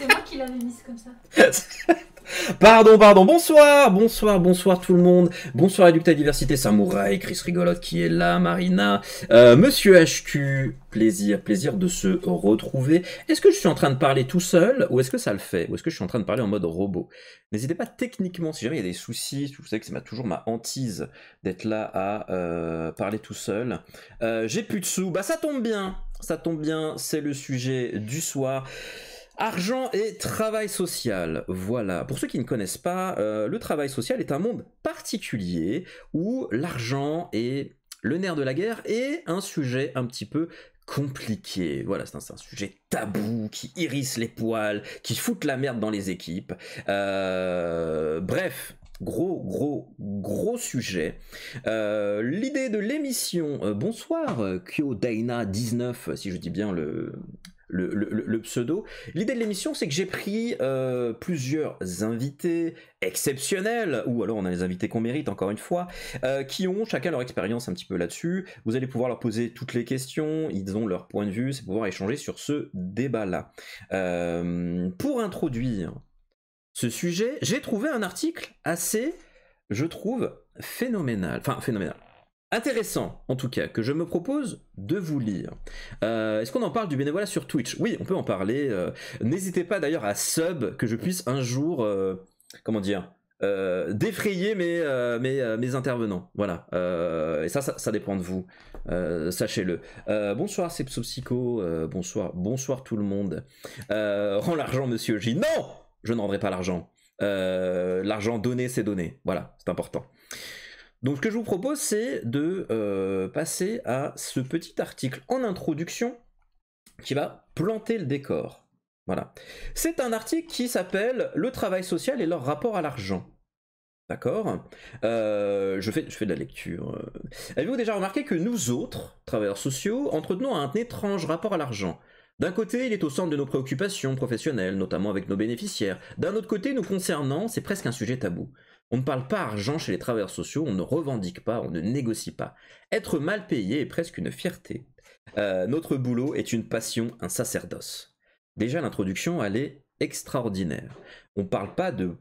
C'est qui l'avais comme ça. Pardon, pardon, bonsoir, bonsoir, bonsoir tout le monde, bonsoir à Diversité Samouraï, Chris Rigolote qui est là, Marina, euh, Monsieur HQ, plaisir, plaisir de se retrouver. Est-ce que je suis en train de parler tout seul ou est-ce que ça le fait Ou est-ce que je suis en train de parler en mode robot N'hésitez pas techniquement, si jamais il y a des soucis, vous savez que c'est toujours ma hantise d'être là à euh, parler tout seul. Euh, j'ai plus de sous, bah ça tombe bien, ça tombe bien, c'est le sujet du soir. Argent et travail social, voilà. Pour ceux qui ne connaissent pas, euh, le travail social est un monde particulier où l'argent est le nerf de la guerre et un sujet un petit peu compliqué. Voilà, c'est un, sujet tabou qui hérisse les poils, qui fout la merde dans les équipes. Euh, bref, gros gros gros sujet. Euh, l'idée de l'émission, bonsoir Kyodaina19 si je dis bien le, le, pseudo. L'idée de l'émission, c'est que j'ai pris euh, plusieurs invités exceptionnels, ou alors on a les invités qu'on mérite, encore une fois, euh, qui ont chacun leur expérience un petit peu là-dessus. Vous allez pouvoir leur poser toutes les questions, ils ont leur point de vue, c'est pouvoir échanger sur ce débat-là. Euh, pour introduire ce sujet, j'ai trouvé un article assez, je trouve, phénoménal. Enfin, phénoménal intéressant, en tout cas, que je me propose de vous lire. Euh, est-ce qu'on en parle du bénévolat sur Twitch Oui, on peut en parler. Euh, n'hésitez pas d'ailleurs à sub, que je puisse un jour, euh, comment dire, défrayer mes, mes, intervenants. Voilà. et ça, ça, dépend de vous. Sachez-le. bonsoir, c'est PsoPsycho. bonsoir. Bonsoir, tout le monde. rends l'argent, monsieur J. Non Je ne rendrai pas l'argent. l'argent donné, c'est donné. Voilà, c'est important. Donc ce que je vous propose, c'est de euh, passer à ce petit article en introduction qui va planter le décor. Voilà. C'est un article qui s'appelle Le travail social et leur rapport à l'argent. D'accord euh, je, fais, je fais de la lecture. Avez-vous déjà remarqué que nous autres, travailleurs sociaux, entretenons un étrange rapport à l'argent d'un côté, il est au centre de nos préoccupations professionnelles, notamment avec nos bénéficiaires. D'un autre côté, nous concernant, c'est presque un sujet tabou. On ne parle pas argent chez les travailleurs sociaux, on ne revendique pas, on ne négocie pas. Être mal payé est presque une fierté. Euh, notre boulot est une passion, un sacerdoce. Déjà, l'introduction, elle est extraordinaire. On ne parle pas de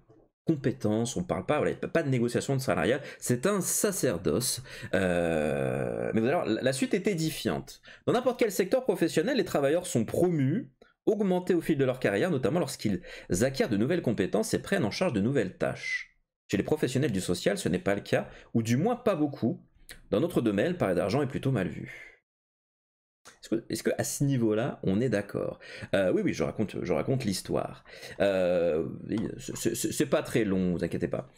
compétences, on ne parle pas, pas de négociation de salariat, c'est un sacerdoce. Euh, mais alors, la suite est édifiante. Dans n'importe quel secteur professionnel, les travailleurs sont promus, augmentés au fil de leur carrière, notamment lorsqu'ils acquièrent de nouvelles compétences et prennent en charge de nouvelles tâches. Chez les professionnels du social, ce n'est pas le cas, ou du moins pas beaucoup. Dans notre domaine, parler d'argent est plutôt mal vu. Est-ce que, à ce niveau-là, on est d'accord euh, Oui, oui, je raconte, je raconte l'histoire. Euh, ce c'est pas très long, vous inquiétez pas.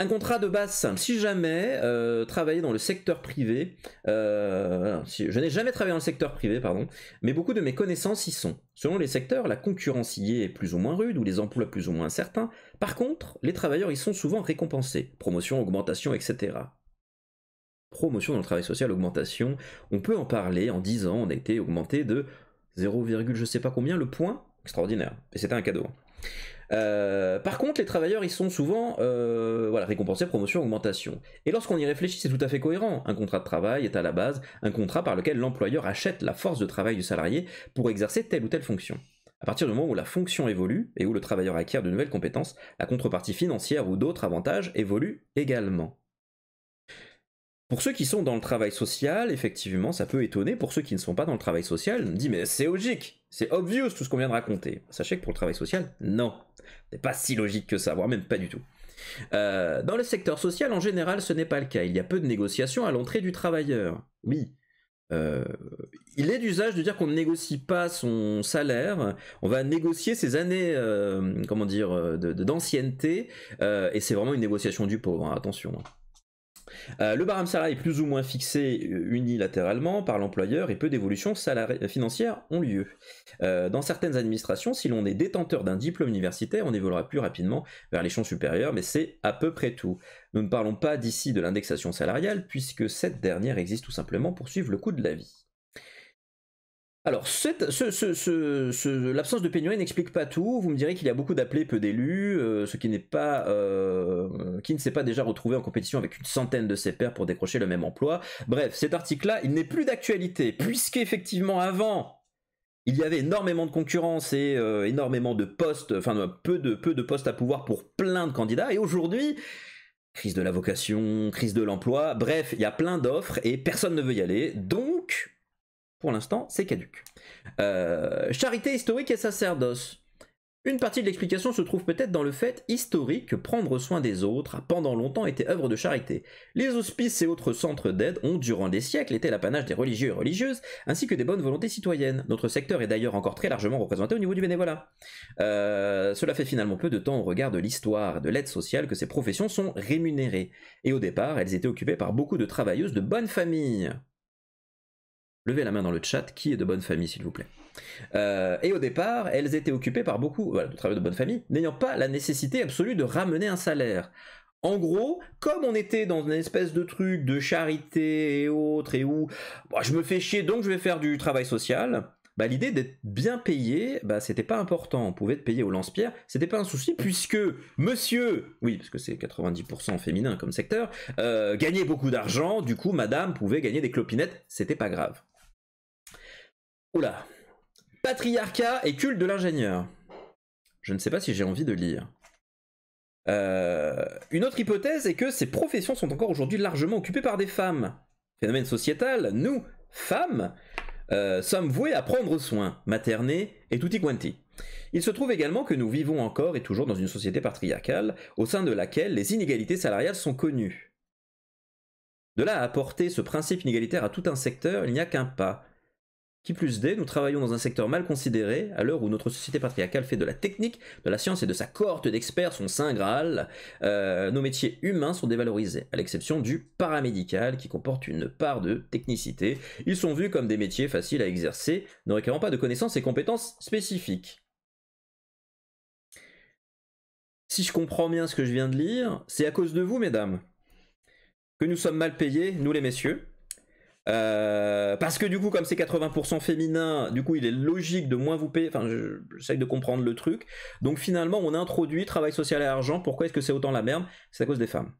Un contrat de base simple. Si jamais euh, travailler dans le secteur privé, euh, je n'ai jamais travaillé dans le secteur privé, pardon, mais beaucoup de mes connaissances y sont. Selon les secteurs, la concurrence y est plus ou moins rude ou les emplois plus ou moins certains. Par contre, les travailleurs y sont souvent récompensés. Promotion, augmentation, etc. Promotion dans le travail social, augmentation. On peut en parler. En 10 ans, on a été augmenté de 0, je sais pas combien le point. Extraordinaire. Et c'était un cadeau. Euh, par contre, les travailleurs, ils sont souvent euh, récompensés promotion, augmentation. Et lorsqu'on y réfléchit, c'est tout à fait cohérent. Un contrat de travail est à la base un contrat par lequel l'employeur achète la force de travail du salarié pour exercer telle ou telle fonction. À partir du moment où la fonction évolue et où le travailleur acquiert de nouvelles compétences, la contrepartie financière ou d'autres avantages évolue également. Pour ceux qui sont dans le travail social, effectivement, ça peut étonner. Pour ceux qui ne sont pas dans le travail social, on dit mais c'est logique, c'est obvious tout ce qu'on vient de raconter. Sachez que pour le travail social, non, C'est pas si logique que ça, voire même pas du tout. Euh, dans le secteur social, en général, ce n'est pas le cas. Il y a peu de négociations à l'entrée du travailleur. Oui. Euh, il est d'usage de dire qu'on ne négocie pas son salaire, on va négocier ses années, euh, comment dire, d'ancienneté, et c'est vraiment une négociation du pauvre, hein, attention. Hein. Euh, le barème salarial est plus ou moins fixé euh, unilatéralement par l'employeur et peu d'évolutions euh, financières ont lieu. dans certaines administrations, si l'on est détenteur d'un diplôme universitaire, on évoluera plus rapidement vers les champs supérieurs mais c'est à peu près tout. Nous ne parlons pas d'ici de l'indexation salariale, puisque cette dernière existe tout simplement pour suivre le coût de la vie. Alors, l'absence de pénurie n'explique pas tout. Vous me direz qu'il y a beaucoup d'appelés, peu d'élus, euh, ce qui n'est pas, euh, qui ne s'est pas déjà retrouvé en compétition avec une centaine de ses pairs pour décrocher le même emploi. Bref, cet article-là, il n'est plus d'actualité, puisqu'effectivement, avant, il y avait énormément de concurrence et euh, énormément de postes, enfin peu de, peu de postes à pouvoir pour plein de candidats. Et aujourd'hui, crise de la vocation, crise de l'emploi, bref, il y a plein d'offres et personne ne veut y aller. Donc, pour l'instant, c'est caduque. Euh, charité historique et sacerdoce. Une partie de l'explication se trouve peut-être dans le fait historique que prendre soin des autres a pendant longtemps été œuvre de charité. Les hospices et autres centres d'aide ont, durant des siècles, été l'apanage des religieux et religieuses, ainsi que des bonnes volontés citoyennes. Notre secteur est d'ailleurs encore très largement représenté au niveau du bénévolat. Euh, cela fait finalement peu de temps au regard de l'histoire de l'aide sociale que ces professions sont rémunérées. Et au départ, elles étaient occupées par beaucoup de travailleuses de bonne famille. Levez la main dans le chat, qui est de bonne famille, s'il vous plaît. Euh, et au départ, elles étaient occupées par beaucoup de travail de bonne famille, n'ayant pas la nécessité absolue de ramener un salaire. En gros, comme on était dans une espèce de truc de charité et autres, et où bah, je me fais chier donc je vais faire du travail social, bah, l'idée d'être bien payé, bah, c'était pas important. On pouvait être payé au lance-pierre, c'était pas un souci, puisque monsieur, oui, parce que c'est 90% féminin comme secteur, euh, gagnait beaucoup d'argent, du coup, madame pouvait gagner des clopinettes, c'était pas grave. Oula. Patriarcat et culte de l'ingénieur. Je ne sais pas si j'ai envie de lire. Euh, une autre hypothèse est que ces professions sont encore aujourd'hui largement occupées par des femmes. Phénomène sociétal, nous, femmes, euh, sommes voués à prendre soin, materner et tutti quanti. Il se trouve également que nous vivons encore et toujours dans une société patriarcale, au sein de laquelle les inégalités salariales sont connues. De là à apporter ce principe inégalitaire à tout un secteur, il n'y a qu'un pas plus D, nous travaillons dans un secteur mal considéré, à l'heure où notre société patriarcale fait de la technique, de la science et de sa cohorte d'experts son saint Graal. Euh, nos métiers humains sont dévalorisés, à l'exception du paramédical, qui comporte une part de technicité. Ils sont vus comme des métiers faciles à exercer, ne requérant pas de connaissances et compétences spécifiques. Si je comprends bien ce que je viens de lire, c'est à cause de vous, mesdames, que nous sommes mal payés, nous les messieurs, euh, parce que du coup, comme c'est 80% féminin, du coup, il est logique de moins vous payer. Enfin, j'essaie de comprendre le truc. Donc finalement, on a introduit travail social et argent. Pourquoi est-ce que c'est autant la merde C'est à cause des femmes.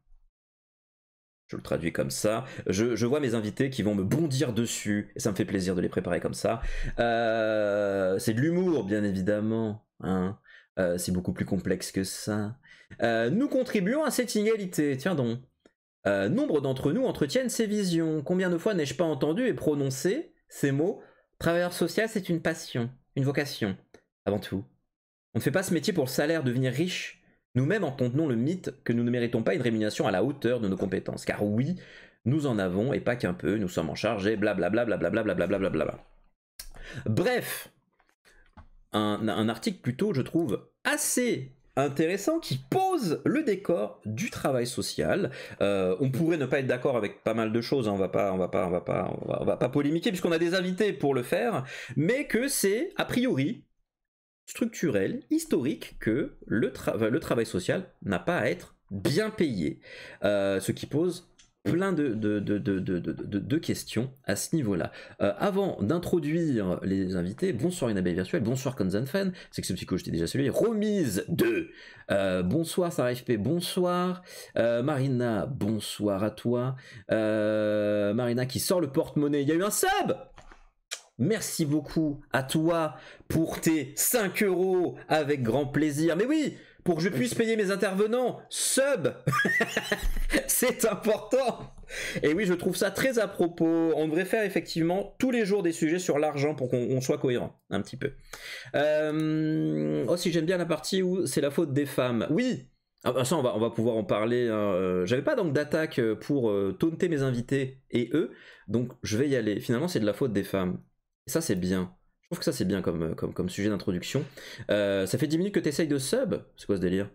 Je le traduis comme ça. Je, vois mes invités qui vont me bondir dessus. Et ça me fait plaisir de les préparer comme ça. Euh, c'est de l'humour, bien évidemment. Hein. Euh, c'est beaucoup plus complexe que ça. nous contribuons à cette inégalité. Tiens donc nombre d'entre nous entretiennent ces visions. Combien de fois n'ai-je pas entendu et prononcé ces mots Travailleur social, c'est une passion, une vocation, avant tout. On ne fait pas ce métier pour le salaire, devenir riche. Nous-mêmes entendons le mythe que nous ne méritons pas une rémunération à la hauteur de nos compétences. Car oui, nous en avons, et pas qu'un peu, nous sommes en charge, et blablabla, blablabla, blablabla, bla. Bref, un article plutôt, je trouve, assez intéressant qui pose le décor du travail social. Euh, on pourrait ne pas être d'accord avec pas mal de choses, hein, on va pas, on va pas, on va pas, on va, pas polémiquer puisqu'on a des invités pour le faire, mais que c'est a priori structurel, historique que le, le travail social n'a pas à être bien payé, euh, ce qui pose plein de, questions à ce niveau-là. Euh, avant d'introduire les invités, bonsoir une abeille Virtuelle, bonsoir Fan. c'est que ce psycho, j'étais déjà celui, remise 2, euh, bonsoir Sarah FP, bonsoir euh, Marina, bonsoir à toi, Marina qui sort le porte-monnaie, il y a eu un sub Merci beaucoup à toi pour tes 5 euros avec grand plaisir. Mais oui, pour que je puisse payer mes intervenants. Sub C'est important Et oui, je trouve ça très à propos. On devrait faire effectivement tous les jours des sujets sur l'argent pour qu'on soit cohérent, un petit peu. Euh... Aussi, oh, j'aime bien la partie où c'est la faute des femmes. Oui ah, bah, ça, on va, on va pouvoir en parler. Hein. Euh, j'avais pas donc d'attaque euh, pour euh, taunter mes invités et eux, donc je vais y aller. Finalement, c'est de la faute des femmes. Et ça, c'est bien. Je trouve que ça c'est bien comme, euh, comme, sujet d'introduction. Euh, ça fait 10 minutes que t'essayes de sub C'est quoi ce délire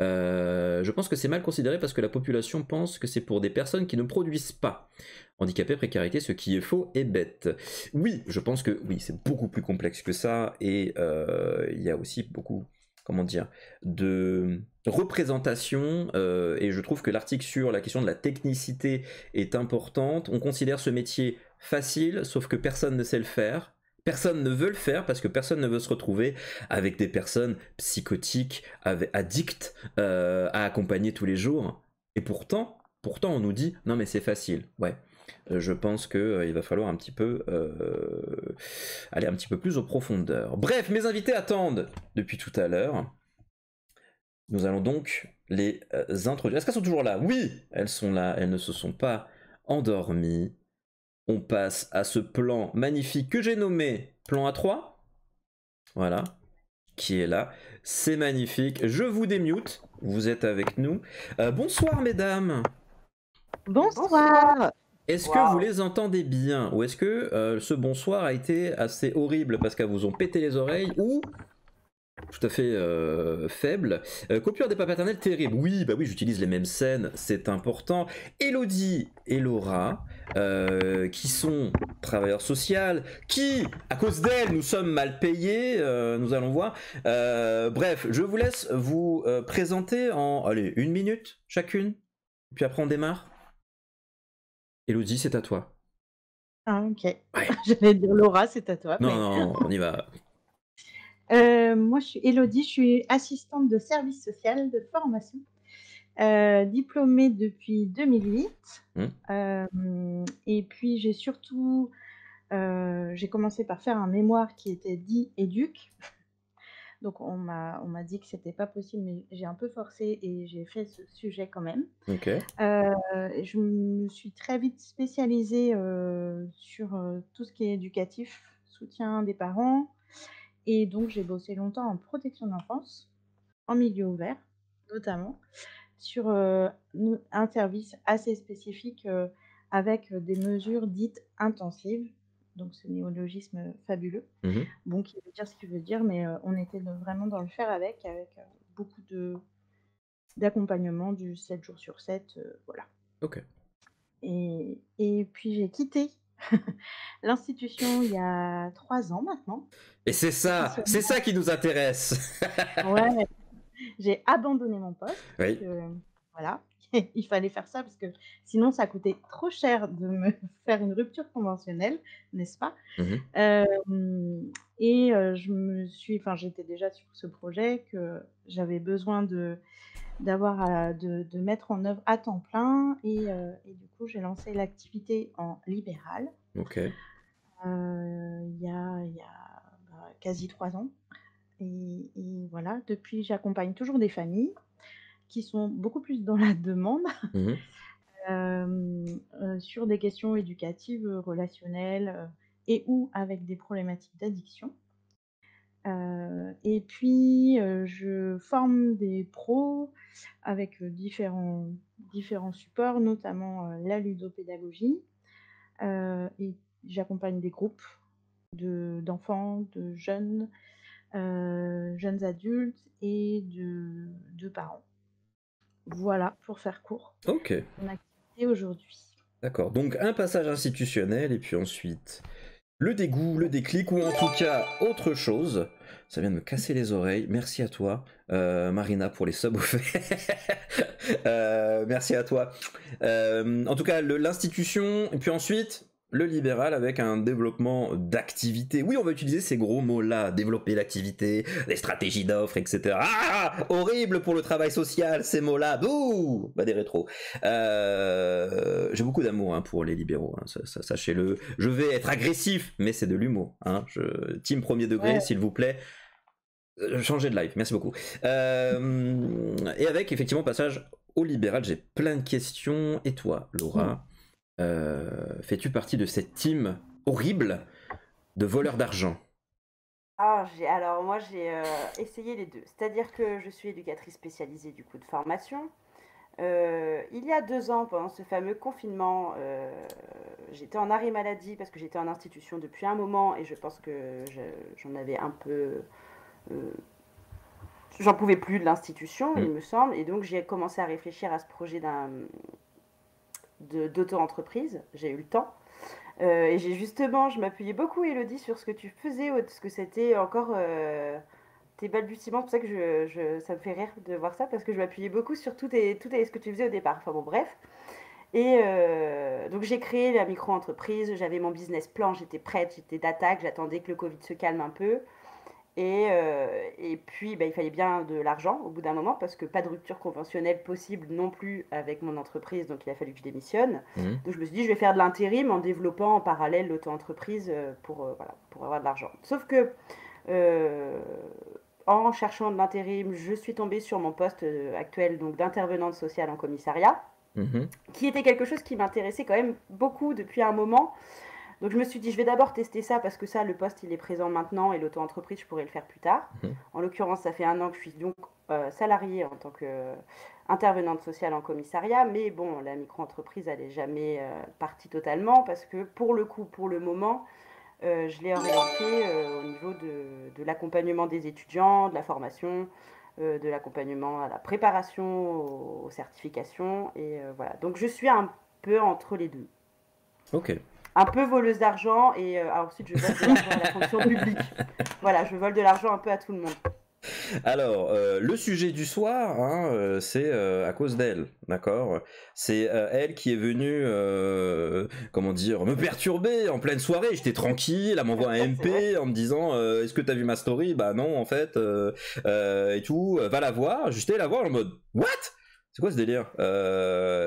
euh, je pense que c'est mal considéré parce que la population pense que c'est pour des personnes qui ne produisent pas. Handicapés, précarité, ce qui est faux et bête. Oui, je pense que oui, c'est beaucoup plus complexe que ça et il y a aussi beaucoup, comment dire, de représentation et je trouve que l'article sur la question de la technicité est importante. On considère ce métier facile, sauf que personne ne sait le faire. Personne ne veut le faire parce que personne ne veut se retrouver avec des personnes psychotiques, addictes euh, à accompagner tous les jours. Et pourtant, pourtant, on nous dit non mais c'est facile. Ouais, euh, je pense qu'il euh, va falloir un petit peu aller un petit peu plus aux profondeurs. Bref, mes invités attendent depuis tout à l'heure. Nous allons donc les introduire. Est-ce qu'elles sont toujours là Oui, elles sont là. Elles ne se sont pas endormies on passe à ce plan magnifique que j'ai nommé plan A3. Voilà, qui est là. C'est magnifique. Je vous démute. Vous êtes avec nous. Euh, bonsoir, mesdames. Bonsoir. Est-ce que vous les entendez bien Ou est-ce que euh, ce bonsoir a été assez horrible parce qu'elles vous ont pété les oreilles Ou tout à fait euh, faible. Euh, des pas paternels terrible. Oui, bah oui, j'utilise les mêmes scènes, c'est important. Elodie et Laura, euh, qui sont travailleurs sociaux, qui, à cause d'elles, nous sommes mal payés, euh, nous allons voir. bref, je vous laisse vous présenter en, allez, une minute chacune, puis après on démarre. Elodie, c'est à toi. Ah, ok. J'allais dire Laura, c'est à toi. Non, non, on y va. Euh, moi, je suis Elodie, je suis assistante de service social de formation, euh, diplômée depuis 2008. Mmh. Euh, et puis, j'ai surtout, j'ai commencé par faire un mémoire qui était dit éduc. Donc, on m'a, dit que c'était pas possible, mais j'ai un peu forcé et j'ai fait ce sujet quand même. je me suis très vite spécialisée sur tout ce qui est éducatif, soutien des parents, et donc, j'ai bossé longtemps en protection d'enfance, en milieu ouvert, notamment, sur euh, un service assez spécifique euh, avec euh, des mesures dites intensives. Donc, ce néologisme fabuleux. Mmh bon, qui veut dire ce qu'il veut dire, mais on était vraiment dans le faire avec, avec beaucoup de d'accompagnement du 7 jours sur 7. voilà. Ok. Et, et puis, j'ai quitté l'institution il y a trois ans maintenant. Et c'est ça, c'est ça qui nous intéresse. ouais, j'ai abandonné mon poste. voilà, il fallait faire ça parce que sinon ça coûtait trop cher de me faire une rupture conventionnelle, n'est-ce pas mhm. euh, Et euh, je me suis, enfin j'étais déjà sur ce projet que j'avais besoin de d'avoir euh, de, mettre en œuvre à temps plein. Et, euh, du coup, j'ai lancé l'activité en libéral. Euh, il y a, bah, quasi trois ans. Et, voilà, depuis, j'accompagne toujours des familles qui sont beaucoup plus dans la demande. Mmh sur des questions éducatives, relationnelles et ou avec des problématiques d'addiction et puis, je forme des pros avec différents, différents supports, notamment la ludopédagogie. et j'accompagne des groupes d'enfants, de, jeunes, jeunes adultes et de, de, parents. Voilà, pour faire court. Ok. a activité aujourd'hui. D'accord. Donc, un passage institutionnel et puis ensuite le dégoût, le déclic ou en tout cas autre chose. Ça vient de me casser les oreilles. Merci à toi, euh, Marina, pour les subs euh, merci à toi. Euh, en tout cas, l'institution. Et puis ensuite, le libéral avec un développement d'activité. Oui, on va utiliser ces gros mots-là, développer l'activité, les stratégies d'offres, etc. Ah Horrible pour le travail social, ces mots-là. Bouh des rétros. Euh, j'ai beaucoup d'amour hein, pour les libéraux, hein, sachez-le. Je vais être agressif, mais c'est de l'humour. Hein. Je... Team premier degré, s'il vous plaît. Euh, Changer de live, merci beaucoup. Euh, et avec effectivement passage au libéral, j'ai plein de questions. Et toi, Laura euh, fais-tu partie de cette team horrible de voleurs d'argent ah, alors moi j'ai euh, essayé les deux. C'est-à-dire que je suis éducatrice spécialisée du coup de formation. Euh, il y a deux ans, pendant ce fameux confinement, j'étais en arrêt maladie parce que j'étais en institution depuis un moment et je pense que j'en avais un peu... j'en pouvais plus de l'institution, il mm. me semble, et donc j'ai commencé à réfléchir à ce projet d'un d'auto-entreprise, j'ai eu le temps. Euh, et j'ai justement, je m'appuyais beaucoup, Elodie, sur ce que tu faisais, ce que c'était encore euh, tes balbutiements. C'est pour ça que ça me fait rire de voir ça, parce que je m'appuyais beaucoup sur tout, ce que tu faisais au départ. Enfin bon, bref. Et euh, donc j'ai créé la micro-entreprise, j'avais mon business plan, j'étais prête, j'étais d'attaque, j'attendais que le Covid se calme un peu. Euh, et, puis, bah, il fallait bien de l'argent au bout d'un moment, parce que pas de rupture conventionnelle possible non plus avec mon entreprise, donc il a fallu que je démissionne. Mhm. Donc je me suis dit, je vais faire de l'intérim en développant en parallèle l'auto-entreprise euh, euh, pour, avoir de l'argent. Sauf que, en cherchant de l'intérim, je suis tombée sur mon poste actuel donc d'intervenante sociale en commissariat, mhm. qui était quelque chose qui m'intéressait quand même beaucoup depuis un moment. Donc je me suis dit, je vais d'abord tester ça parce que ça, le poste, il est présent maintenant et l'auto-entreprise, je pourrais le faire plus tard. Mhm. En l'occurrence, ça fait un an que je suis donc euh, salariée en tant qu'intervenante euh, intervenante sociale en commissariat, mais bon, la micro-entreprise, elle n'est jamais euh, partie totalement parce que pour le coup, pour le moment, je l'ai orientée au niveau de, de l'accompagnement des étudiants, de la formation, de l'accompagnement à la préparation, aux, aux certifications. Et voilà, donc je suis un peu entre les deux. Ok un peu voleuse d'argent et euh, ensuite je vole de l'argent à la fonction publique. Voilà, je vole de l'argent un peu à tout le monde. Alors, euh, le sujet du soir, hein, euh, c'est à cause d'elle, d'accord C'est elle qui est venue, comment dire, me perturber en pleine soirée. J'étais tranquille, elle m'envoie un MP en me disant Est-ce que t'as vu ma story Bah non, en fait, et tout. Va la voir. J'étais la voir en mode What C'est quoi ce délire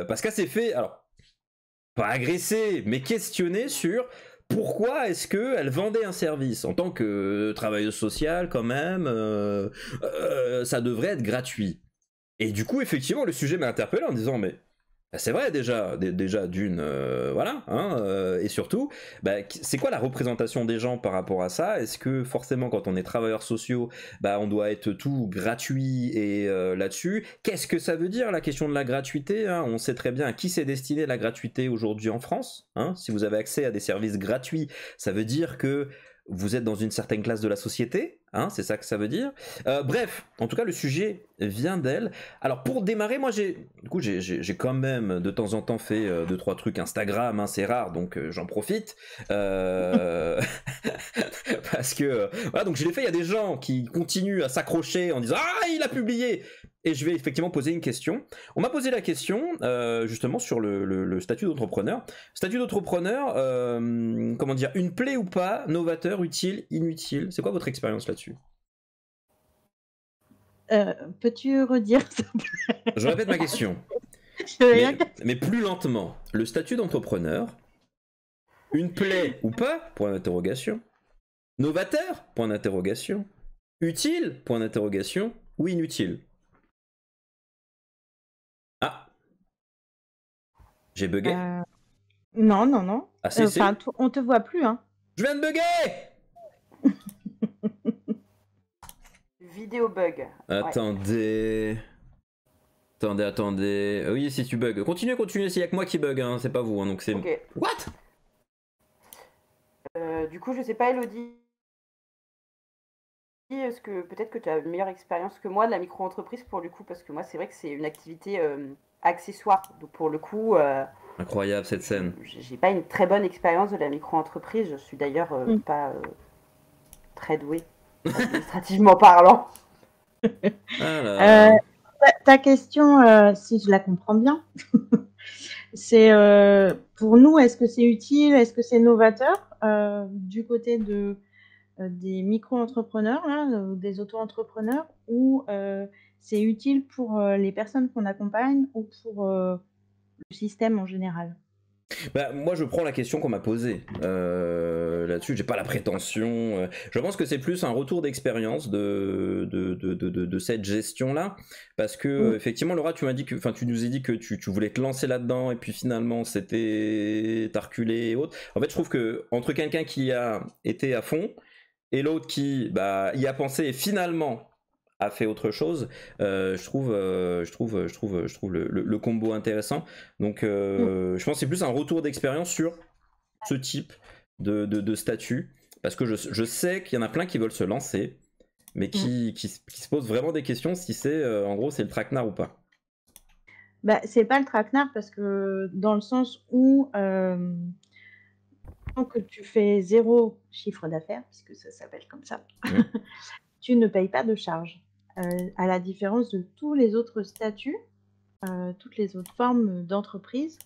Parce qu'elle s'est fait. Alors, pas agresser, mais questionner sur pourquoi est-ce qu'elle vendait un service En tant que euh, travailleuse sociale, quand même, euh, euh, ça devrait être gratuit. Et du coup, effectivement, le sujet m'a interpellé en disant, mais bah, c'est vrai déjà, déjà d'une, euh, voilà, hein, euh, et surtout, bah, c'est quoi la représentation des gens par rapport à ça Est-ce que forcément quand on est travailleurs sociaux, bah, on doit être tout gratuit et euh, là-dessus Qu'est-ce que ça veut dire la question de la gratuité hein On sait très bien à qui s'est destiné la gratuité aujourd'hui en France. Hein si vous avez accès à des services gratuits, ça veut dire que vous êtes dans une certaine classe de la société, hein, c'est ça que ça veut dire. Euh, bref, en tout cas, le sujet vient d'elle. Alors pour démarrer, moi j'ai, coup, j'ai quand même de temps en temps fait euh, deux trois trucs Instagram, hein, c'est rare, donc euh, j'en profite parce que voilà, donc je l'ai fait. Il y a des gens qui continuent à s'accrocher en disant ah il a publié et je vais effectivement poser une question. On m'a posé la question euh, justement sur le, statut d'entrepreneur. Statut d'entrepreneur, euh, comment dire, une plaie ou pas, novateur, utile, inutile. C'est quoi votre expérience là-dessus euh, Peux-tu redire Je répète ma question. mais, plus lentement. Le statut d'entrepreneur, une plaie ou pas Point d'interrogation. Novateur Point d'interrogation. Utile Point d'interrogation. Ou inutile J'ai bugué euh, Non, non, non. Ah, euh, on te voit plus, hein. Je viens de bugger Vidéo bug. Attendez. Attendez, attendez. Euh, oui, si tu bugs. Continue, continue, s'il y a que moi qui bug, hein. c'est pas vous, hein, donc c'est. What Du coup, je sais pas, Elodie. Est-ce que peut-être que tu as une meilleure expérience que moi de la micro-entreprise pour du coup Parce que moi, c'est vrai que c'est une activité accessoire. pour le coup. Euh, Incroyable cette scène. J'ai pas une très bonne expérience de la micro-entreprise. Je suis d'ailleurs euh, mm. pas euh, très douée administrativement parlant. Ta, question, si je la comprends bien, c'est pour nous, est-ce que c'est utile, est-ce que c'est novateur du côté de, des micro-entrepreneurs, hein, des auto-entrepreneurs, ou c'est utile pour euh, les personnes qu'on accompagne ou pour euh, le système en général bah, moi, je prends la question qu'on m'a posée euh, là-dessus. J'ai pas la prétention. Je pense que c'est plus un retour d'expérience de de, de, de, cette gestion-là, parce que effectivement, Laura, tu m'as dit que, enfin, tu nous as dit que tu, tu voulais te lancer là-dedans, et puis finalement, c'était tarculé et autres. En fait, je trouve que entre quelqu'un qui a été à fond et l'autre qui bah, y a pensé et finalement a fait autre chose, euh, je trouve, euh, je trouve, je trouve, je trouve le, combo intéressant. Donc, euh, mm. je pense que c'est plus un retour d'expérience sur ce type de, statut, parce que je, sais qu'il y en a plein qui veulent se lancer, mais qui, mm. se posent vraiment des questions si c'est, en gros, c'est le traquenard ou pas. Bah, c'est pas le traquenard parce que dans le sens où tant que tu fais zéro chiffre d'affaires, puisque ça s'appelle comme ça, mm. tu ne payes pas de charges. Euh, à la différence de tous les autres statuts, euh, toutes les autres formes d'entreprise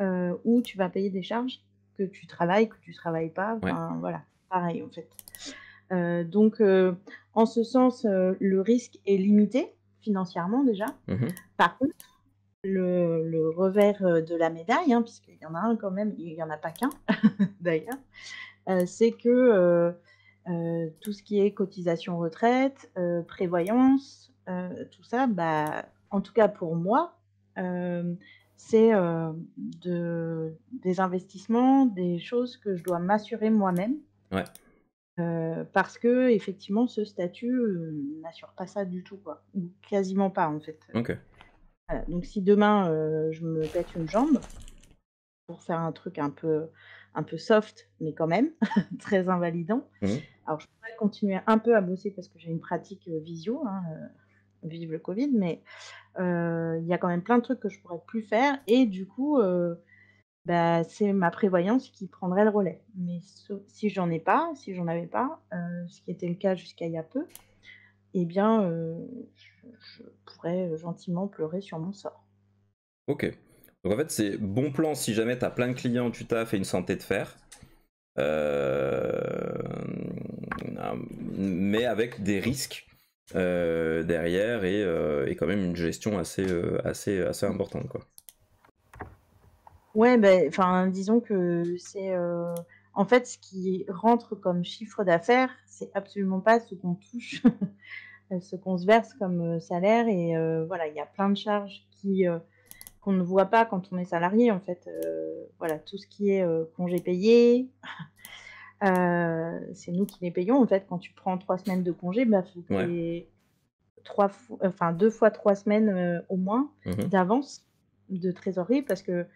euh, où tu vas payer des charges que tu travailles, que tu travailles pas. Voilà, pareil en fait. donc, en ce sens, le risque est limité financièrement déjà. Mhm. Par contre, le, revers de la médaille, hein, puisqu'il y en a un quand même, il n'y en a pas qu'un d'ailleurs, c'est que euh, tout ce qui est cotisation retraite, euh, prévoyance, euh, tout ça, bah, en tout cas pour moi, c'est de, des investissements, des choses que je dois m'assurer moi-même. parce que effectivement, ce statut n'assure pas ça du tout, quoi. Quasiment pas, en fait. Donc, si demain je me pète une jambe pour faire un truc un peu un peu soft, mais quand même très invalidant. Mmh. Alors, je pourrais continuer un peu à bosser parce que j'ai une pratique euh, visio, hein, euh, vive le Covid, mais euh, il y a quand même plein de trucs que je pourrais plus faire. Et du coup, bah, c'est ma prévoyance qui prendrait le relais. Mais si j'en ai pas, si j'en avais pas, ce qui était le cas jusqu'à il y a peu, eh bien, je pourrais gentiment pleurer sur mon sort. Ok. Donc en fait, c'est bon plan si jamais tu as plein de clients, tu t'as fait une santé de fer. Euh, ah, mais avec des risques euh, derrière et, euh, et, quand même une gestion assez, assez, assez importante. Quoi. Ouais, ben, enfin, disons que c'est. en fait, ce qui rentre comme chiffre d'affaires, c'est absolument pas ce qu'on touche, ce qu'on se verse comme salaire. Et voilà, il y a plein de charges qui qu'on ne voit pas quand on est salarié, en fait. Euh, voilà, tout ce qui est euh, congé payé, euh, c'est nous qui les payons. En fait, quand tu prends trois semaines de congé, bah, faut trois enfin, deux fois trois semaines au moins mhm. d'avance de trésorerie parce que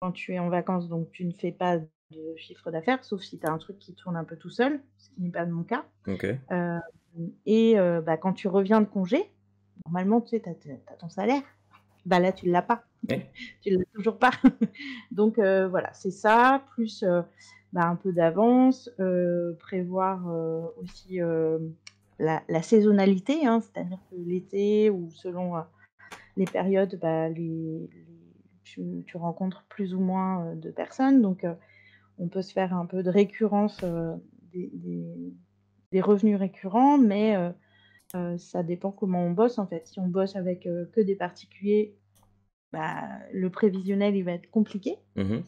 quand tu es en vacances, donc tu ne fais pas de chiffre d'affaires, sauf si tu as un truc qui tourne un peu tout seul, ce qui n'est pas mon cas. et bah, quand tu reviens de congé, normalement, tu sais, tu as, ton salaire. Bah là, tu ne l'as pas. tu ne l'as toujours pas. Donc euh, voilà, c'est ça, plus euh, bah, un peu d'avance, euh, prévoir aussi la, saisonnalité, hein, c'est-à-dire que l'été ou selon les périodes, bah, les, tu, rencontres plus ou moins de personnes. Donc on peut se faire un peu de récurrence, des, des, revenus récurrents, mais... ça dépend comment on bosse en fait. Si on bosse avec que des particuliers, bah, le prévisionnel, il va être compliqué. Mhm.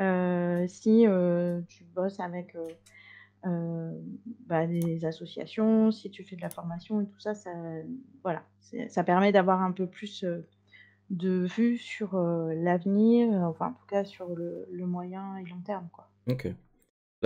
Euh, si euh, tu bosses avec euh, bah, des associations, si tu fais de la formation et tout ça, ça, voilà, ça permet d'avoir un peu plus de vue sur l'avenir, enfin en tout cas sur le, moyen et long terme. Quoi. Ok.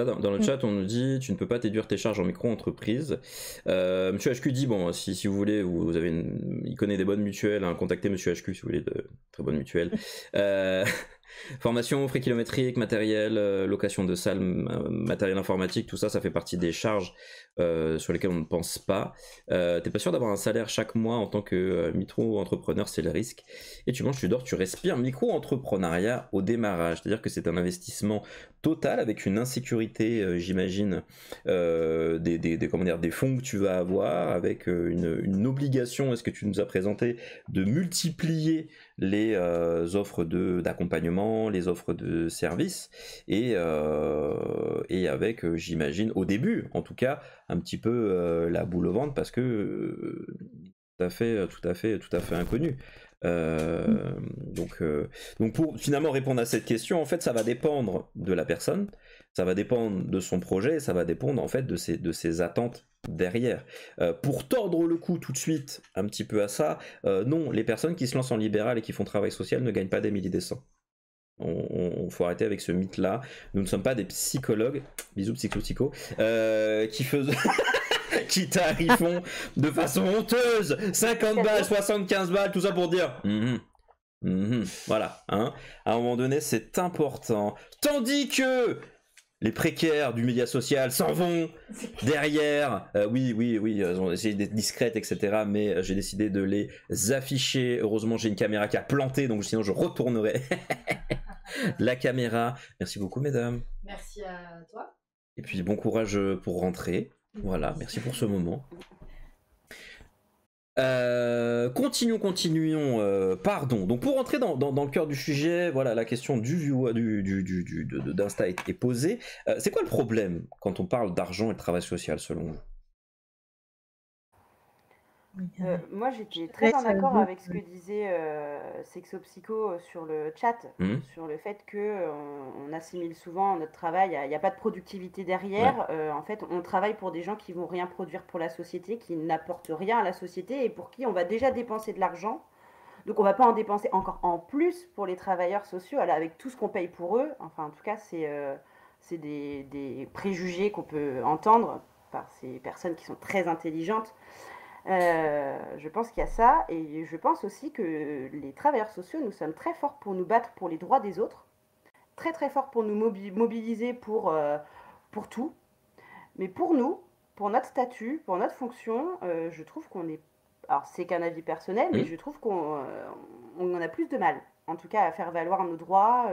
Là, dans, le mm. chat, on nous dit tu ne peux pas déduire tes charges en micro-entreprise. Euh, Monsieur HQ dit bon, si, vous voulez, vous, avez une, il connaît des bonnes mutuelles, hein. contactez Monsieur HQ si vous voulez de très bonnes mutuelles. euh, Formation, frais kilométriques, matériel, euh, location de salles, euh, matériel informatique, tout ça, ça fait partie des charges euh, sur lesquelles on ne pense pas. Euh, t'es pas sûr d'avoir un salaire chaque mois en tant que micro-entrepreneur, c'est le risque. Et tu manges, tu dors, tu respires micro-entrepreneuriat au démarrage. C'est-à-dire que c'est un investissement total avec une insécurité, j'imagine, des, des, comment dire, des fonds que tu vas avoir, avec une, une obligation, est-ce que tu nous as présenté, de multiplier les euh, offres d'accompagnement, les offres de services, et, euh, et avec, euh, j'imagine, au début en tout cas, un petit peu la boule au ventre parce que tout à fait, tout à fait, tout à fait inconnu. donc, donc pour finalement répondre à cette question, en fait, ça va dépendre de la personne, ça va dépendre de son projet, ça va dépendre en fait de de ses attentes derrière. Euh, pour tordre le coup tout de suite un petit peu à ça, euh, non, les personnes qui se lancent en libéral et qui font travail social ne gagnent pas des milliers de cents. On, faut arrêter avec ce mythe-là. Nous ne sommes pas des psychologues, bisous psychotico euh, qui faisons... qui de façon honteuse 50 balles, 75 balles, tout ça pour dire hum, hum, hum, voilà, hein. à un moment donné c'est important. Tandis que les précaires du média social s'en vont derrière. Euh, oui, oui, oui, elles euh, ont essayé d'être discrètes, etc. Mais euh, j'ai décidé de les afficher. Heureusement, j'ai une caméra qui a planté, donc sinon je retournerai la caméra. Merci beaucoup, mesdames. Merci à toi. Et puis bon courage pour rentrer. Voilà, merci pour ce moment. Euh, continuons, continuons, euh, pardon. Donc pour rentrer dans, le cœur du sujet, voilà, la question du view, du, du, d'Insta est, posée. Euh, c'est quoi le problème quand on parle d'argent et de travail social selon vous euh, moi, j'étais très en accord avec ce que disait euh, Sexo euh, sur le chat, mhm. sur le fait que euh, on assimile souvent notre travail, il n'y a, pas de productivité derrière. en fait, on travaille pour des gens qui vont rien produire pour la société, qui n'apportent rien à la société et pour qui on va déjà dépenser de l'argent. Donc, on ne va pas en dépenser encore en plus pour les travailleurs sociaux, avec tout ce qu'on paye pour eux. Enfin, en tout cas, c'est des, des préjugés qu'on peut entendre par ces personnes qui sont très intelligentes. Euh, je pense qu'il y a ça, et je pense aussi que les travailleurs sociaux, nous sommes très forts pour nous battre pour les droits des autres, très très forts pour nous mobiliser pour, euh, pour tout, mais pour nous, pour notre statut, pour notre fonction, euh, je trouve qu'on est... Alors c'est qu'un avis personnel, mais je trouve qu'on on en a plus de mal, en tout cas à faire valoir nos droits.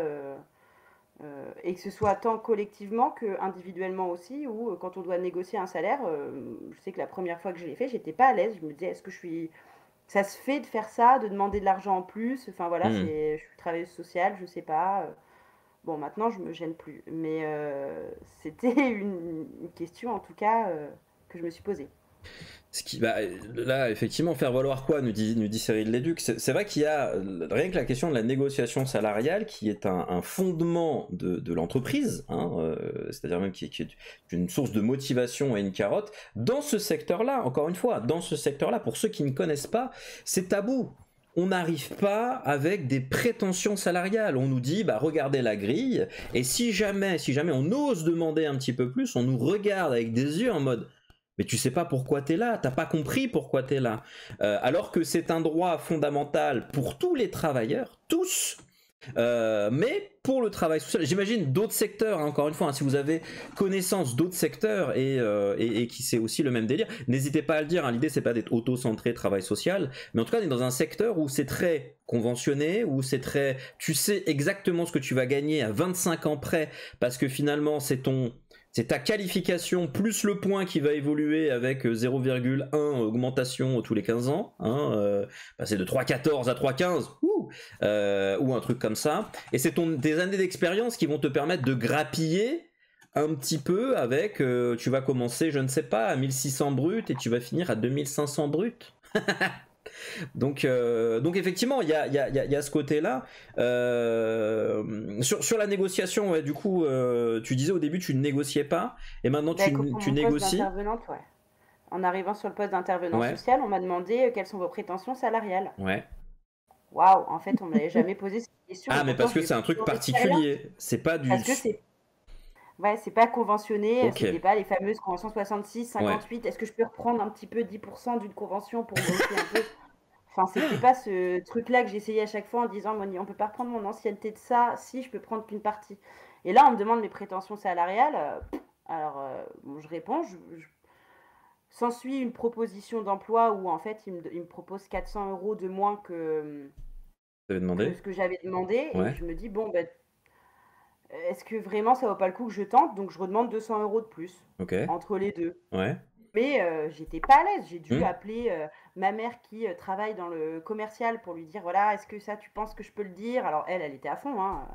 Euh, et que ce soit tant collectivement que individuellement aussi, ou euh, quand on doit négocier un salaire, euh, je sais que la première fois que je l'ai fait, j'étais pas à l'aise. Je me disais, est-ce que je suis. Ça se fait de faire ça, de demander de l'argent en plus. Enfin voilà, hmm. c'est... je suis travailleuse sociale, je sais pas. Bon, maintenant, je me gêne plus. Mais c'était une, question, en tout cas, que je me suis posée. Ce qui, bah, là, effectivement, faire valoir quoi, nous dit, nous dit Cyril Léduc C'est vrai qu'il y a rien que la question de la négociation salariale qui est un, fondement de, l'entreprise, hein, euh, c'est-à-dire même qui, est une source de motivation et une carotte. Dans ce secteur-là, encore une fois, dans ce secteur-là, pour ceux qui ne connaissent pas, c'est tabou. On n'arrive pas avec des prétentions salariales. On nous dit, bah, regardez la grille, et si jamais, si jamais on ose demander un petit peu plus, on nous regarde avec des yeux en mode mais tu sais pas pourquoi tu es là, t'as pas compris pourquoi tu es là. Euh, alors que c'est un droit fondamental pour tous les travailleurs, tous, euh, mais pour le travail social, j'imagine d'autres secteurs, hein, encore une fois, hein, si vous avez connaissance d'autres secteurs euh, et, qui c'est aussi le même délire, n'hésitez pas à le dire, hein, l'idée c'est pas d'être auto-centré travail social, mais en tout cas on est dans un secteur où c'est très conventionné, où c'est très... Tu sais exactement ce que tu vas gagner à 25 ans près, parce que finalement c'est ton c'est ta qualification plus le point qui va évoluer avec 0,1 euh, augmentation tous les 15 ans. Hein, euh, passer de 3,14 à 3,15 euh, ou un truc comme ça. Et c'est des années d'expérience qui vont te permettre de grappiller un petit peu avec, tu vas commencer, je ne sais pas, à 1600 brut et tu vas finir à 2500 brut. Donc, euh, donc effectivement, il y a, y, a, ce côté-là. Euh, sur, la négociation, du coup, euh, tu disais au début tu ne négociais pas, et maintenant tu, bah, tu négocies. En arrivant sur le poste d'intervenant social, on m'a demandé quelles sont vos prétentions salariales. Ouais. Waouh, en fait, on ne m'avait jamais posé cette question. Ah, mais parce que c'est un truc particulier. C'est pas du. Parce Ouais, c'est pas conventionné, ce euh, c'était pas les fameuses conventions 66, 58. Est-ce que je peux reprendre un petit peu 10% d'une convention pour bosser un peu? Enfin, c'était pas ce truc-là que j'essayais à chaque fois en disant, Moni, on peut pas reprendre mon ancienneté de ça, si je peux prendre qu'une partie. Et là, on me demande mes prétentions salariales. Euh, alors, euh, je réponds, je, s'ensuit une proposition d'emploi où en fait, il me, il propose 400 euros de moins que, ce que j'avais demandé. Et je me dis, bon, ben, est-ce que vraiment ça vaut pas le coup que je tente Donc je redemande 200 euros de plus entre les deux. Ouais. Mais euh, j'étais pas à l'aise. J'ai dû hmm. appeler euh, ma mère qui euh, travaille dans le commercial pour lui dire voilà, est-ce que ça, tu penses que je peux le dire Alors elle, elle était à fond. Hein.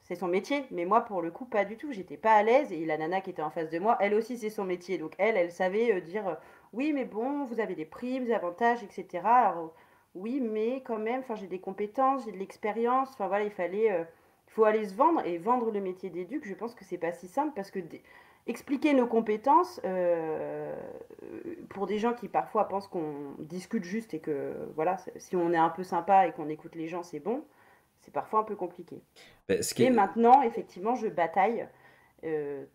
C'est son métier. Mais moi, pour le coup, pas du tout. J'étais pas à l'aise. Et la nana qui était en face de moi, elle aussi, c'est son métier. Donc elle, elle savait dire oui, mais bon, vous avez des primes, des avantages, etc. oui, mais quand même, j'ai des compétences, j'ai de l'expérience. Enfin voilà, il fallait il faut aller se vendre et vendre le métier d'éduc, je pense que c'est pas si simple parce que expliquer nos compétences euh, pour des gens qui parfois pensent qu'on discute juste et que voilà, si on est un peu sympa et qu'on écoute les gens, c'est bon, c'est parfois un peu compliqué. Ben, et maintenant, effectivement, je bataille. Euh,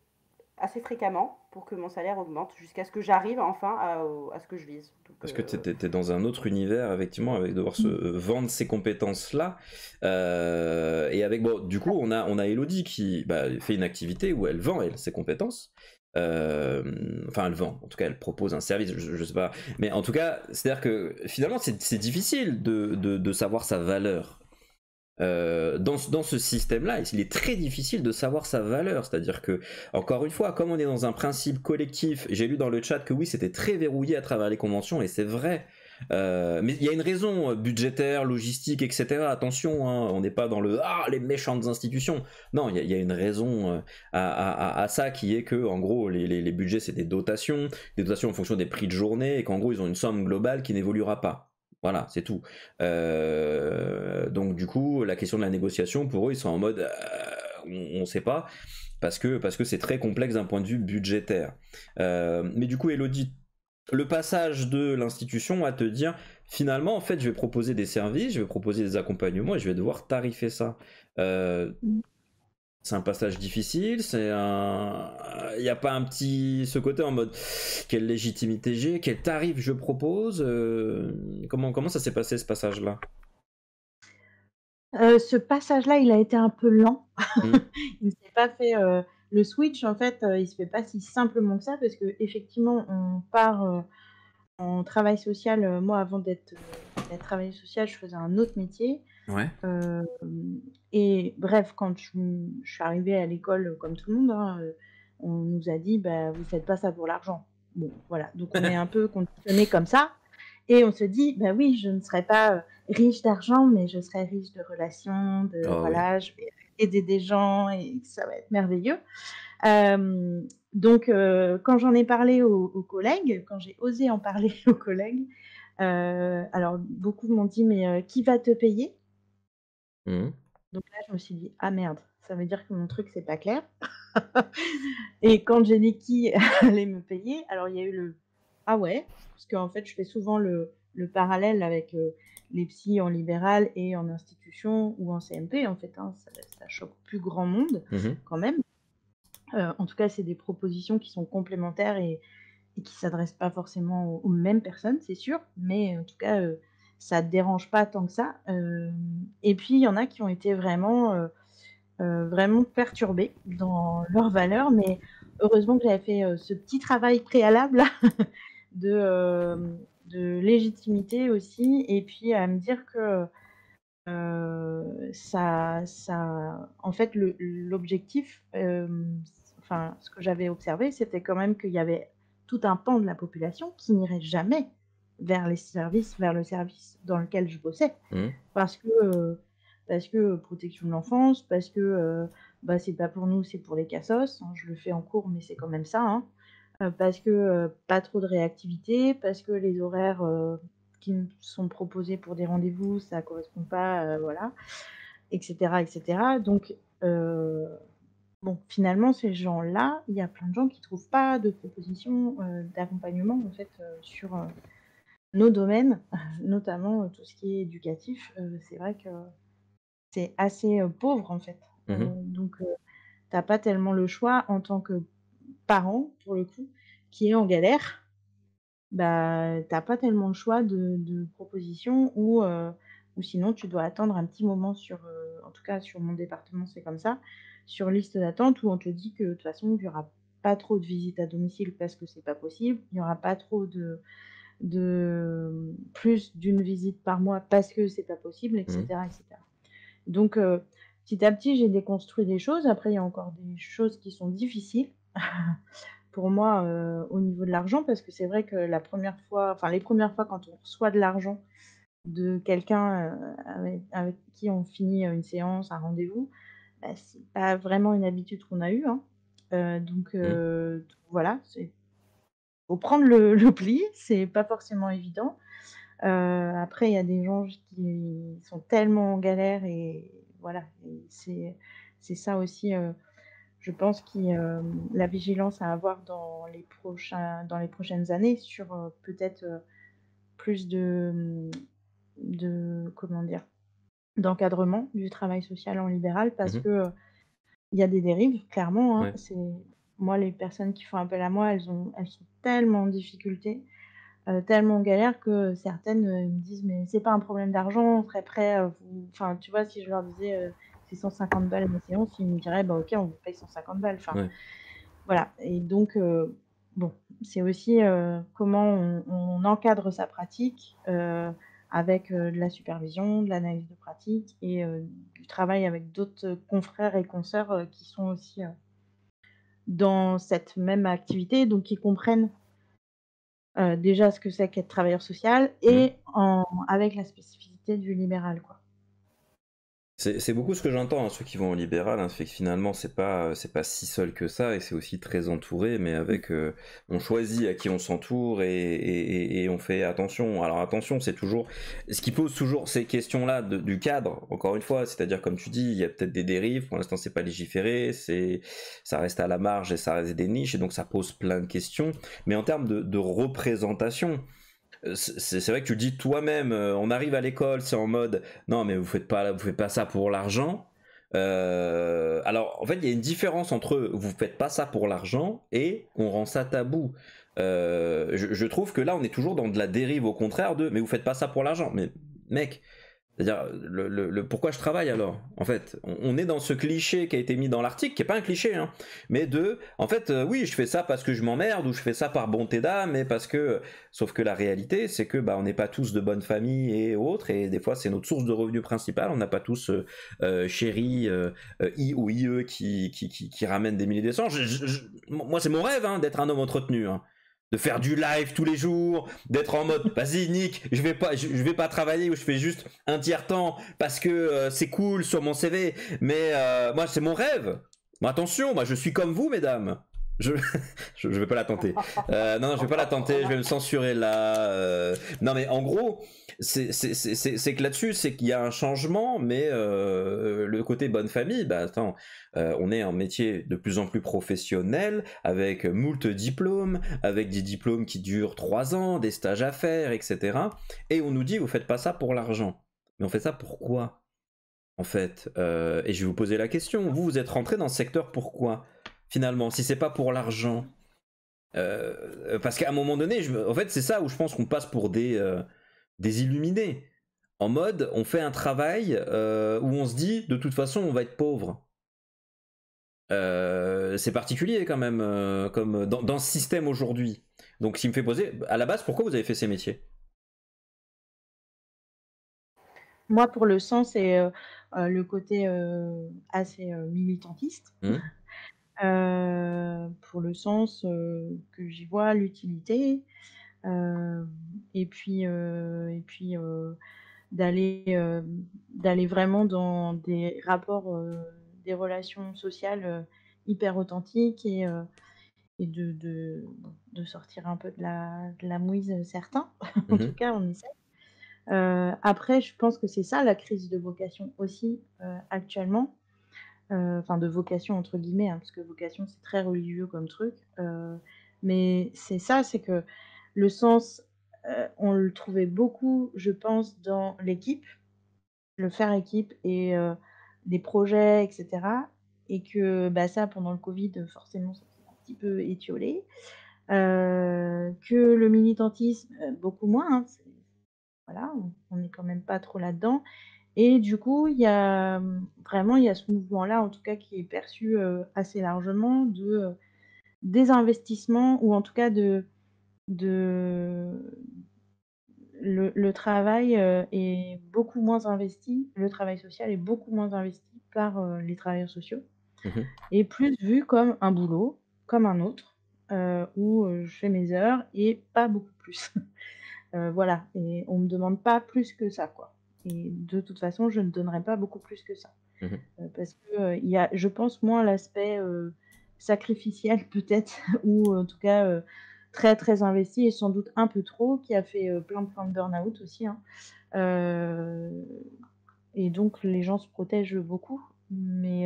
assez fréquemment pour que mon salaire augmente jusqu'à ce que j'arrive enfin à, ce que je vise. Parce que euh, tu étais dans un autre univers, effectivement, avec devoir se euh, vendre ces compétences-là. Euh, et avec, bon, du coup, on a, on a Elodie qui bah, fait une activité où elle vend elle, ses compétences. enfin, elle vend, en tout cas, elle propose un service, je, sais pas. Mais en tout cas, c'est-à-dire que finalement, c'est difficile de, de, de, savoir sa valeur euh, dans, dans, ce système-là, il est très difficile de savoir sa valeur. C'est-à-dire que, encore une fois, comme on est dans un principe collectif, j'ai lu dans le chat que oui, c'était très verrouillé à travers les conventions, et c'est vrai. Euh, mais il y a une raison euh, budgétaire, logistique, etc. Attention, hein, on n'est pas dans le ah les méchantes institutions. Non, il y, a une raison euh, à, à, ça qui est que en gros les, les budgets c'est des dotations, des dotations en fonction des prix de journée et qu'en gros ils ont une somme globale qui n'évoluera pas. Voilà, c'est tout. Euh, donc du coup, la question de la négociation, pour eux, ils sont en mode, euh, on ne sait pas, parce que parce que c'est très complexe d'un point de vue budgétaire. Euh, mais du coup, Elodie, le passage de l'institution à te dire, finalement, en fait, je vais proposer des services, je vais proposer des accompagnements, et je vais devoir tarifer ça. Euh, mm c'est un passage difficile, c'est un. Il n'y a pas un petit. ce côté en mode. quelle légitimité j'ai, quel tarif je propose euh, comment, comment ça s'est passé ce passage-là euh, Ce passage-là, il a été un peu lent. Hmm. il ne s'est pas fait. Euh, le switch, en fait, il ne se fait pas si simplement que ça, parce que effectivement, on part en travail social. moi, avant d'être travailleur social, je faisais un autre métier. Ouais. Euh, et bref, quand je, suis arrivée à l'école, comme tout le monde, hein, euh, on nous a dit bah, Vous faites pas ça pour l'argent. Bon, voilà. Donc, on est un peu conditionné comme ça. Et on se dit Bah oui, je ne serai pas euh, riche d'argent, mais je serai riche de relations, de, ah je vais aider des gens et ça va être merveilleux. donc, quand j'en ai parlé aux, collègues, quand j'ai osé en parler aux collègues, alors beaucoup m'ont dit mais qui va te payer Mmh. Donc là, je me suis dit, ah merde, ça veut dire que mon truc, c'est pas clair. et quand j'ai dit qui allait me payer, alors il y a eu le ah ouais, parce qu'en fait, je fais souvent le, parallèle avec euh, les psys en libéral et en institution ou en CMP, en fait, hein, ça, ça, choque plus grand monde mmh quand même. Euh, en tout cas, c'est des propositions qui sont complémentaires et, et qui s'adressent pas forcément aux, mêmes personnes, c'est sûr, mais en tout cas, euh, ça te dérange pas tant que ça. Euh, et puis il y en a qui ont été vraiment, euh, euh, vraiment perturbés dans leurs valeurs, mais heureusement que j'avais fait ce petit travail préalable de, de, légitimité aussi, et puis à me dire que ça, ça, en fait, l'objectif, enfin, ce que j'avais observé, c'était quand même qu'il y avait tout un pan de la population qui n'irait jamais vers les services, vers le service dans lequel je bossais. Mmh. Parce que, euh, parce que euh, protection de l'enfance, parce que euh, bah, c'est pas pour nous, c'est pour les cassos. Hein, je le fais en cours, mais c'est quand même ça. Hein. parce que pas trop de réactivité, parce que les horaires qui me sont proposés pour des rendez-vous, ça correspond pas, voilà, etc. etc. Donc, bon, finalement, ces gens-là, il y a plein de gens qui trouvent pas de propositions d'accompagnement, en fait, sur nos domaines, notamment euh, tout ce qui est éducatif, euh, c'est vrai que c'est assez euh, pauvre en fait. Mhm. Donc donc, t'as pas tellement le choix en tant que parent, pour le coup, qui est en galère. Bah, t'as pas tellement le choix de, de propositions ou ou sinon tu dois attendre un petit moment sur, en tout cas sur mon département c'est comme ça, sur liste d'attente où on te dit que de toute façon il n'y aura pas trop de visites à domicile parce que c'est pas possible, il n'y aura pas trop de, de plus d'une visite par mois parce que c'est pas possible, etc. Mmh. etc. Donc, euh, petit à petit, j'ai déconstruit des choses. Après, il y a encore des choses qui sont difficiles pour moi euh, au niveau de l'argent parce que c'est vrai que la première fois, enfin, les premières fois quand on reçoit de l'argent de quelqu'un euh, avec, qui on finit une séance, un rendez-vous, ce bah, c'est pas vraiment une habitude qu'on a eue. Hein. Mmh. donc, voilà, c'est prendre le, pli, c'est pas forcément évident. Euh, après, il y a des gens qui sont tellement en galère et voilà, c'est ça aussi, euh, je pense, que euh, la vigilance à avoir dans les, prochains, dans les prochaines années sur peut-être plus de, de comment dire, d'encadrement du travail social en libéral parce mmh que il y a des dérives, clairement. Hein. C'est moi les personnes qui font appel à moi, elles ont, elles sont tellement en difficulté, euh, tellement galère que certaines euh, me disent mais c'est pas un problème d'argent, on près prêt. Euh, enfin, tu vois, si je leur disais c'est 150 balles la séance, ils me diraient bah ok, on vous paye 150 balles. Enfin, voilà. Et donc bon, c'est aussi comment on, encadre sa pratique avec de la supervision, de l'analyse de pratique et du travail avec d'autres confrères et consoeurs qui sont aussi dans cette même activité, donc qui comprennent euh, déjà ce que c'est qu'être travailleur social et en, avec la spécificité du libéral. Quoi. C'est beaucoup ce que j'entends, hein, ceux qui vont au libéral, hein, c'est que finalement c'est pas euh, pas si seul que ça et c'est aussi très entouré, mais avec mm. euh, on choisit à qui on s'entoure et, on fait attention. Alors attention, c'est toujours ce qui pose toujours ces questions-là du cadre. Encore une fois, c'est-à-dire comme tu dis, il y a peut-être des dérives. Pour l'instant, c'est pas légiféré, ça reste à la marge et ça reste des niches et donc ça pose plein de questions. Mais en termes de représentation, euh, c'est vrai que tu dis toi-même, euh, on arrive à l'école, c'est en mode non mais vous faites pas, vous faites pas ça pour l'argent. Euh, alors en fait il y a une différence entre vous faites pas ça pour l'argent et qu'on rend ça tabou. je, je, trouve que là on est toujours dans de la dérive au contraire de mais vous faites pas ça pour l'argent. Mais mec, c'est-à-dire, le, pourquoi je travaille alors En fait, on, est dans ce cliché qui a été mis dans l'article, qui n'est pas un cliché, hein, mais de, en fait, euh, oui, je fais ça parce que je m'emmerde, ou je fais ça par bonté d'âme, mais parce que. Sauf que la réalité, c'est que bah, on n'est pas tous de bonne famille et autres, et des fois, c'est notre source de revenus principale. On n'a pas tous euh, euh, chéri, I ou IE qui, qui, ramène des milliers de moi, c'est mon rêve hein, d'être un homme entretenu. Hein de faire du live tous les jours, d'être en mode vas-y Nick, je vais pas je, vais pas travailler ou je fais juste un tiers temps parce que euh, c'est cool sur mon CV, mais euh, moi c'est mon rêve. Mais attention, moi je suis comme vous mesdames. Je, je, vais pas la tenter. Euh, non, non, je vais pas la tenter. Je vais me censurer là. Euh. non, mais en gros, c'est que là-dessus, c'est qu'il y a un changement, mais euh, le côté bonne famille, bah attends, on est un métier de plus en plus professionnel, avec moult diplômes, avec des diplômes qui durent trois ans, des stages à faire, etc. Et on nous dit, vous faites pas ça pour l'argent. Mais on fait ça pourquoi En fait, et je vais vous poser la question. Vous, vous êtes rentré dans ce secteur pourquoi finalement, si c'est pas pour l'argent. Euh, euh, parce qu'à un moment donné, en fait, c'est ça où je pense qu'on passe pour des, euh, des illuminés. En mode, on fait un travail où on se dit, de toute façon, on va être pauvre. c'est particulier quand même, comme dans, ce système aujourd'hui. Donc, ce qui me fait poser, à la base, pourquoi vous avez fait ces métiers Moi, pour le sens, c'est le côté assez militantiste. Mmh. Euh, pour le sens, euh, que j'y vois, l'utilité, euh, et puis, et puis, d'aller, d'aller vraiment dans des rapports, des relations sociales, hyper authentiques et et de de de sortir un peu de la de la mouise, certains. En mmh tout cas, on essaie. après je pense que c'est ça la crise de vocation aussi, actuellement. Euh, enfin de vocation entre guillemets, hein, parce que vocation c'est très religieux comme truc, euh, mais c'est ça, c'est que le sens, euh, on le trouvait beaucoup, je pense, dans l'équipe, le faire équipe et des projets, etc. Et que bah, ça, pendant le Covid, forcément, c'est s'est un petit peu étiolé. que le militantisme, beaucoup moins. Hein, voilà, on n'est quand même pas trop là-dedans. Et du coup, il y a vraiment y ce mouvement-là, en tout cas, qui est perçu euh, assez largement de désinvestissement euh, des ou en tout cas de, le, travail euh, est beaucoup moins investi, le travail social est beaucoup moins investi par les travailleurs sociaux mhm. et plus vu comme un boulot, comme un autre, où je fais mes heures et pas beaucoup plus. voilà, et on ne me demande pas plus que ça, quoi. Et de toute façon, je ne donnerai pas beaucoup plus que ça. Mhm. Euh, parce que euh, il y a, je pense, moins l'aspect euh, sacrificiel, peut-être, ou en tout cas très très investi et sans doute un peu trop, qui a fait plein de de burn-out aussi. Hein. et donc les gens se protègent beaucoup, mais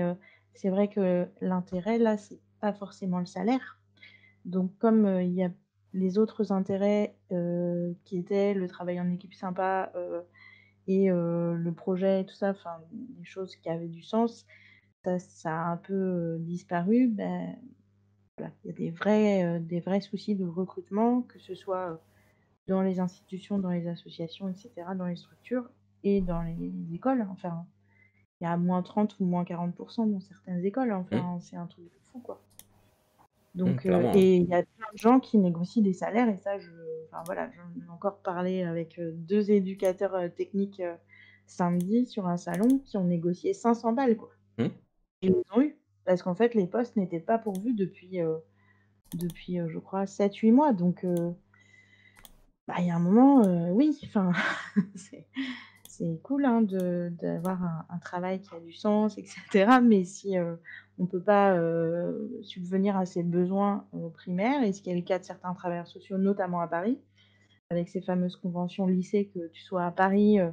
c'est vrai que l'intérêt là, c'est pas forcément le salaire. Donc comme il y a les autres intérêts qui étaient le travail en équipe sympa, et euh, le projet, et tout ça, enfin, des choses qui avaient du sens, ça, ça a un peu euh, disparu. Ben, Il y a des vrais, euh, des vrais soucis de recrutement, que ce soit dans les institutions, dans les associations, etc., dans les structures et dans les, écoles. Enfin, il y a moins 30 ou moins 40% dans certaines écoles. Enfin, mmh. c'est un truc de fou, quoi. Donc, mmh, hein. et il y a plein de gens qui négocient des salaires, et ça, je, enfin voilà, j'en ai encore parlé avec euh, deux éducateurs euh, techniques euh, samedi sur un salon qui ont négocié 500 balles, quoi. Mmh. Ils ont eu, parce qu'en fait, les postes n'étaient pas pourvus depuis, depuis je crois, 7-8 mois. Donc, bah, il y a un moment, oui, enfin, c'est cool hein, d'avoir un, travail qui a du sens, etc. Mais si on ne peut pas euh, subvenir à ses besoins euh, primaires, et ce qui est le cas de certains travailleurs sociaux, notamment à Paris, avec ces fameuses conventions lycées, que tu sois à Paris, euh,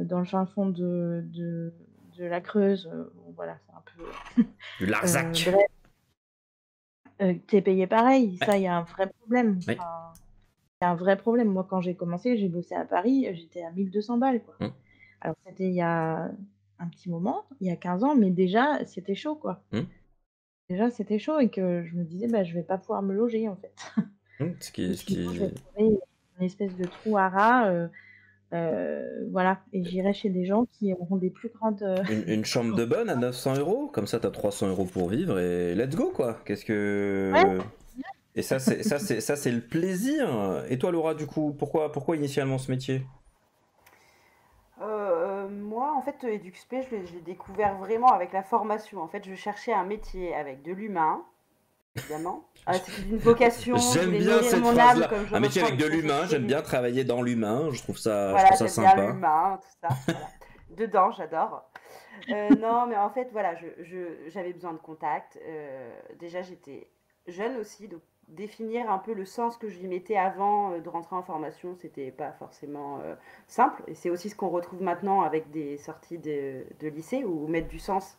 dans le fin fond de, de, la Creuse, voilà, c'est un peu... De Tu es payé pareil, ça, il y a un vrai problème. Il un vrai problème. Moi, quand j'ai commencé, j'ai bossé à Paris, j'étais à 1200 balles. Quoi. Mmh. Alors, c'était il y a un petit moment, il y a 15 ans, mais déjà, c'était chaud, quoi. Hmm. Déjà, c'était chaud et que je me disais, bah, je vais pas pouvoir me loger, en fait. Hmm, ce qui, ce qui... une espèce de trou à euh, euh, voilà, et j'irai chez des gens qui auront des plus grandes. Euh, une, chambre de bonne à 900 euros, comme ça tu as 300 euros pour vivre et let's go quoi. Qu'est-ce que. Et ça c'est ça c'est ça c'est le plaisir. Et toi Laura du coup pourquoi pourquoi initialement ce métier moi, en fait, EduxP, je l'ai découvert vraiment avec la formation. En fait, je cherchais un métier avec de l'humain, évidemment. Ah, c'est une vocation. J'aime bien cette phrase âme, Un métier avec de l'humain, j'aime bien travailler dans l'humain, je trouve ça, voilà, sympa. l'humain, tout ça. Dedans, j'adore. Euh, non, mais en fait, voilà, j'avais besoin de contact. Euh, déjà, j'étais jeune aussi, donc définir un peu le sens que j'y mettais avant euh, de rentrer en formation, c'était pas forcément euh, simple. Et c'est aussi ce qu'on retrouve maintenant avec des sorties de, lycée où mettre du sens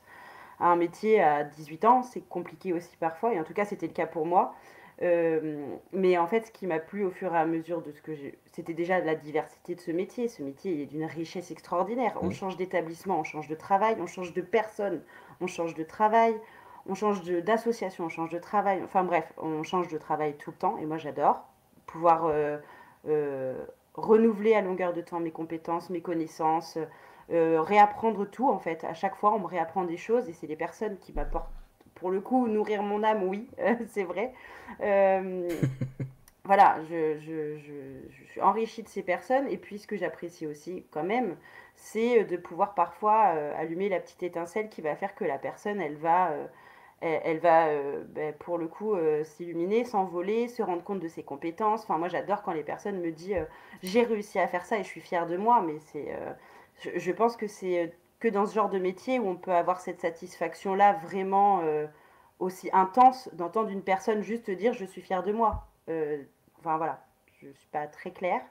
à un métier à 18 ans, c'est compliqué aussi parfois. Et en tout cas, c'était le cas pour moi. Euh, mais en fait, ce qui m'a plu au fur et à mesure de ce que j'ai, c'était déjà la diversité de ce métier. Ce métier est d'une richesse extraordinaire. On change d'établissement, on change de travail, on change de personne, on change de travail, on change d'association, on change de travail, enfin bref, on change de travail tout le temps et moi j'adore pouvoir euh, euh, renouveler à longueur de temps mes compétences, mes connaissances, euh, réapprendre tout en fait. À chaque fois, on me réapprend des choses et c'est les personnes qui m'apportent, pour le coup, nourrir mon âme, oui, c'est vrai. voilà, je, suis enrichie de ces personnes. Et puis, ce que j'apprécie aussi, quand même, c'est de pouvoir parfois allumer la petite étincelle qui va faire que la personne, elle va elle, va, euh, ben, pour le coup, euh, s'illuminer, s'envoler, se rendre compte de ses compétences. Enfin, moi, j'adore quand les personnes me disent euh, j'ai réussi à faire ça et je suis fière de moi. Mais c'est, je, je, pense que c'est que dans ce genre de métier où on peut avoir cette satisfaction-là vraiment aussi intense d'entendre une personne juste dire je suis fière de moi. Enfin, voilà, je ne suis pas très claire.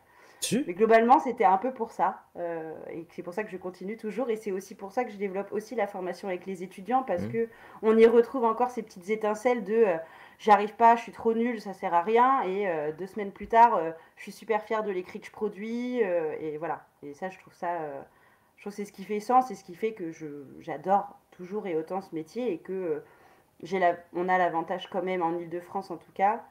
Mais globalement, c'était un peu pour ça. Euh, et c'est pour ça que je continue toujours. Et c'est aussi pour ça que je développe aussi la formation avec les étudiants, parce mmh. qu'on on y retrouve encore ces petites étincelles de euh, j'arrive pas, je suis trop nul, ça sert à rien. Et euh, deux semaines plus tard, je suis super fière de l'écrit que je produis. et voilà. Et ça, je trouve ça. je trouve c'est ce qui fait sens c'est ce qui fait que j'adore toujours et autant ce métier et que j'ai on a l'avantage quand même en Ile-de-France en tout cas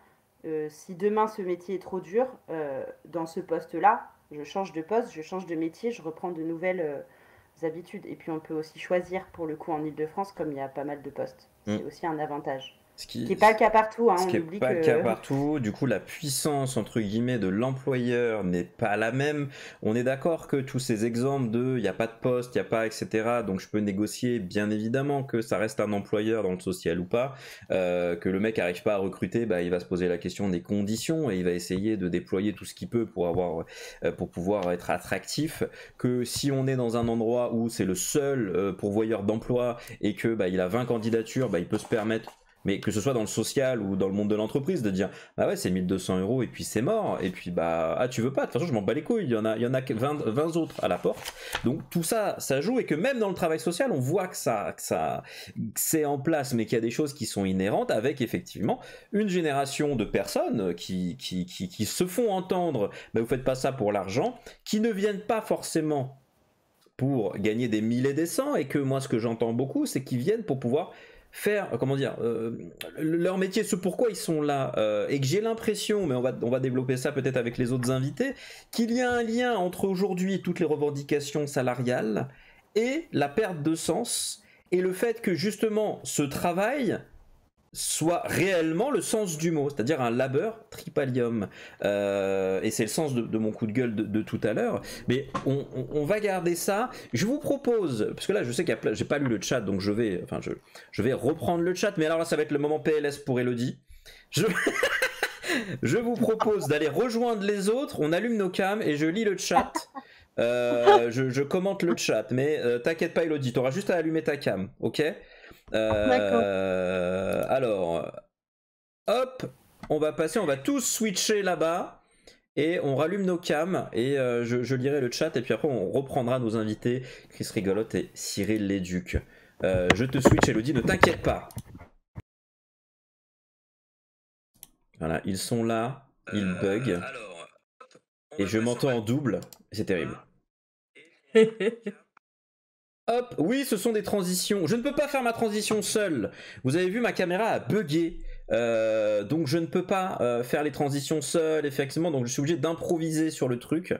euh, si demain ce métier est trop dur, euh, dans ce poste-là, je change de poste, je change de métier, je reprends de nouvelles euh, habitudes. Et puis on peut aussi choisir, pour le coup, en Ile-de-France, comme il y a pas mal de postes. C'est mm. aussi un avantage. Ce qui n'est pas le cas partout. Hein, ce pas partout. Du coup, la puissance, entre guillemets, de l'employeur n'est pas la même. On est d'accord que tous ces exemples de il n'y a pas de poste, il n'y a pas, etc., donc je peux négocier, bien évidemment, que ça reste un employeur dans le social ou pas, euh, que le mec n'arrive pas à recruter, bah, il va se poser la question des conditions et il va essayer de déployer tout ce qu'il peut pour, avoir, euh, pour pouvoir être attractif. Que si on est dans un endroit où c'est le seul euh, pourvoyeur d'emploi et que bah, il a 20 candidatures, bah, il peut se permettre mais que ce soit dans le social ou dans le monde de l'entreprise, de dire bah ouais, c'est 1200 euros et puis c'est mort, et puis bah ah, tu veux pas, de toute façon, je m'en bats les couilles, il y en a, il y en a 20, 20 autres à la porte. Donc tout ça, ça joue et que même dans le travail social, on voit que ça, ça, c'est en place, mais qu'il y a des choses qui sont inhérentes avec effectivement une génération de personnes qui, qui, se font entendre, bah vous faites pas ça pour l'argent, qui ne viennent pas forcément pour gagner des milliers et des cents et que moi ce que j'entends beaucoup c'est qu'ils viennent pour pouvoir faire, euh, comment dire, euh, leur métier, ce pourquoi ils sont là, euh, et que j'ai l'impression, mais on va développer ça peut-être avec les autres invités, qu'il y a un lien entre aujourd'hui toutes les revendications salariales et la perte de sens, et le fait que justement ce travail soit réellement le sens du mot, c'est-à-dire un labeur tripalium. Euh, et c'est le sens de, mon coup de gueule de, tout à l'heure. Mais on, va garder ça. Je vous propose, parce que là je sais que j'ai pas lu le chat, donc je vais, enfin je, vais reprendre le chat. Mais alors là ça va être le moment PLS pour Elodie. Je... vous propose d'aller rejoindre les autres, on allume nos cams et je lis le chat. Euh, je, commente le chat, mais euh, t'inquiète pas Elodie, t'auras juste à allumer ta cam, ok euh, alors, hop, on va passer, on va tous switcher là-bas et on rallume nos cams et euh, je, lirai le chat et puis après on reprendra nos invités, Chris Rigolote et Cyril Leduc euh, je te switch Elodie, ne t'inquiète pas. Voilà, ils sont là, ils buggent et je m'entends en double, c'est terrible. Ah. Hop, oui, ce sont des transitions. Je ne peux pas faire ma transition seule. Vous avez vu, ma caméra a bugué. Euh, donc je ne peux pas euh, faire les transitions seul effectivement. Donc je suis obligé d'improviser sur le truc.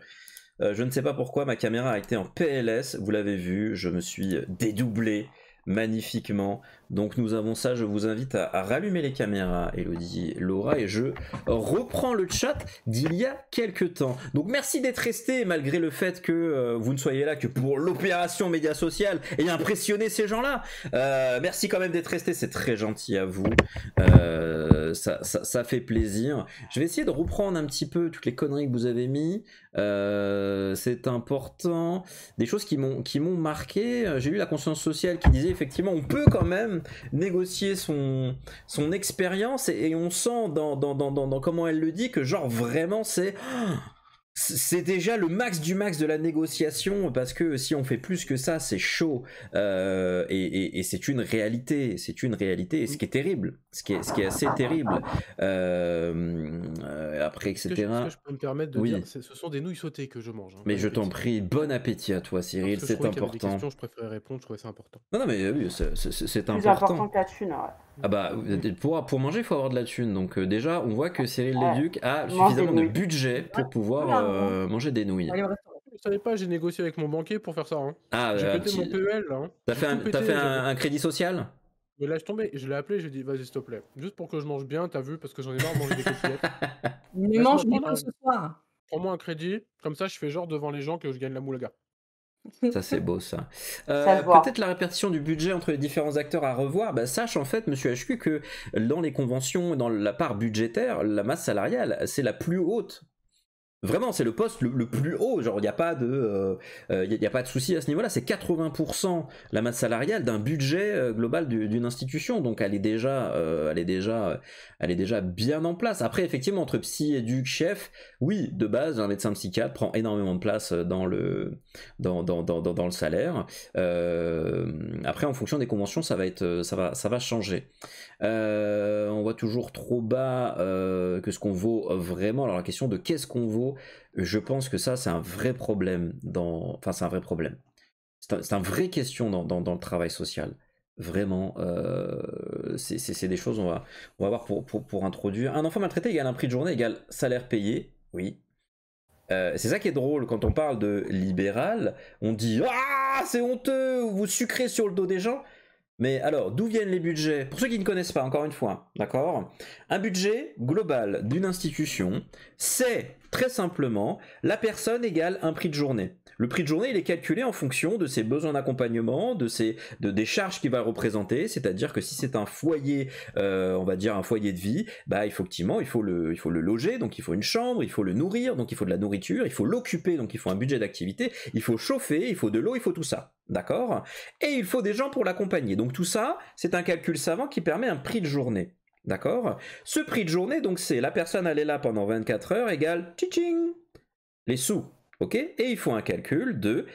Euh, je ne sais pas pourquoi ma caméra a été en PLS. Vous l'avez vu, je me suis dédoublé magnifiquement. Donc nous avons ça, je vous invite à, rallumer les caméras, Elodie, Laura, et je reprends le chat d'il y a quelques temps. Donc merci d'être resté, malgré le fait que euh, vous ne soyez là que pour l'opération média sociale et impressionner ces gens-là. Euh, merci quand même d'être resté, c'est très gentil à vous. Euh, ça, fait plaisir. Je vais essayer de reprendre un petit peu toutes les conneries que vous avez mis. c'est important. Des choses qui m'ont marqué. J'ai eu la conscience sociale qui disait effectivement on peut quand même négocier son, son expérience et, on sent dans, dans, dans, comment elle le dit que genre vraiment c'est c'est déjà le max du max de la négociation parce que si on fait plus que ça, c'est chaud euh, et, c'est une réalité, c'est une réalité, ce qui est terrible, ce qui est, assez terrible. Euh, euh, après, etc. oui. ce sont des nouilles sautées que je mange. Hein. mais je t'en prie, bon appétit à toi, Cyril, c'est important. je important. Non, non mais oui, c'est important. important ouais. Ah bah, pour, pour manger, il faut avoir de la thune. Donc euh, déjà, on voit que Cyril Leduc a suffisamment de budget pour pouvoir euh, manger des nouilles. Je savais pas, j'ai négocié avec mon banquier pour faire ça. Hein. Ah, j'ai euh, pété mon PEL. Hein. T'as fait, un, un, crédit social Mais là, je tombais. Je l'ai appelé, j'ai dit, vas-y, s'il te plaît. Juste pour que je mange bien, t'as vu, parce que j'en ai marre de manger des coquillettes. Mais mange bien ce soir. Prends-moi un crédit, comme ça, je fais genre devant les gens que je gagne la moulaga. Ça c'est beau ça. Euh, peut-être la répartition du budget entre les différents acteurs à revoir. Bah, sache en fait, Monsieur HQ, que dans les conventions, dans la part budgétaire, la masse salariale, c'est la plus haute Vraiment, c'est le poste le, plus haut. Genre, il n'y a pas de, il euh, euh, a, pas de souci à ce niveau-là. C'est 80% la masse salariale d'un budget euh, global d'une institution. Donc, elle est déjà, elle est déjà, elle est déjà bien en place. Après, effectivement, entre psy, et éduc, chef, oui, de base, un médecin psychiatre prend énormément de place dans le, dans, le salaire. après, en fonction des conventions, ça va être, ça va, ça va changer. Euh, on voit toujours trop bas euh, que ce qu'on vaut euh, vraiment. Alors la question de qu'est-ce qu'on vaut, je pense que ça c'est un vrai problème dans, enfin c'est un vrai problème. C'est un, vrai question dans, le travail social. Vraiment, c'est des choses on va on va voir pour, introduire. Un enfant maltraité égale un prix de journée égale salaire payé. Oui. c'est ça qui est drôle quand on parle de libéral. On dit ah c'est honteux, vous sucrez sur le dos des gens. Mais alors, d'où viennent les budgets Pour ceux qui ne connaissent pas, encore une fois, hein, d'accord Un budget global d'une institution, c'est très simplement la personne égale un prix de journée. Le prix de journée, il est calculé en fonction de ses besoins d'accompagnement, de ses, de, des charges qu'il va représenter. C'est-à-dire que si c'est un foyer, on va dire un foyer de vie, bah effectivement, il faut le, il faut le loger, donc il faut une chambre, il faut le nourrir, donc il faut de la nourriture, il faut l'occuper, donc il faut un budget d'activité, il faut chauffer, il faut de l'eau, il faut tout ça. D'accord Et il faut des gens pour l'accompagner. Donc tout ça, c'est un calcul savant qui permet un prix de journée. D'accord Ce prix de journée, donc c'est la personne, elle est là pendant 24 heures, égale tching les sous ok Et il faut un calcul de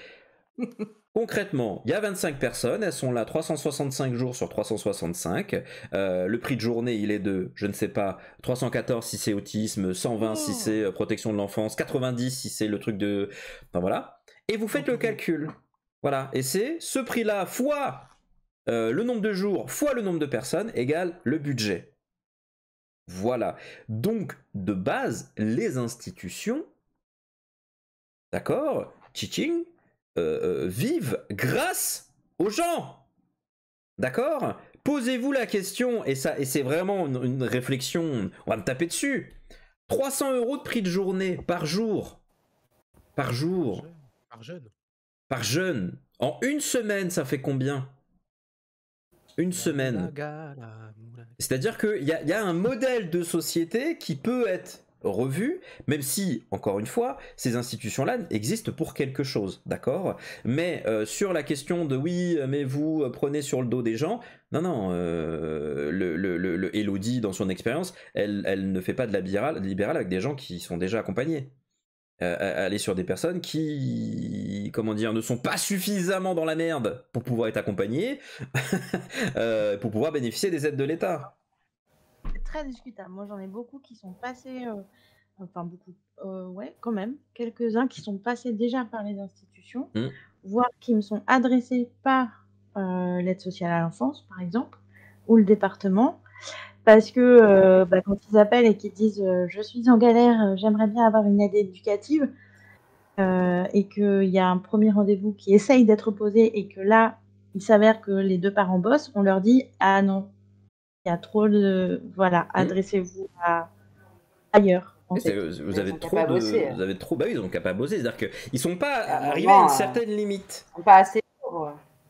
Concrètement, il y a 25 personnes, elles sont là 365 jours sur 365. Euh, le prix de journée, il est de, je ne sais pas, 314 si c'est autisme, 120 si oh. c'est euh, protection de l'enfance, 90 si c'est le truc de... Enfin voilà. Et vous faites le calcul. Voilà. Et c'est ce prix-là fois euh, le nombre de jours fois le nombre de personnes égale le budget. Voilà. Donc, de base, les institutions d'accord, teaching, euh, euh vivent grâce aux gens. D'accord Posez-vous la question, et, ça, et c'est vraiment une, réflexion, on va me taper dessus. 300 euros de prix de journée par jour. Par jour. Par jeune. Par jeune. En une semaine, ça fait combien Une semaine. C'est-à-dire qu'il y a un modèle de société qui peut être revue, même si, encore une fois, ces institutions-là existent pour quelque chose, d'accord Mais euh, sur la question de oui, mais vous prenez sur le dos des gens, non, non, euh, le, le, Elodie, dans son expérience, elle, ne fait pas de la libérale, avec des gens qui sont déjà accompagnés. Euh, elle est sur des personnes qui, comment dire, ne sont pas suffisamment dans la merde pour pouvoir être accompagnées, pour pouvoir bénéficier des aides de l'État très discutable. Moi, j'en ai beaucoup qui sont passés, euh, enfin beaucoup, euh, ouais, quand même, quelques-uns qui sont passés déjà par les institutions, mmh. voire qui me sont adressés par euh, l'aide sociale à l'enfance, par exemple, ou le département, parce que bah, quand ils appellent et qu'ils disent je suis en galère, j'aimerais bien avoir une aide éducative. et qu'il y a un premier rendez-vous qui essaye d'être posé et que là, il s'avère que les deux parents bossent, on leur dit Ah non, il y a trop de. Voilà, mm. adressez-vous à... ailleurs. Vous avez, trop vous avez trop. Bah ils n'ont qu'à pas bosser. C'est-à-dire qu'ils sont pas ah, bah, arrivés à une hein. certaine limite. Ils sont pas assez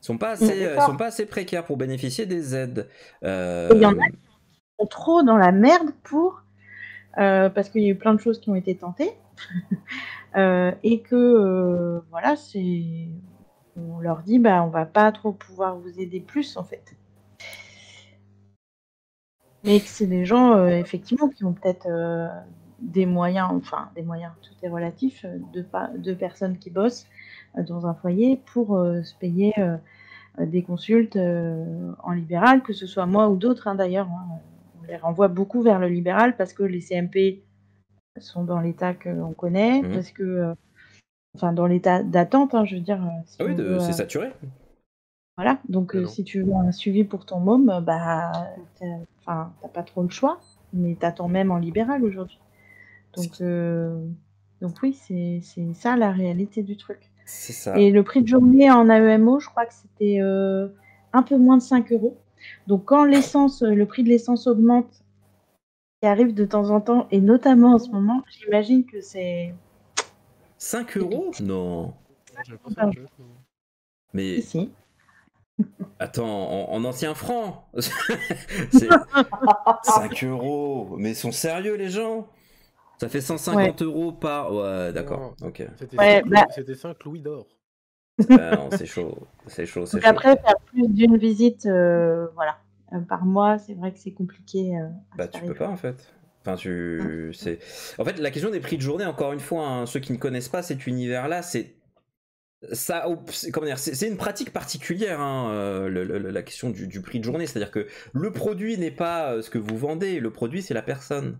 Ils sont pas assez, sont pas assez précaires pour bénéficier des aides. il y en a euh, qui sont trop dans la merde pour. Euh, parce qu'il y a eu plein de choses qui ont été tentées. Euh, et que, voilà, c'est. On leur dit, bah, on va pas trop pouvoir vous aider plus, en fait. Mais c'est des gens, euh, effectivement, qui ont peut-être euh, des moyens, enfin des moyens, tout est relatif, euh, de de personnes qui bossent dans un foyer pour se payer des consultes en libéral, que ce soit moi ou d'autres hein, d'ailleurs. Hein. on les renvoie beaucoup vers le libéral parce que les CMP sont dans l'état que l'on connaît, mmh parce que, enfin, dans l'état d'attente, hein, je veux dire. ah oui, c'est saturé. Voilà, donc bah euh, si tu veux un suivi pour ton môme, bah, t'as pas trop le choix, mais ton même en libéral aujourd'hui. Donc, euh, donc oui, c'est ça la réalité du truc. Et le prix de journée en AEMO, je crois que c'était euh, un peu moins de 5 euros. Donc quand l'essence, le prix de l'essence augmente, qui arrive de temps en temps, et notamment en ce moment, j'imagine que c'est... 5 euros Non. Mais... Attends, en, ancien franc C'est 5 euros Mais sont sérieux les gens Ça fait 150 euros par... Ouais, d'accord, ok. C'était 5, bah. louis d'or. c'est chaud, c'est chaud, c'est Après, faire plus d'une visite euh, voilà, euh, par mois, c'est vrai que c'est compliqué. Euh, bah tu peux pas en fait. Enfin, tu... Hein. En fait, la question des prix de journée, encore une fois, hein, ceux qui ne connaissent pas cet univers-là, c'est ça, oh, c'est une pratique particulière, hein, euh, la question du, prix de journée. C'est-à-dire que le produit n'est pas euh, ce que vous vendez, le produit c'est la personne.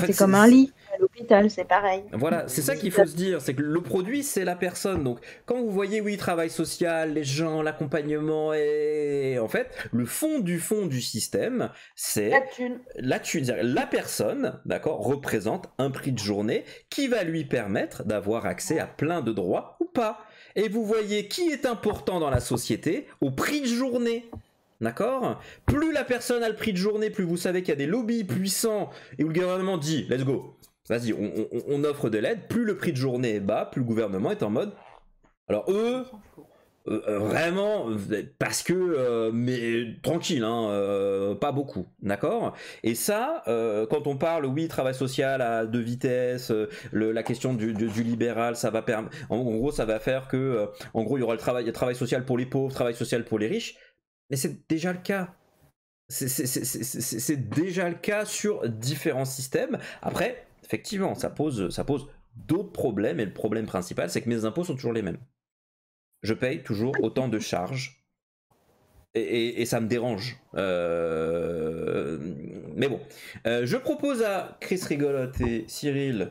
c'est comme un lit l'hôpital, c'est pareil. Voilà, c'est ça qu'il faut se dire, c'est que le produit, c'est la personne. Donc, quand vous voyez, oui, travail social, les gens, l'accompagnement, et en fait, le fond du fond du système, c'est la thune. La, thune, la personne, d'accord, représente un prix de journée qui va lui permettre d'avoir accès à plein de droits ou pas. Et vous voyez qui est important dans la société au prix de journée. D'accord Plus la personne a le prix de journée, plus vous savez qu'il y a des lobbies puissants et où le gouvernement dit let's go, Vas-y, on, offre de l'aide. Plus le prix de journée est bas, plus le gouvernement est en mode. Alors eux, euh, euh, vraiment, parce que, euh, mais tranquille, hein, pas beaucoup, d'accord Et ça, quand on parle, oui, travail social à deux vitesses, la question du, libéral, ça va en, gros, ça va faire que, en gros, il y aura le travail, le travail social pour les pauvres, travail social pour les riches, mais c'est déjà le cas. C'est déjà le cas sur différents systèmes. Après, effectivement, ça pose, ça pose d'autres problèmes, et le problème principal, c'est que mes impôts sont toujours les mêmes. Je paye toujours autant de charges, et, ça me dérange. Euh, mais bon, euh, je propose à Chris Rigolote et Cyril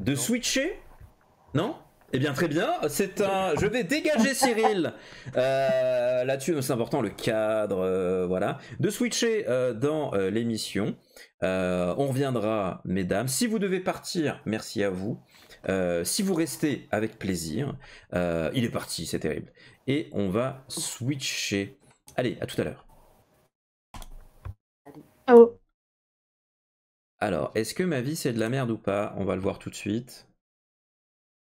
de switcher, non eh bien très bien, c'est un... Je vais dégager Cyril euh, là-dessus, c'est important le cadre, euh, voilà. De switcher euh, dans l'émission. on reviendra, mesdames. Si vous devez partir, merci à vous. si vous restez, avec plaisir. il est parti, c'est terrible. Et on va switcher. Allez, à tout à l'heure. Oh. Alors, est-ce que ma vie c'est de la merde ou pas On va le voir tout de suite.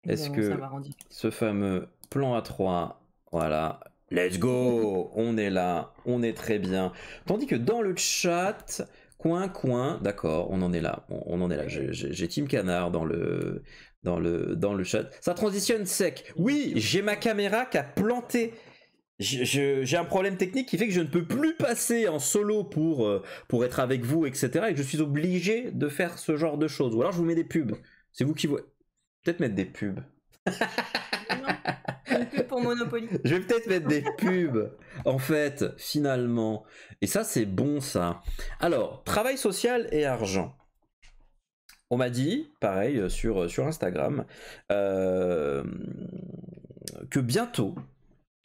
Est-ce que ce fameux plan A3, voilà, let's go, on est là, on est très bien. Tandis que dans le chat, coin coin, d'accord, on en est là, on, en est là. J'ai Team Canard dans le, dans le, dans le chat. Ça transitionne sec. Oui, j'ai ma caméra qui a planté. J'ai un problème technique qui fait que je ne peux plus passer en solo pour, euh, pour être avec vous, etc. Et que je suis obligé de faire ce genre de choses. Ou alors je vous mets des pubs. C'est vous qui voyez. Peut-être mettre des pubs. une pub pour Monopoly. Je vais peut-être mettre des pubs. En fait, finalement. Et ça, c'est bon, ça. Alors, travail social et argent. On m'a dit, pareil, euh, sur, euh, sur Instagram, euh, que bientôt,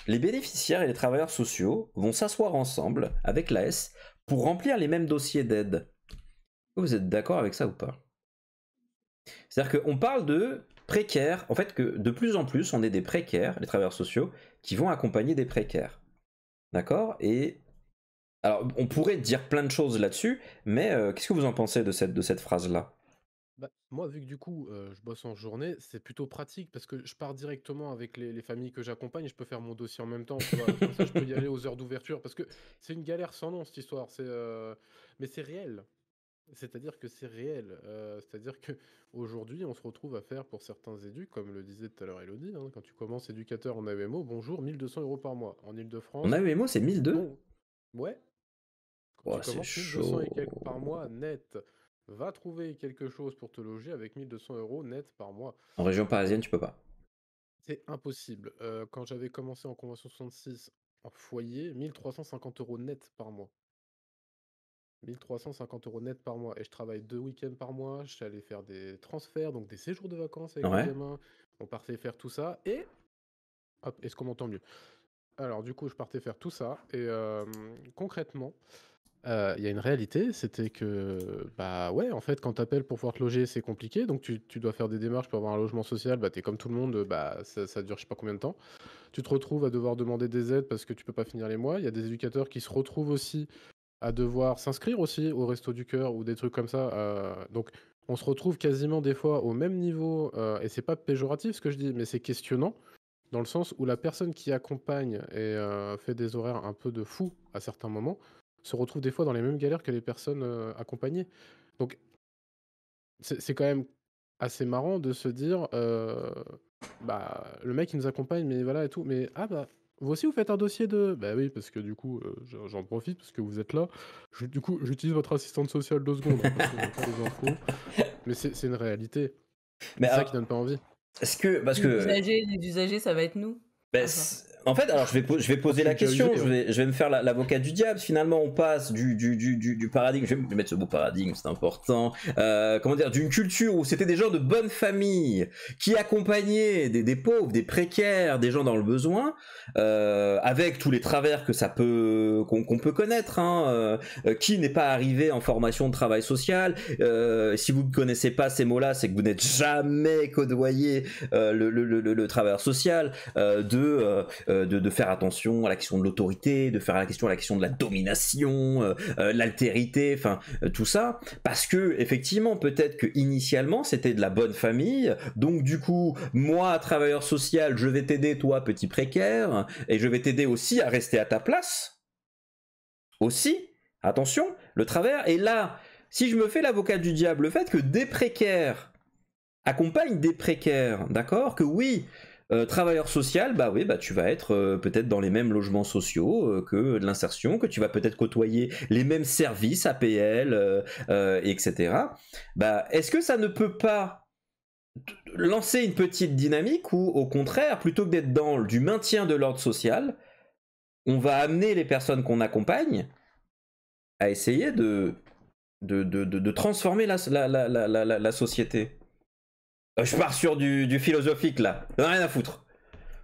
les bénéficiaires et les travailleurs sociaux vont s'asseoir ensemble avec l'AS pour remplir les mêmes dossiers d'aide. Vous êtes d'accord avec ça ou pas c'est-à-dire qu'on parle de précaires, en fait que de plus en plus on est des précaires, les travailleurs sociaux, qui vont accompagner des précaires. D'accord Et alors on pourrait dire plein de choses là-dessus, mais euh, qu'est-ce que vous en pensez de cette, de cette phrase-là bah, moi, vu que du coup, euh, je bosse en journée, c'est plutôt pratique parce que je pars directement avec les, familles que j'accompagne. Je peux faire mon dossier en même temps. je peux y aller aux heures d'ouverture parce que c'est une galère sans nom cette histoire. Euh, mais c'est réel. C'est-à-dire que c'est réel. Euh, c'est-à-dire que aujourd'hui, on se retrouve à faire pour certains éducs, comme le disait tout à l'heure Elodie, hein, quand tu commences éducateur en AEMO, bonjour, 1200 euros par mois. En Ile-de-France. En AEMO, c'est 1200 Ouais. Quand oh, tu commences chaud. 1200 et quelques par mois net. Va trouver quelque chose pour te loger avec 1200 euros net par mois. En région parisienne, tu peux pas. C'est impossible. Euh, quand j'avais commencé en convention 66 en foyer, 1350 euros net par mois. 1350 euros net par mois et je travaille deux week-ends par mois. Je suis allé faire des transferts, donc des séjours de vacances avec les On partait faire tout ça et. Hop, est-ce qu'on m'entend mieux? Alors, du coup, je partais faire tout ça et concrètement, euh, il y a une réalité, c'était que, bah ouais, en fait, quand t'appelles pour pouvoir te loger, c'est compliqué. Donc, tu, tu dois faire des démarches pour avoir un logement social. Bah, t'es comme tout le monde, bah, ça, ça dure je sais pas combien de temps. Tu te retrouves à devoir demander des aides parce que tu peux pas finir les mois. Il y a des éducateurs qui se retrouvent aussi à devoir s'inscrire aussi au Resto du Cœur ou des trucs comme ça. Euh, donc, on se retrouve quasiment des fois au même niveau, euh, et c'est pas péjoratif ce que je dis, mais c'est questionnant, dans le sens où la personne qui accompagne et euh, fait des horaires un peu de fou à certains moments se retrouve des fois dans les mêmes galères que les personnes accompagnées. Donc, c'est quand même assez marrant de se dire, bah, le mec qui nous accompagne, mais voilà et tout, mais ah bah, vous aussi, vous faites un dossier de. Ben oui, parce que du coup, euh, j'en- profite parce que vous êtes là. du coup, j'utilise votre assistante sociale deux secondes. Hein, parce infos. Mais c'est une réalité. C'est ça qui donne pas envie. est-ce que. Parce que. les usagers, ça va être nous. Bah, ah, en fait, alors je vais, je vais poser la question, je vais, me faire l'avocat du diable. Finalement, on passe du, paradigme, je vais mettre ce beau paradigme, c'est important, euh, comment dire, d'une culture où c'était des gens de bonne famille qui accompagnaient des, pauvres, des précaires, des gens dans le besoin, euh, avec tous les travers que ça peut, qu'on peut connaître, hein, euh, qui n'est pas arrivé en formation de travail social. si vous ne connaissez pas ces mots-là, c'est que vous n'êtes jamais codoyé le, le, le, travail social de euh, euh, de, faire attention à la question de l'autorité, de faire la question à la question de la domination, euh, l'altérité, enfin tout ça, parce que effectivement peut-être que initialement c'était de la bonne famille, donc du coup moi travailleur social, je vais t'aider toi petit précaire, et je vais t'aider aussi à rester à ta place. Aussi, attention, le travers. est là, si je me fais l'avocat du diable, le fait que des précaires accompagnent des précaires, d'accord Que oui, euh, travailleur social, bah oui, bah tu vas être euh, peut-être dans les mêmes logements sociaux euh, que de l'insertion, que tu vas peut-être côtoyer les mêmes services APL, etc. Bah, est-ce que ça ne peut pas lancer une petite dynamique ou au contraire, plutôt que d'être dans du maintien de l'ordre social, on va amener les personnes qu'on accompagne à essayer de, de, transformer la société euh, je pars sur du, philosophique là. a rien à foutre.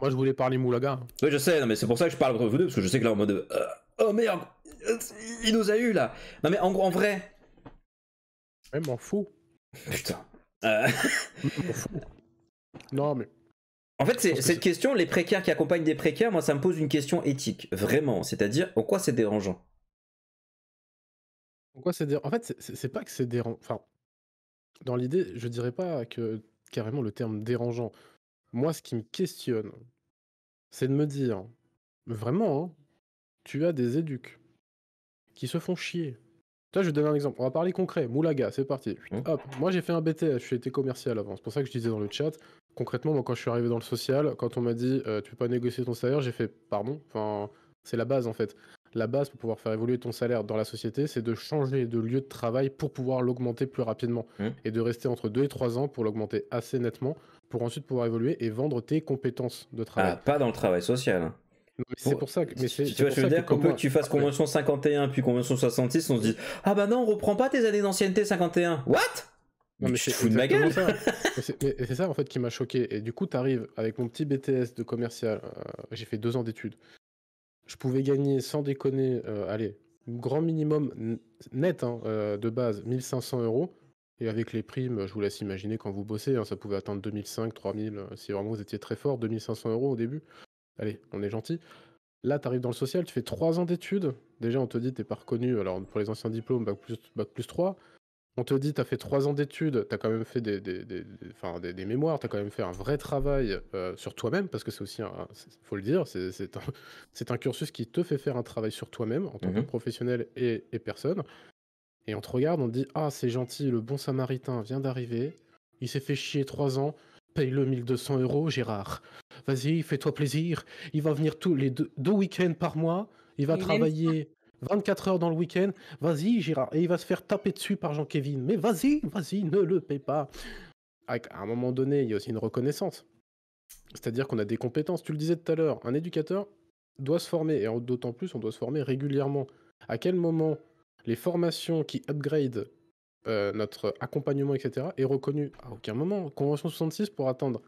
Moi je voulais parler Moulaga. Oui je sais, non, mais c'est pour ça que je parle entre vous deux, parce que je sais que là en mode... Euh, oh merde, euh, il nous a eu là. Non mais en, en vrai... Ouais m'en fous. Putain. Non mais... En fait, c'est, cette question, les précaires qui accompagnent des précaires, moi, ça me pose une question éthique, vraiment. C'est-à-dire, en quoi c'est dérangeant En quoi c'est dérangeant En fait, c'est, pas que c'est dérangeant. Enfin, dans l'idée, je dirais pas que carrément le terme dérangeant. Moi, ce qui me questionne, c'est de me dire, vraiment, hein, tu as des éduques qui se font chier. Toi, je vais donner un exemple. On va parler concret. Moulaga, c'est parti. Mmh. Moi, j'ai fait un BTS. J'ai été commercial avant. C'est pour ça que je disais dans le chat. Concrètement, moi, quand je suis arrivé dans le social, quand on m'a dit euh, tu peux pas négocier ton salaire, j'ai fait pardon. Enfin, c'est la base en fait la base pour pouvoir faire évoluer ton salaire dans la société, c'est de changer de lieu de travail pour pouvoir l'augmenter plus rapidement mmh. et de rester entre 2 et 3 ans pour l'augmenter assez nettement pour ensuite pouvoir évoluer et vendre tes compétences de ah, travail. pas dans le travail social. C'est pour ça que. tu vois, je dire qu'on peut que tu fasses convention 51 puis convention 66, on se dit Ah bah non, on reprend pas tes années d'ancienneté 51. What C'est ça en fait qui m'a choqué. Et du coup, t'arrives avec mon petit BTS de commercial, euh, j'ai fait deux ans d'études, je pouvais gagner sans déconner, euh, allez, grand minimum net hein, euh, de base, 1500 euros. Et avec les primes, je vous laisse imaginer quand vous bossez, hein, ça pouvait atteindre 2005, 3000, euh, si vraiment vous étiez très fort, 2500 euros au début. Allez, on est gentil. Là, tu arrives dans le social, tu fais 3 ans d'études. Déjà, on te dit, tu n'es pas reconnu. Alors, pour les anciens diplômes, plus, bac plus 3 on te dit, tu as fait trois ans d'études, tu as quand même fait des, des, des, mémoires, tu as quand même fait un vrai travail euh, sur toi-même, parce que c'est aussi, un, faut le dire, c'est un, un, cursus qui te fait faire un travail sur toi-même, en tant que mmh professionnel et, personne. Et on te regarde, on te dit, ah, c'est gentil, le bon samaritain vient d'arriver, il s'est fait chier trois ans, paye-le 1200 euros, Gérard. Vas-y, fais-toi plaisir, il va venir tous les deux, week-ends par mois, il va travailler 24 heures dans le week-end. Vas-y, Gérard. Et il va se faire taper dessus par jean kevin Mais vas-y, vas-y, ne le paie pas. Ah, à un moment donné, il y a aussi une reconnaissance. C'est-à-dire qu'on a des compétences. Tu le disais tout à l'heure, un éducateur doit se former. Et d'autant plus, on doit se former régulièrement. À quel moment les formations qui upgrade euh, notre accompagnement, etc., est reconnu à aucun moment. Convention 66, pour atteindre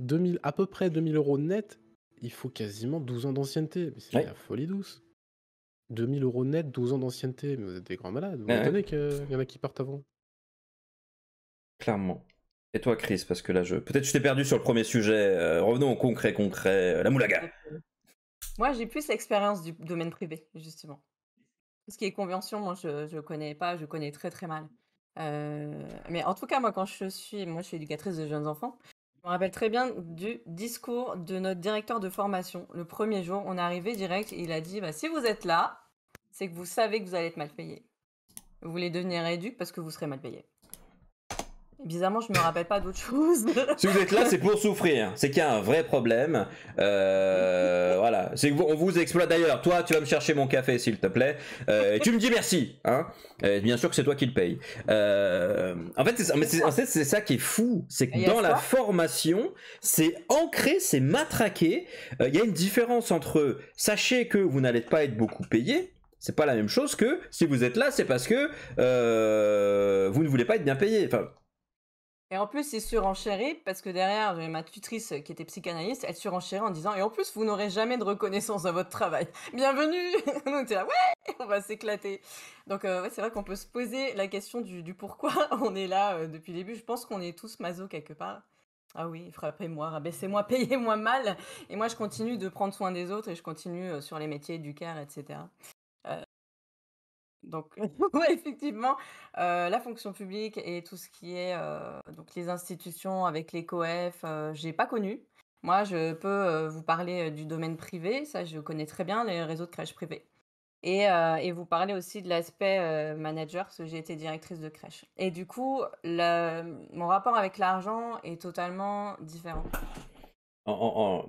2000, à peu près 2000 euros net, il faut quasiment 12 ans d'ancienneté. c'est la folie douce. 2000 euros net, 12 ans d'ancienneté. Mais vous êtes des grands malades. Vous vous ah qu'il y en a qui partent avant. Clairement. Et toi, Chris, parce que là, je... peut-être je t'ai perdu sur le premier sujet. Euh, revenons au concret, concret. Euh, la moulaga. Moi, j'ai plus l'expérience du domaine privé, justement. ce qui est convention, moi, je ne connais pas, je connais très très mal. Euh, mais en tout cas, moi, quand je suis, moi, je suis éducatrice de jeunes enfants, je me rappelle très bien du discours de notre directeur de formation. Le premier jour, on est arrivé direct et il a dit bah, si vous êtes là, c'est que vous savez que vous allez être mal payé. Vous voulez devenir éduque parce que vous serez mal payé. Bizarrement, je me rappelle pas d'autre chose. si vous êtes là, c'est pour souffrir. C'est qu'il y a un vrai problème. Euh, voilà. C'est on vous exploite. D'ailleurs, toi, tu vas me chercher mon café, s'il te plaît. Euh, et tu me dis merci. Hein bien sûr que c'est toi qui le paye. Euh, en fait, c'est ça qui est fou. C'est que dans la formation, c'est ancré, c'est matraqué. Euh, il y a une différence entre sachez que vous n'allez pas être beaucoup payé. C'est pas la même chose que si vous êtes là, c'est parce que euh, vous ne voulez pas être bien payé. Enfin, et en plus, c'est surenchéré, parce que derrière, j'avais ma tutrice qui était psychanalyste, elle surenchérit en disant Et en plus, vous n'aurez jamais de reconnaissance à votre travail. Bienvenue On était là, ouais On va s'éclater. Donc, euh, ouais, c'est vrai qu'on peut se poser la question du, pourquoi on est là euh, depuis le début. Je pense qu'on est tous maso quelque part. Ah oui, frappez-moi, rabaissez-moi, payez-moi mal. Et moi, je continue de prendre soin des autres et je continue euh, sur les métiers du etc. Donc, effectivement, euh, la fonction publique et tout ce qui est euh, donc les institutions avec les COEF, je euh, j'ai pas connu. Moi, je peux vous parler du domaine privé, ça je connais très bien les réseaux de crèches privées. Et, et vous parler aussi de l'aspect manager, parce que j'ai été directrice de crèche. Et du coup, mon rapport avec l'argent est totalement différent.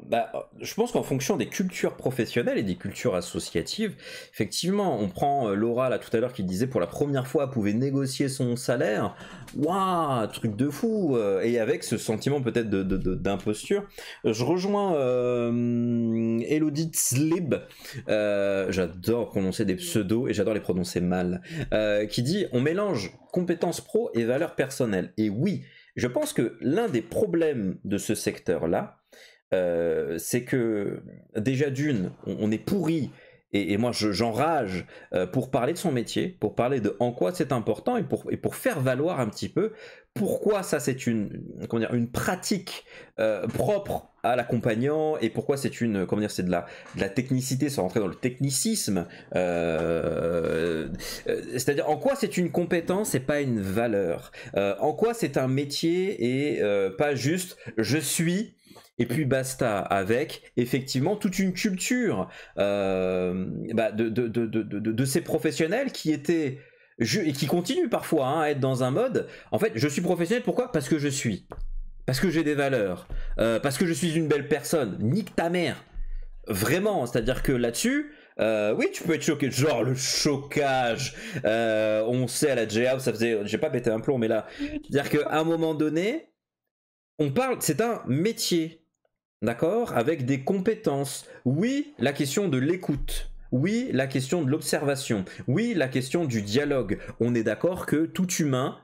Bah, je pense qu'en fonction des cultures professionnelles et des cultures associatives, effectivement, on prend euh, Laura là tout à l'heure qui disait pour la première fois pouvait négocier son salaire. Waouh, truc de fou euh, Et avec ce sentiment peut-être d'imposture, de, de, je rejoins euh, Elodie Tzlib. j'adore prononcer des pseudos et j'adore les prononcer mal. qui dit on mélange compétences pro et valeurs personnelles. Et oui. Je pense que l'un des problèmes de ce secteur-là, euh, c'est que déjà d'une, on, est pourri. Et, moi, j'enrage euh, pour parler de son métier, pour parler de en quoi c'est important et pour, pour faire valoir un petit peu pourquoi ça c'est une, comment dire, une pratique euh, propre à l'accompagnant et pourquoi c'est une comment dire c'est de la, la technicité sans rentrer dans le technicisme c'est à dire en quoi c'est une compétence et pas une valeur en quoi c'est un métier et pas juste je suis et puis basta avec effectivement toute une culture euh, bah, de, de, ces professionnels qui étaient et qui continuent parfois hein, à être dans un mode. En fait, je suis professionnel pourquoi Parce que je suis, parce que j'ai des valeurs, euh, parce que je suis une belle personne. Nique ta mère, vraiment. C'est-à-dire que là-dessus, euh, oui, tu peux être choqué, genre le chocage. on sait à la j ça faisait. J'ai pas pété un plomb, mais là. C'est-à-dire qu'à un moment donné, on parle. C'est un métier d'accord Avec des compétences. Oui, la question de l'écoute. Oui, la question de l'observation. Oui, la question du dialogue. On est d'accord que tout humain,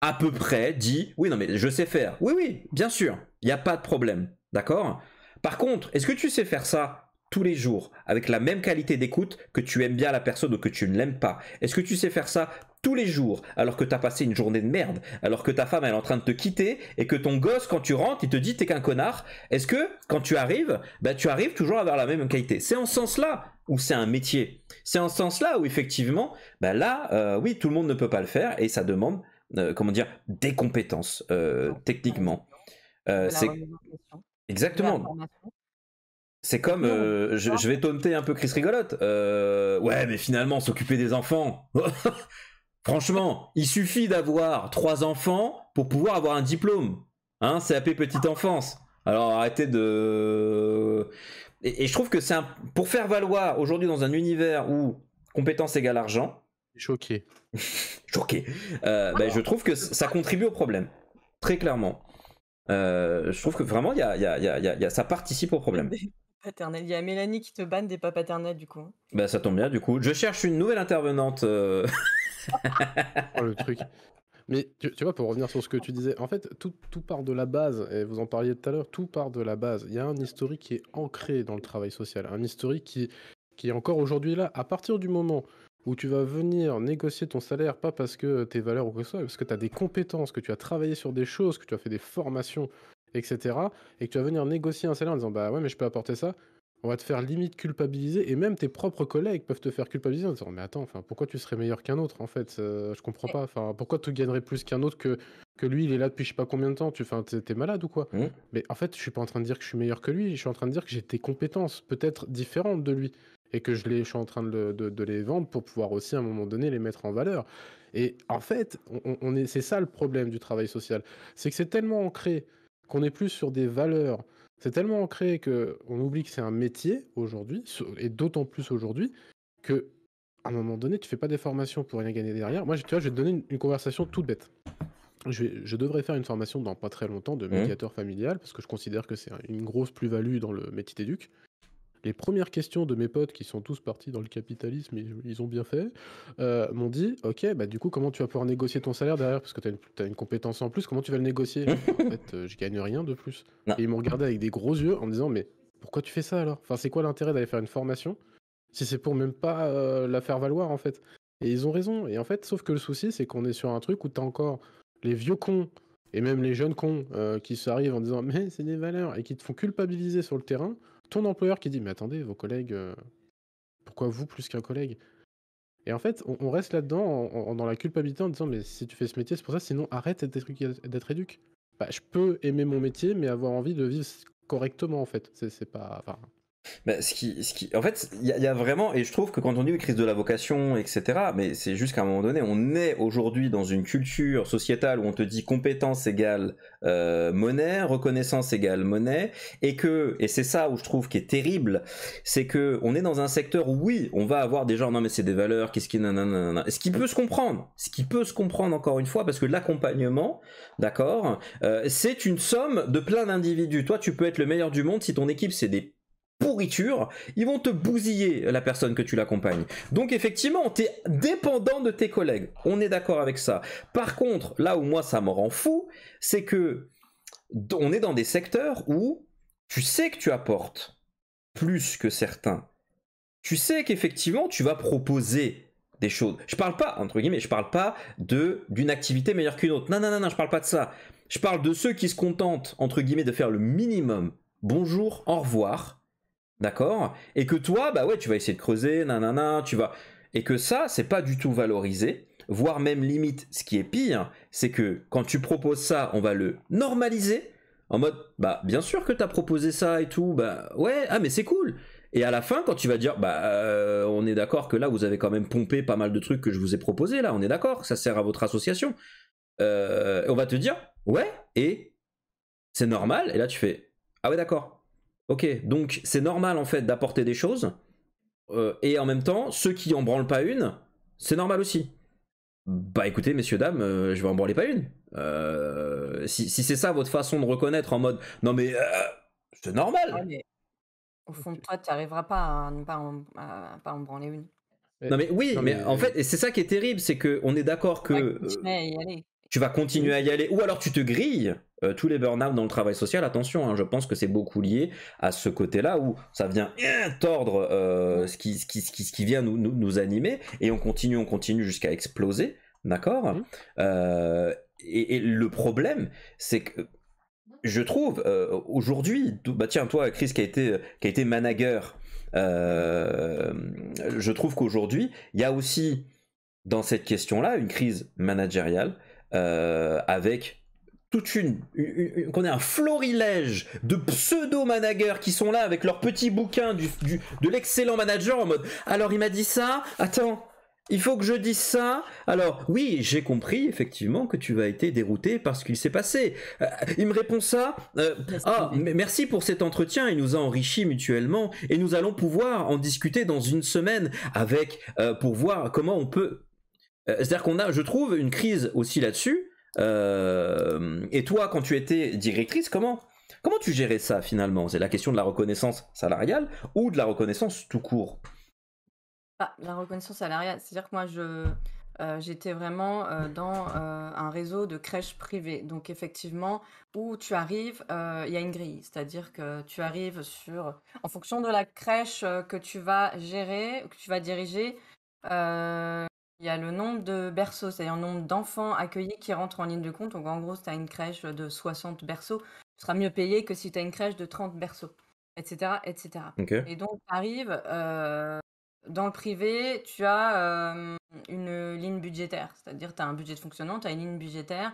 à peu près, dit oui, non, mais je sais faire. Oui, oui, bien sûr, il n'y a pas de problème, d'accord Par contre, est-ce que tu sais faire ça tous les jours avec la même qualité d'écoute que tu aimes bien la personne ou que tu ne l'aimes pas Est-ce que tu sais faire ça tous les jours alors que tu as passé une journée de merde, alors que ta femme est en train de te quitter et que ton gosse quand tu rentres il te dit t'es qu'un connard Est-ce que quand tu arrives, ben tu arrives toujours à avoir la même qualité C'est en sens là où c'est un métier. C'est en sens là où effectivement, ben là euh, oui tout le monde ne peut pas le faire et ça demande euh, comment dire des compétences euh, techniquement. c'est exactement. C'est comme, euh, je, vais taunter un peu Chris Rigolote. Euh, ouais, mais finalement, s'occuper des enfants. Franchement, il suffit d'avoir trois enfants pour pouvoir avoir un diplôme. Hein, CAP petite enfance. Alors arrêtez de. Et, je trouve que c'est un... pour faire valoir aujourd'hui dans un univers où compétence égale argent. Choqué. choqué. Euh, ben, je trouve que ça contribue au problème. Très clairement. je trouve que vraiment, y a, a, ça participe au problème. Il y a Mélanie qui te banne des pas paternels du coup. Hein. Bah ça tombe bien du coup. Je cherche une nouvelle intervenante. Euh. Oh, le truc. Mais tu, vois, pour revenir sur ce que tu disais, en fait, tout, part de la base, et vous en parliez tout à l'heure, tout part de la base. Il y a un historique qui est ancré dans le travail social, un historique qui, qui est encore aujourd'hui là. À partir du moment où tu vas venir négocier ton salaire, pas parce que tes valeurs ou quoi que ce soit, parce que tu as des compétences, que tu as travaillé sur des choses, que tu as fait des formations, etc. Et que tu vas venir négocier un salaire en disant bah ouais mais je peux apporter ça, on va te faire limite culpabiliser et même tes propres collègues peuvent te faire culpabiliser en disant mais attends enfin pourquoi tu serais meilleur qu'un autre en fait euh, je comprends pas enfin pourquoi tu gagnerais plus qu'un autre que que lui il est là depuis je sais pas combien de temps tu enfin t'es malade ou quoi mmh. mais en fait je suis pas en train de dire que je suis meilleur que lui je suis en train de dire que j'ai des compétences peut-être différentes de lui et que je les je suis en train de, de, les vendre pour pouvoir aussi à un moment donné les mettre en valeur et en fait on, on est c'est ça le problème du travail social c'est que c'est tellement ancré qu'on est plus sur des valeurs. C'est tellement ancré que on oublie que c'est un métier aujourd'hui, et d'autant plus aujourd'hui que à un moment donné, tu fais pas des formations pour rien gagner derrière. Moi, tu vois, je vais te donner une, conversation toute bête. Je, devrais faire une formation dans pas très longtemps de mmh. médiateur familial parce que je considère que c'est une grosse plus-value dans le métier d'éduc les premières questions de mes potes qui sont tous partis dans le capitalisme, et ils ont bien fait, euh, m'ont dit Ok, bah du coup, comment tu vas pouvoir négocier ton salaire derrière Parce que tu as, une compétence en plus, comment tu vas le négocier En fait, euh, je gagne rien de plus. Et ils m'ont regardé avec des gros yeux en me disant Mais pourquoi tu fais ça alors Enfin, c'est quoi l'intérêt d'aller faire une formation si c'est pour même pas euh, la faire valoir en fait Et ils ont raison. Et en fait, sauf que le souci, c'est qu'on est sur un truc où tu as encore les vieux cons et même les jeunes cons qui qui s'arrivent en disant mais c'est des valeurs et qui te font culpabiliser sur le terrain ton employeur qui dit mais attendez vos collègues, euh, pourquoi vous plus qu'un collègue Et en fait on, reste là-dedans dans la culpabilité en disant mais si tu fais ce métier c'est pour ça sinon arrête d'être éduque. Bah, je peux aimer mon métier mais avoir envie de vivre correctement en fait. C'est pas enfin bah, qui, ce qui, en fait, il y, a vraiment, et je trouve que quand on dit crise de la vocation, etc., mais c'est juste qu'à un moment donné, on est aujourd'hui dans une culture sociétale où on te dit compétence égale euh, monnaie, reconnaissance égale monnaie, et que, et c'est ça où je trouve qui est terrible, c'est que on est dans un secteur où oui, on va avoir des gens, non mais c'est des valeurs, qu'est-ce qui, nanana, ce qui peut se comprendre, ce qui peut se comprendre encore une fois, parce que l'accompagnement, d'accord, euh, c'est une somme de plein d'individus. Toi, tu peux être le meilleur du monde si ton équipe c'est des ils vont te bousiller euh, la personne que tu l'accompagnes. Donc effectivement, tu es dépendant de tes collègues. On est d'accord avec ça. Par contre, là où moi ça me rend fou, c'est que on est dans des secteurs où tu sais que tu apportes plus que certains. Tu sais qu'effectivement, tu vas proposer des choses. Je parle pas, entre guillemets, je parle pas de d'une activité meilleure qu'une autre. Non, non, non, non, je parle pas de ça. Je parle de ceux qui se contentent, entre guillemets, de faire le minimum. Bonjour, au revoir. D'accord Et que toi, bah ouais, tu vas essayer de creuser, nanana, tu vas. Et que ça, c'est pas du tout valorisé, voire même limite, ce qui est pire, c'est que quand tu proposes ça, on va le normaliser, en mode, bah bien sûr que t'as proposé ça et tout, bah ouais, ah mais c'est cool et à la fin, quand tu vas dire, bah, euh, on est d'accord que là, vous avez quand même pompé pas mal de trucs que je vous ai proposé là, on est d'accord, ça sert à votre association. Euh, on va te dire, ouais, et c'est normal. Et là, tu fais, ah ouais, d'accord. Ok, donc c'est normal en fait d'apporter des choses. Euh, et en même temps, ceux qui en branlent pas une, c'est normal aussi. Bah écoutez, messieurs, dames, euh, je vais en branler pas une. Euh, si, c'est ça votre façon de reconnaître en mode non mais c'est normal. au fond de toi, tu n'arriveras pas à ne pas, en, branler une. Non mais oui, mais, en fait, et c'est ça qui est terrible, c'est qu'on est d'accord que tu vas continuer à y aller, ou alors tu te grilles. Euh, tous les burn-out dans le travail social, attention, hein, je pense que c'est beaucoup lié à ce côté-là où ça vient euh, tordre euh, ce, qui, qui, qui, ce, qui, vient nous, nous, nous, animer, et on continue, on continue jusqu'à exploser, d'accord mhm. et, le problème, c'est que je trouve aujourd'hui, bah tiens, toi, Chris, qui a été, qui a été manager, je trouve qu'aujourd'hui, il y a aussi dans cette question-là une crise managériale euh, avec toute une, qu'on ait un florilège de pseudo managers qui sont là avec leur petit bouquin du, de l'excellent manager en mode alors il m'a dit ça attends il faut que je dise ça. Alors oui, j'ai compris effectivement que tu as été dérouté par ce qu'il s'est passé. Euh, il me répond ça. Euh, ah, merci pour cet entretien. Il nous a enrichis mutuellement et nous allons pouvoir en discuter dans une semaine avec pour voir comment on peut euh, c'est-à-dire qu'on a, je trouve, une crise aussi là-dessus. Euh, et toi, quand tu étais directrice, comment comment tu gérais ça finalement C'est la question de la reconnaissance salariale ou de la reconnaissance tout court ah, La reconnaissance salariale, c'est-à-dire que moi, je euh, j'étais vraiment dans un réseau de crèches privées. Donc effectivement, où tu arrives, il y a une grille. C'est-à-dire que tu arrives sur, en fonction de la crèche que tu vas gérer, que tu vas diriger, il y a le nombre de berceaux, c'est-à-dire le nombre d'enfants accueillis qui rentrent en ligne de compte. Donc en gros, si tu as une crèche de 60 berceaux, tu seras mieux payé que si tu as une crèche de 30 berceaux, etc. etc. Et donc, tu arrives euh, dans le privé, tu as euh, une ligne budgétaire, c'est-à-dire tu as un budget de fonctionnement, tu as une ligne budgétaire.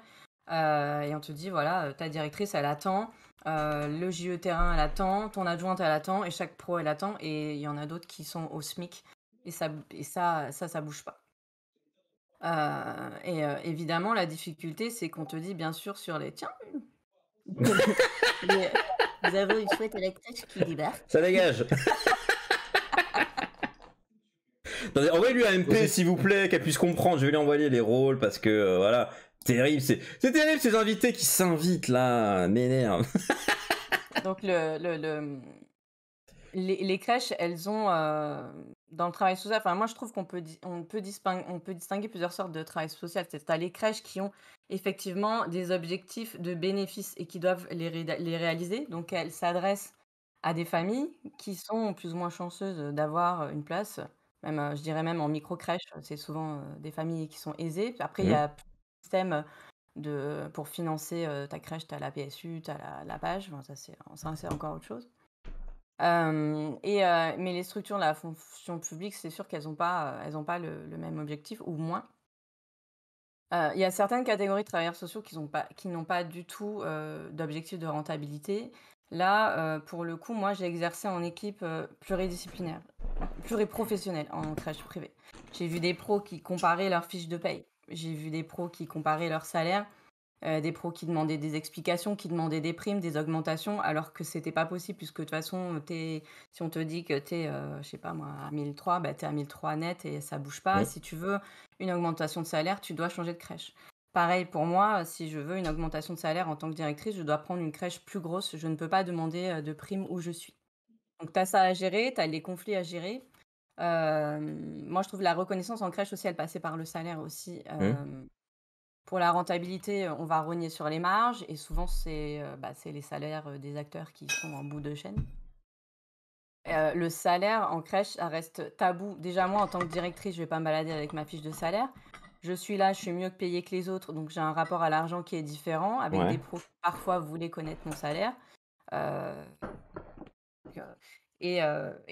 Euh, et on te dit, voilà, ta directrice, elle attend, le JE terrain, elle attend, ton adjointe, elle attend, et chaque pro, elle attend, et il y en a d'autres qui sont au SMIC, et ça, et ça, ça, ça bouge pas. Euh, et euh, évidemment, la difficulté, c'est qu'on te dit bien sûr sur les tiens. Vous avez une chouette électrique qui débarque. Ça dégage. Envoyez-lui un MP, s'il vous plaît, qu'elle puisse comprendre. Je vais lui envoyer les rôles parce que euh, voilà, terrible. C'est terrible ces invités qui s'invitent là, m'énerve. Donc le, Les, crèches, elles ont dans le travail social, enfin, moi je trouve qu'on peut, on peut, peut distinguer plusieurs sortes de travail social. Tu as les crèches qui ont effectivement des objectifs de bénéfices et qui doivent les, réaliser. Donc elles s'adressent à des familles qui sont plus ou moins chanceuses d'avoir une place, même, euh, je dirais même en micro-crèche. C'est souvent euh, des familles qui sont aisées. Après, il y a mmh. système de, pour financer euh, ta crèche, tu as la PSU, tu as la, PAGE. ça, c'est encore autre chose et, mais les structures de la fonction publique, c'est sûr qu'elles n'ont pas, elles ont pas le, même objectif, ou moins. Il y a certaines catégories de travailleurs sociaux qui n'ont pas, pas du tout d'objectif de rentabilité. Là, pour le coup, moi, j'ai exercé en équipe pluridisciplinaire, pluriprofessionnelle, en crèche privée. J'ai vu des pros qui comparaient leurs fiches de paye. J'ai vu des pros qui comparaient leurs salaires euh, des pros qui demandaient des explications, qui demandaient des primes, des augmentations, alors que c'était pas possible, puisque de toute façon, es, si on te dit que tu es, euh, je sais pas moi, à 1003, bah, tu es à 1003 net et ça bouge pas. Si tu veux une augmentation de salaire, tu dois changer de crèche. Pareil pour moi, si je veux une augmentation de salaire en tant que directrice, je dois prendre une crèche plus grosse. Je ne peux pas demander euh, de primes où je suis. Donc tu as ça à gérer, tu as les conflits à gérer. moi, je trouve la reconnaissance en crèche aussi, elle passait par le salaire aussi. Mmh. Pour la rentabilité, euh, on va rogner sur les marges et souvent, c'est euh, bah, les salaires euh, des acteurs qui sont en bout de chaîne. le salaire en crèche, ça reste tabou. Déjà, moi, en tant que directrice, je vais pas me balader avec ma fiche de salaire. Je suis là, je suis mieux payée que les autres, donc j'ai un rapport à l'argent qui est différent. Avec des profs, parfois, vous voulez connaître mon salaire. Et,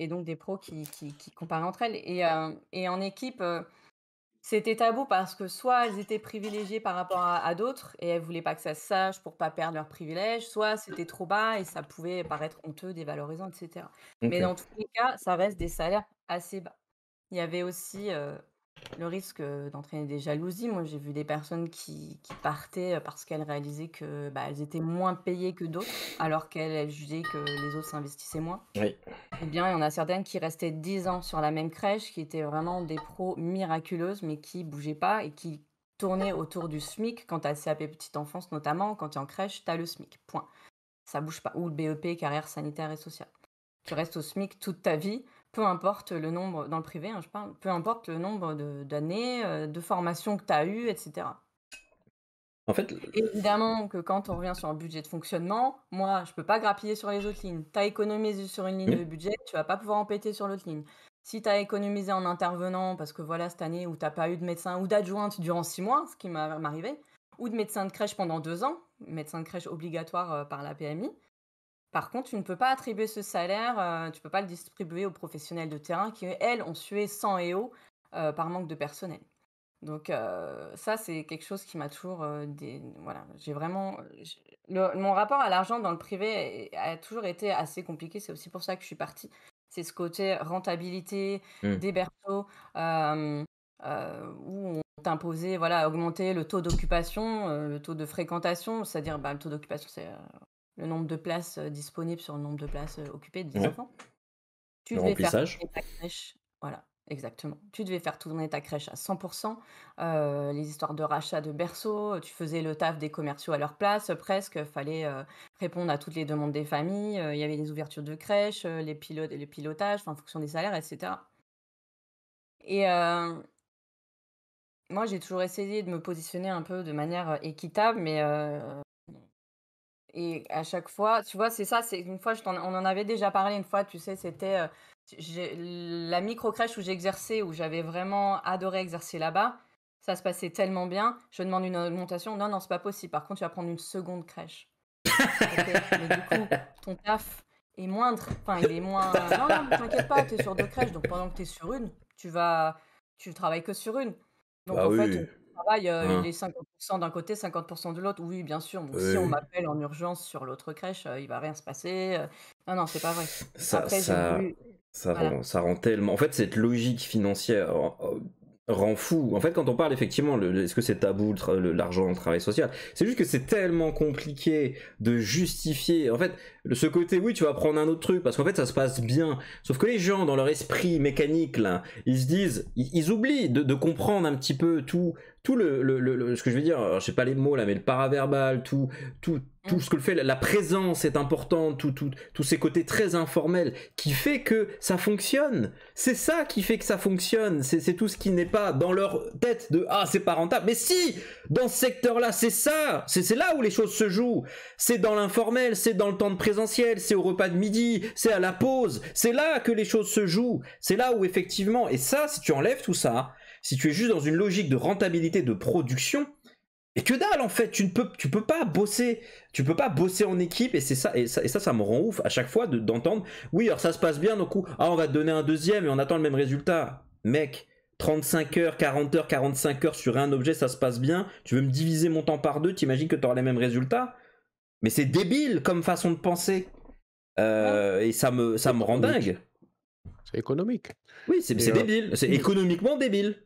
donc des pros qui, comparent entre elles. et en équipe, c'était tabou parce que soit elles étaient privilégiées par rapport à, d'autres et elles voulaient pas que ça se sache pour pas perdre leurs privilèges, soit c'était trop bas et ça pouvait paraître honteux, dévalorisant, etc. Mais dans tous les cas, ça reste des salaires assez bas. Il y avait aussi euh, le risque euh, d'entraîner des jalousies. Moi, j'ai vu des personnes qui, partaient euh, parce qu'elles réalisaient que bah, elles étaient moins payées que d'autres, alors qu'elles jugeaient que les autres s'investissaient moins. Oui. Eh bien, il y en a certaines qui restaient 10 ans sur la même crèche, qui étaient vraiment des pros miraculeuses, mais qui bougeaient pas et qui tournaient autour du SMIC. Quand tu as CAP petite enfance, notamment, quand tu es en crèche, tu as le SMIC. Point. Ça bouge pas. Ou le BEP, carrière sanitaire et sociale. Tu restes au SMIC toute ta vie peu importe le nombre, dans le privé, hein, je parle, peu importe le nombre d'années, euh, de, formation que tu as eues, etc. En fait, évidemment que quand on revient sur un budget de fonctionnement, moi, je peux pas grappiller sur les autres lignes. Tu as économisé sur une ligne de budget, tu vas pas pouvoir en péter sur l'autre ligne. Si tu as économisé en intervenant, parce que voilà, cette année où tu pas eu de médecin ou d'adjointe durant six mois, ce qui m'est arrivé, ou de médecin de crèche pendant deux ans, médecin de crèche obligatoire euh, par la PMI, par contre, tu ne peux pas attribuer ce salaire, euh, tu ne peux pas le distribuer aux professionnels de terrain qui, elles, ont sué 100 et haut euh, par manque de personnel. Donc euh, ça, c'est quelque chose qui m'a toujours... Des... Voilà, j'ai vraiment... mon rapport à l'argent dans le privé a toujours été assez compliqué, c'est aussi pour ça que je suis partie. C'est ce côté rentabilité, mmh. des berceaux, où on t'imposait, voilà, augmenter le taux d'occupation, le taux de fréquentation, c'est-à-dire bah, le taux d'occupation, c'est le nombre de places euh, disponibles sur le nombre de places euh, occupées des 10 enfants. Tu le devais remplissage. Faire crèche. Voilà, exactement. Tu devais faire tourner ta crèche à 100%. Euh, les histoires de rachat de berceaux, tu faisais le taf des commerciaux à leur place, presque. Fallait répondre à toutes les demandes des familles. Il y avait les ouvertures de crèche, les pilotes, le pilotage, en fonction des salaires, etc. Et moi, j'ai toujours essayé de me positionner un peu de manière équitable, mais et à chaque fois, tu vois, c'est ça, c'est une fois, on en avait déjà parlé une fois, tu sais, c'était euh, la micro-crèche où j'exerçais, où j'avais vraiment adoré exercer là-bas. Ça se passait tellement bien. Je demande une augmentation. Non, non, c'est pas possible. Par contre, tu vas prendre une seconde crèche. mais du coup, ton taf est moindre. Enfin, il est moins. Non, non, t'inquiète pas, t'es sur deux crèches. Donc pendant que t'es sur une, tu vas. Tu travailles que sur une. Donc bah en fait, travail, euh, il hein. est 50% d'un côté, 50% de l'autre. Oui, bien sûr. si on m'appelle en urgence sur l'autre crèche, il il va rien se passer. Non, non, c'est pas vrai. ça, ça, ça rend, ça rend tellement. En fait, cette logique financière, rend fou. En fait, quand on parle effectivement, est-ce que c'est tabou l'argent, le travail social C'est juste que c'est tellement compliqué de justifier. En fait, ce côté, oui, tu vas prendre un autre truc parce qu'en fait, ça se passe bien. Sauf que les gens, dans leur esprit mécanique, ils se disent, ils, oublient de, comprendre un petit peu tout, tout le, ce que je veux dire. Alors, je sais pas les mots là, mais le paraverbal, tout, tout, Mm. tout ce que le fait, la présence est importante, tout tout, tous ces côtés très informels qui fait que ça fonctionne. C'est ça qui fait que ça fonctionne. C'est tout ce qui n'est pas dans leur tête de ah c'est pas rentable. Mais si dans ce secteur-là c'est ça, c'est là où les choses se jouent. C'est dans l'informel, c'est dans le temps de présentiel, c'est au repas de midi, c'est à la pause. C'est là que les choses se jouent. C'est là où effectivement et ça si tu enlèves tout ça, si tu es juste dans une logique de rentabilité de production et que dalle en fait, tu ne peux, tu peux pas bosser, tu peux pas bosser en équipe et c'est ça et, ça ça, me rend ouf à chaque fois d'entendre oui alors ça se passe bien donc coup ah on va te donner un deuxième et on attend le même résultat mec 35 heures, 40 heures, 45 heures sur un objet ça se passe bien tu veux me diviser mon temps par deux t'imagines que t'auras les mêmes résultats mais c'est débile comme façon de penser euh, et ça me ça me rend dingue c'est économique oui c'est euh, débile c'est économiquement débile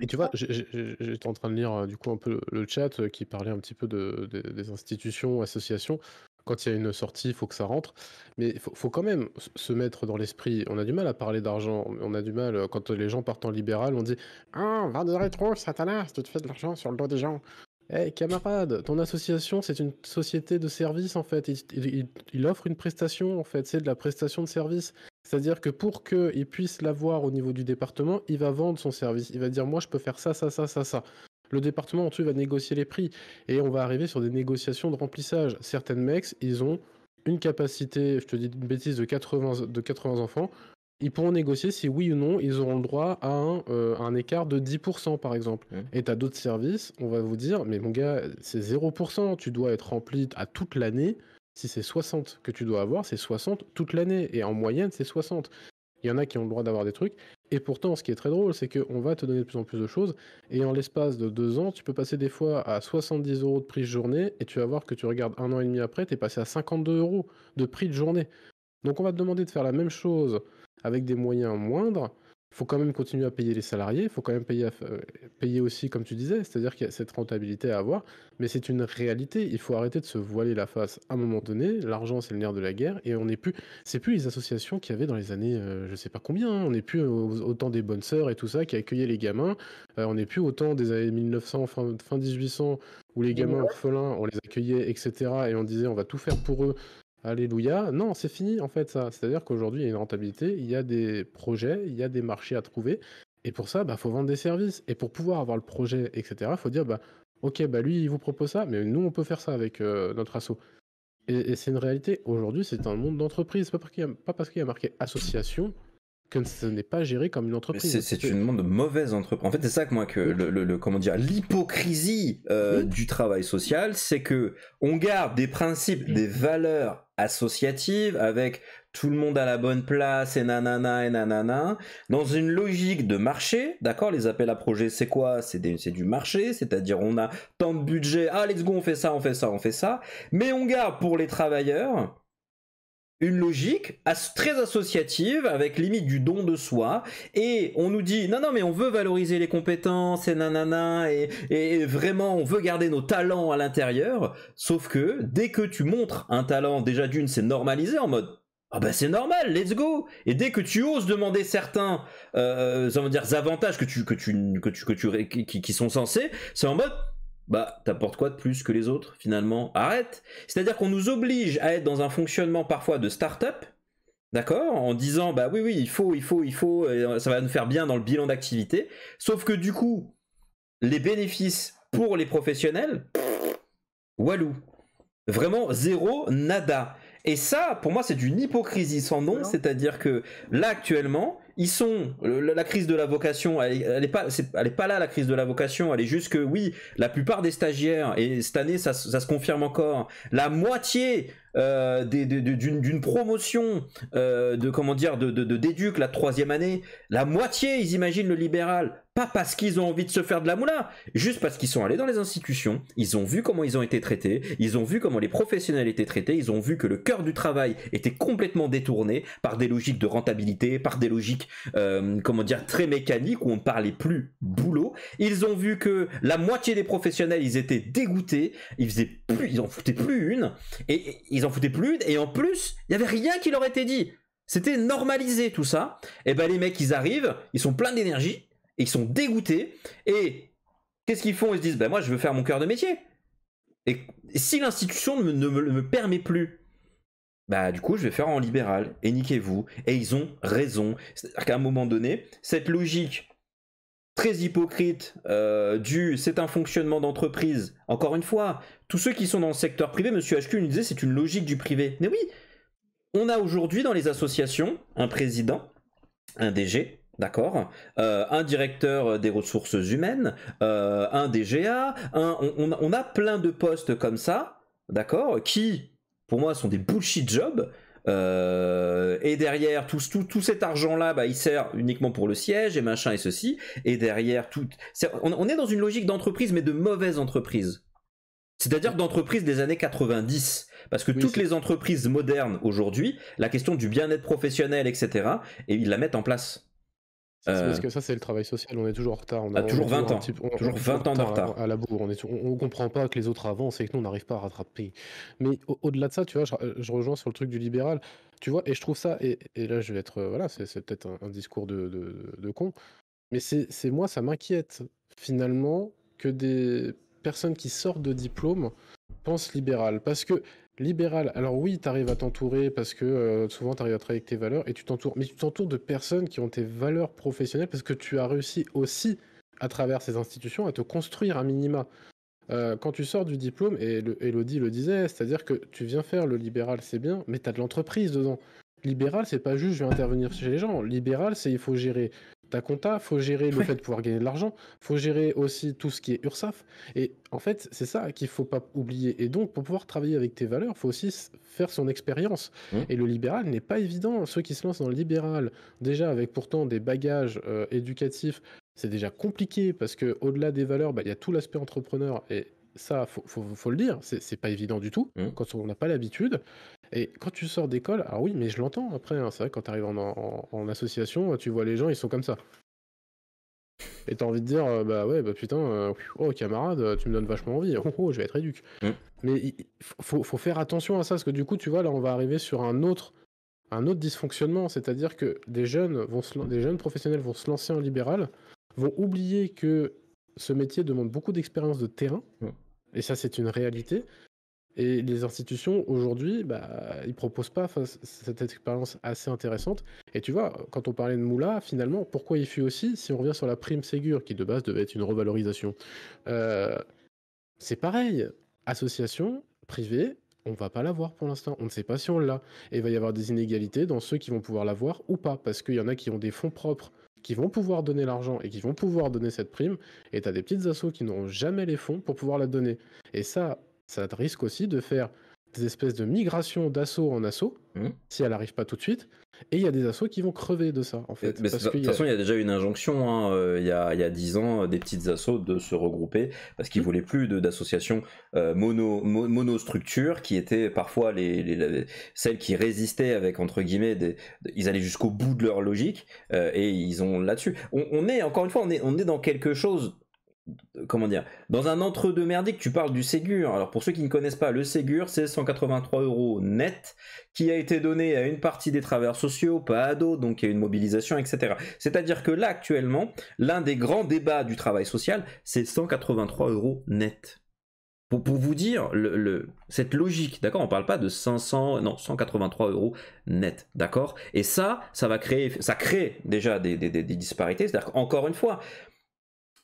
et tu vois, j'étais en train de lire euh, du coup un peu le chat euh, qui parlait un petit peu des institutions, associations. Quand il y a une sortie, il faut que ça rentre. Mais il faut, quand même se mettre dans l'esprit. On a du mal à parler d'argent. On a du mal, euh, quand les gens partent en libéral, on dit Ah, va de rétro, Satanas, tu te fais de l'argent sur le dos des gens. Eh camarade, ton association, c'est une société de service en fait. il offre une prestation en fait, c'est de la prestation de service. C'est-à-dire que pour qu'il puisse l'avoir au niveau du département, il va vendre son service. Il va dire moi je peux faire ça, ça, ça, ça, ça. Le département en dessous va négocier les prix et on va arriver sur des négociations de remplissage. Certaines mecs, ils ont une capacité, je te dis une bêtise, de 80, enfants. Ils pourront négocier si oui ou non ils auront le droit à un, euh, écart de 10% par exemple. Et tu as d'autres services, on va vous dire, mais mon gars, c'est 0%, tu dois être rempli à toute l'année. Si c'est 60 que tu dois avoir, c'est 60 toute l'année. Et en moyenne, c'est 60. Il y en a qui ont le droit d'avoir des trucs. Et pourtant, ce qui est très drôle, c'est qu'on va te donner de plus en plus de choses. Et en l'espace de deux ans, tu peux passer des fois à 70 euros de prix de journée. Et tu vas voir que tu regardes un an et demi après, tu es passé à 52 euros de prix de journée. Donc on va te demander de faire la même chose avec des moyens moindres il faut quand même continuer à payer les salariés, il faut quand même payer, euh, payer aussi, comme tu disais, c'est-à-dire qu'il y a cette rentabilité à avoir, mais c'est une réalité. Il faut arrêter de se voiler la face. À un moment donné, l'argent, c'est le nerf de la guerre, et on n'est plus, c'est plus les associations qu'il y avait dans les années, je euh, je sais pas combien, hein. on n'est plus autant des bonnes sœurs et tout ça qui accueillaient les gamins, euh, on n'est plus autant des années 1900, fin, fin 1800, où les gamins orphelins, on les accueillait, etc., et on disait on va tout faire pour eux, Alléluia. Non, c'est fini en fait ça. C'est-à-dire qu'aujourd'hui, il y a une rentabilité, il y a des projets, il y a des marchés à trouver. Et pour ça, il bah, faut vendre des services. Et pour pouvoir avoir le projet, etc., il faut dire, bah, ok, bah, lui, il vous propose ça, mais nous, on peut faire ça avec euh, notre asso. Et, c'est une réalité. Aujourd'hui, c'est un monde d'entreprise. Pas parce qu'il pas parce qu'il y a marqué association que ce n'est pas géré comme une entreprise. C'est une monde mauvaise entreprise. En fait, c'est ça que moi que le, comment dire l'hypocrisie euh, du travail social, c'est que on garde des principes, des valeurs associatives avec tout le monde à la bonne place et nanana et nanana dans une logique de marché d'accord les appels à projets c'est quoi c'est du marché c'est à dire on a tant de budget ah let's go on fait ça on fait ça on fait ça mais on garde pour les travailleurs une logique très associative avec limite du don de soi et on nous dit non non mais on veut valoriser les compétences et nanana et, vraiment on veut garder nos talents à l'intérieur sauf que dès que tu montres un talent déjà d'une c'est normalisé en mode ah bah c'est normal, let's go. Et dès que tu oses demander certains, euh, euh ça dire avantages que tu que tu que tu que tu qui sont censés, c'est en mode bah t'apportes quoi de plus que les autres finalement Arrête C'est-à-dire qu'on nous oblige à être dans un fonctionnement parfois de start-up, d'accord En disant bah oui oui il faut, il faut, il faut, ça va nous faire bien dans le bilan d'activité, sauf que du coup, les bénéfices pour les professionnels, walou. Vraiment zéro nada. Et ça, pour moi, c'est une hypocrisie sans nom, c'est-à-dire que là actuellement, ils sont la crise de la vocation elle, n'est pas pas là la crise de la vocation elle est juste que oui la plupart des stagiaires et cette année ça, se confirme encore la moitié euh, d'une promotion euh, de comment dire de, de, déduc la troisième année la moitié ils imaginent le libéral pas parce qu'ils ont envie de se faire de la moula, juste parce qu'ils sont allés dans les institutions, ils ont vu comment ils ont été traités, ils ont vu comment les professionnels étaient traités, ils ont vu que le cœur du travail était complètement détourné par des logiques de rentabilité, par des logiques euh, comment dire, très mécanique où on ne parlait plus boulot. Ils ont vu que la moitié des professionnels, ils étaient dégoûtés, ils faisaient plus, ils en foutaient plus une, et, ils en foutaient plus une, et en plus, il n'y avait rien qui leur était dit. C'était normalisé tout ça. Et eh ben les mecs, ils arrivent, ils sont pleins d'énergie, et ils sont dégoûtés, et qu'est-ce qu'ils font Ils se disent, ben moi, je veux faire mon cœur de métier. Et si l'institution ne me permet plus bah du coup je vais faire en libéral et niquez-vous. Et ils ont raison. C'est-à-dire qu'à un moment donné, cette logique très hypocrite euh, du c'est un fonctionnement d'entreprise, encore une fois, tous ceux qui sont dans le secteur privé, monsieur HQ nous disait c'est une logique du privé. Mais oui, on a aujourd'hui dans les associations un président, un DG, D'accord euh, Un directeur des ressources humaines, euh, un DGA, un, on, a plein de postes comme ça, d'accord Qui, pour moi, sont des bullshit jobs. Euh, et derrière, tout, cet argent-là, bah, il sert uniquement pour le siège et machin et ceci. Et derrière, tout. on, est dans une logique d'entreprise, mais de mauvaise entreprise. C'est-à-dire d'entreprise des années 90. Parce que toutes les entreprises modernes aujourd'hui, la question du bien-être professionnel, etc., et ils la mettent en place. Euh, parce que ça, c'est le travail social. On est toujours en retard. On ah, a, toujours, 20 ans. on, toujours 20 ans de retard. À, la bourre. On ne comprend pas que les autres avancent et que nous, on n'arrive pas à rattraper. Mais au-delà de ça, tu vois, euh, je, rejoins sur le truc du libéral. Tu vois, et je trouve ça, et, là, je vais être. Euh, voilà, c'est peut-être un, discours de, de, de con. Mais c'est moi, ça m'inquiète, finalement, que des personnes qui sortent de diplôme pensent libéral. Parce que libéral. Alors oui, tu arrives à t'entourer parce que euh, souvent tu arrives à travailler avec tes valeurs et tu t'entoures. Mais tu t'entoures de personnes qui ont tes valeurs professionnelles parce que tu as réussi aussi à travers ces institutions à te construire un minima. Euh, quand tu sors du diplôme, et Elodie le disait, c'est-à-dire que tu viens faire le libéral, c'est bien, mais tu as de l'entreprise dedans. Libéral, c'est pas juste je vais intervenir chez les gens. Libéral, c'est il faut gérer ta compta, faut gérer le fait de pouvoir gagner de l'argent, faut gérer aussi tout ce qui est URSAF. Et en fait, c'est ça qu'il faut pas oublier. Et donc, pour pouvoir travailler avec tes valeurs, faut aussi faire son expérience. Mmh. Et le libéral n'est pas évident. Ceux qui se lancent dans le libéral, déjà avec pourtant des bagages euh, éducatifs, c'est déjà compliqué parce que au-delà des valeurs, bah, il y a tout l'aspect entrepreneur et ça, faut, faut, le dire, c'est pas évident du tout mmh. quand on n'a pas l'habitude. Et quand tu sors d'école, alors oui, mais je l'entends après, hein, c'est vrai, quand tu arrives en, en, association, tu vois les gens, ils sont comme ça. Et t'as envie de dire, euh, bah ouais, bah putain, euh, oh camarade, tu me donnes vachement envie, oh, oh je vais être éduque. Mm. Mais il faut, faire attention à ça, parce que du coup, tu vois, là, on va arriver sur un autre, un autre dysfonctionnement, c'est-à-dire que des jeunes, vont des jeunes professionnels vont se lancer en libéral, vont oublier que ce métier demande beaucoup d'expérience de terrain, mm. et ça, c'est une réalité, et les institutions, aujourd'hui, bah, ils proposent pas cette expérience assez intéressante. Et tu vois, quand on parlait de Moula, finalement, pourquoi il fut aussi, si on revient sur la prime Ségur, qui de base devait être une revalorisation, euh, c'est pareil. Association privée, on va pas l'avoir pour l'instant. On ne sait pas si on l'a. Et il va y avoir des inégalités dans ceux qui vont pouvoir l'avoir ou pas, parce qu'il y en a qui ont des fonds propres qui vont pouvoir donner l'argent et qui vont pouvoir donner cette prime, et tu as des petites assos qui n'auront jamais les fonds pour pouvoir la donner. Et ça, ça risque aussi de faire des espèces de migrations d'assaut en assaut, hmm. si elle n'arrive pas tout de suite. Et il y a des assauts qui vont crever de ça, en fait. de toute façon, il y a déjà une injonction, hein, euh, il, y a, y a 10 ans, euh, des petites assauts de se regrouper, parce qu'ils ne hmm. voulaient plus d'associations euh, mono, monostructures, qui étaient parfois les, celles qui résistaient avec, entre guillemets, des, ils allaient jusqu'au bout de leur logique, et ils ont là-dessus. On, on, est, encore une fois, on est, on est dans quelque chose comment dire, dans un entre-deux merdique, tu parles du Ségur. Alors pour ceux qui ne connaissent pas, le Ségur, c'est 183 euros net qui a été donné à une partie des travailleurs sociaux, pas à d'autres, donc il y a une mobilisation, etc. C'est-à-dire que là, actuellement, l'un des grands débats du travail social, c'est 183 euros net. Pour, vous dire le, cette logique, d'accord On parle pas de 500, non, 183 euros net, d'accord Et ça, ça va créer, ça crée déjà des, des disparités. C'est-à-dire qu'encore une fois,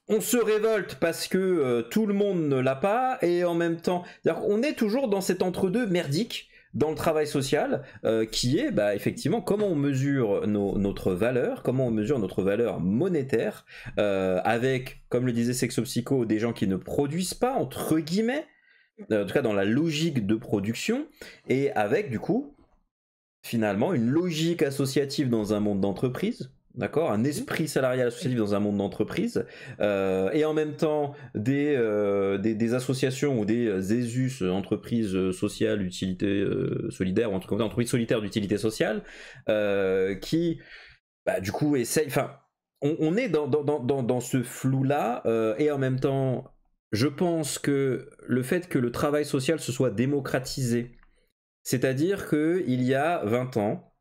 on se révolte parce que euh, tout le monde ne l'a pas et en même temps, on est toujours dans cet entre-deux merdique dans le travail social euh, qui est bah, effectivement comment on mesure notre valeur, comment on mesure notre valeur monétaire euh, avec, comme le disait Sexopsycho, des gens qui ne produisent pas, entre guillemets, en tout cas dans la logique de production et avec du coup finalement une logique associative dans un monde d'entreprise d'accord Un mmh. esprit salarial associatif dans un monde d'entreprise, euh, et en même temps des, euh, des, associations ou des euh, ESUS, entreprises sociales d'utilité solidaire, ou entreprises solitaires d'utilité sociale, qui, bah, du coup, essayent. Enfin, on, est dans, dans, dans ce flou-là, et en même temps, je pense que le fait que le travail social se soit démocratisé, c'est-à-dire que il y a 20 ans,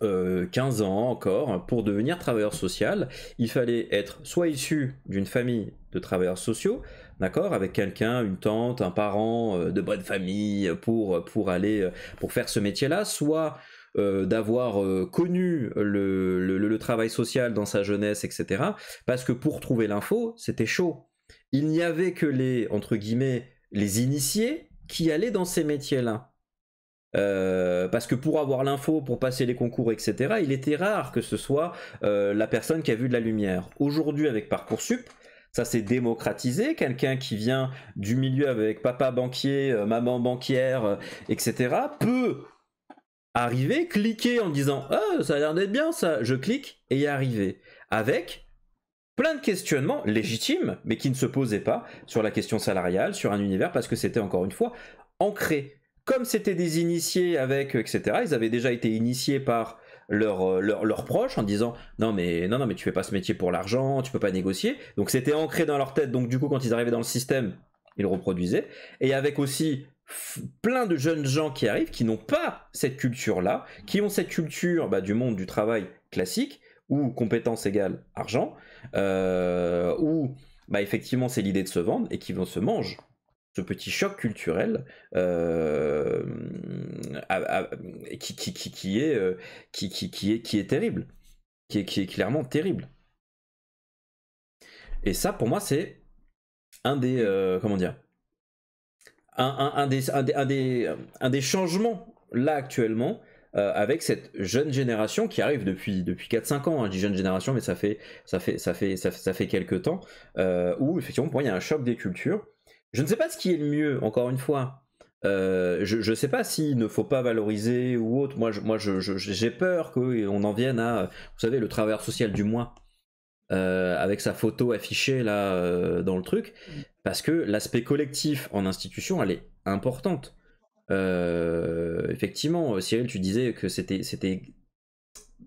15 euh, ans encore, hein, pour devenir travailleur social, il fallait être soit issu d'une famille de travailleurs sociaux, d'accord, avec quelqu'un, une tante, un parent euh, de bonne famille pour, pour aller euh, pour faire ce métier-là, soit d'avoir connu le, le, travail social dans sa jeunesse, etc. Parce que pour trouver l'info, c'était chaud. Il n'y avait que les, entre guillemets, les initiés qui allaient dans ces métiers-là. Euh, parce que pour avoir l'info, pour passer les concours, etc., il était rare que ce soit euh, la personne qui a vu de la lumière. Aujourd'hui, avec Parcoursup, ça s'est démocratisé. Quelqu'un qui vient du milieu avec papa banquier, euh, maman banquière, etc., peut arriver, cliquer en disant ah, ça a l'air d'être bien ça, je clique et y arriver. Avec plein de questionnements légitimes, mais qui ne se posaient pas sur la question salariale, sur un univers, parce que c'était encore une fois ancré comme c'était des initiés avec, etc., ils avaient déjà été initiés par leurs euh, proches en disant non mais non non mais tu fais pas ce métier pour l'argent, tu peux pas négocier. Donc c'était ancré dans leur tête. Donc du coup quand ils arrivaient dans le système, ils reproduisaient. Et avec aussi plein de jeunes gens qui arrivent qui n'ont pas cette culture là, qui ont cette culture bah, du monde du travail classique où compétence égale argent, euh, où bah, effectivement c'est l'idée de se vendre et qui vont se manger ce petit choc culturel qui, est, qui est terrible, qui est, qui est clairement terrible. Et ça, pour moi, c'est un des. Euh, comment dire un, des, un, des, un, des, changements là actuellement euh, avec cette jeune génération qui arrive depuis, depuis 4-5 ans, hein, je dis jeune génération, mais ça fait, ça fait, ça fait, ça fait, quelques temps, euh, où effectivement, moi, il y a un choc des cultures je ne sais pas ce qui est le mieux, encore une fois. Euh, je ne sais pas s'il ne faut pas valoriser ou autre. Moi, j'ai moi, je, je, peur qu'on en vienne à, vous savez, le travailleur social du mois, euh, avec sa photo affichée là euh, dans le truc, parce que l'aspect collectif en institution, elle est importante. effectivement, Cyril, tu disais que c'était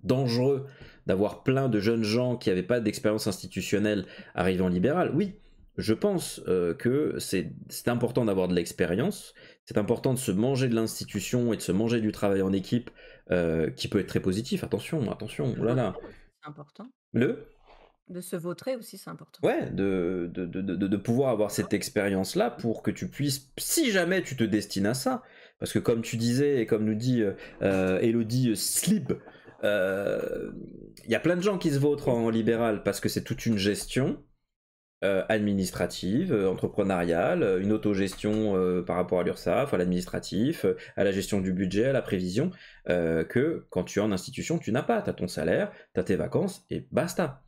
dangereux d'avoir plein de jeunes gens qui n'avaient pas d'expérience institutionnelle arrivant libéral. Oui, je pense euh, que c'est important d'avoir de l'expérience, c'est important de se manger de l'institution et de se manger du travail en équipe euh, qui peut être très positif. Attention, attention, oh là là. Important. Le de se vautrer aussi, c'est important. Ouais, de, pouvoir avoir cette expérience-là pour que tu puisses, si jamais tu te destines à ça, parce que comme tu disais et comme nous dit euh, Elodie sleep. il y a plein de gens qui se vautrent en libéral parce que c'est toute une gestion, euh, administrative, euh, entrepreneuriale, euh, une autogestion par rapport à l'URSSAF, à l'administratif, à la gestion du budget, à la prévision, que quand tu es en institution, tu n'as pas. Tu as ton salaire, tu as tes vacances et basta.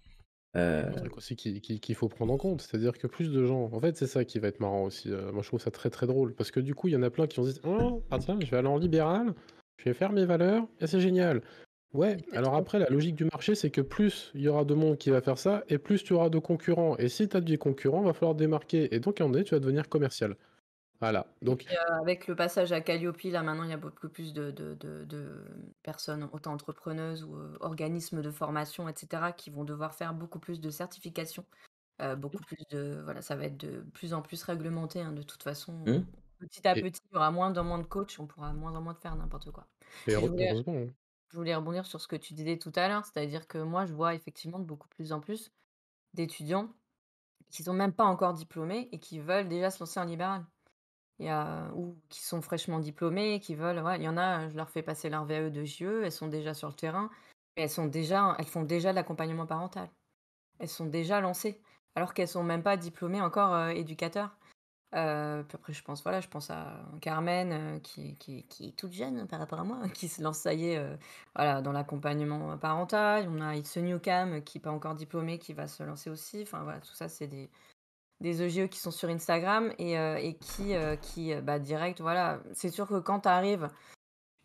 C'est aussi qu'il faut prendre en compte, c'est-à-dire que plus de gens, en fait c'est ça qui va être marrant aussi, moi je trouve ça très très drôle, parce que du coup il y en a plein qui ont dit « ah tiens, je vais aller en libéral, je vais faire mes valeurs, et c'est génial, Ouais, alors après, la logique du marché, c'est que plus il y aura de monde qui va faire ça, et plus tu auras de concurrents. Et si tu as des concurrents, va falloir démarquer. Et donc, à un moment donné, tu vas devenir commercial. Voilà. Donc... Euh, avec le passage à Calliope, là maintenant, il y a beaucoup plus de, personnes, autant entrepreneuses ou euh, organismes de formation, etc., qui vont devoir faire beaucoup plus de certifications. Euh, beaucoup plus de. Voilà, ça va être de plus en plus réglementé, hein, de toute façon. Mmh. Petit à petit, il y aura moins en moins de coachs, on pourra moins en moins de faire n'importe quoi je voulais rebondir sur ce que tu disais tout à l'heure, c'est-à-dire que moi, je vois effectivement de beaucoup plus en plus d'étudiants qui sont même pas encore diplômés et qui veulent déjà se lancer en libéral. ou qui sont fraîchement diplômés, qui veulent. il y en a, je leur fais passer leur VAE de JE, elles sont déjà sur le terrain, mais elles, sont déjà, elles font déjà de l'accompagnement parental. Elles sont déjà lancées, alors qu'elles sont même pas diplômées encore euh, éducateurs. Euh, puis après, je pense, voilà, je pense à Carmen, euh, qui, est toute jeune par rapport à moi, qui se lance, ça euh, dans l'accompagnement parental. On a It's a New qui n'est pas encore diplômé, qui va se lancer aussi. Enfin, voilà, tout ça, c'est des, des EGE e qui sont sur Instagram et, qui, qui bah, direct, voilà. C'est sûr que quand tu arrives,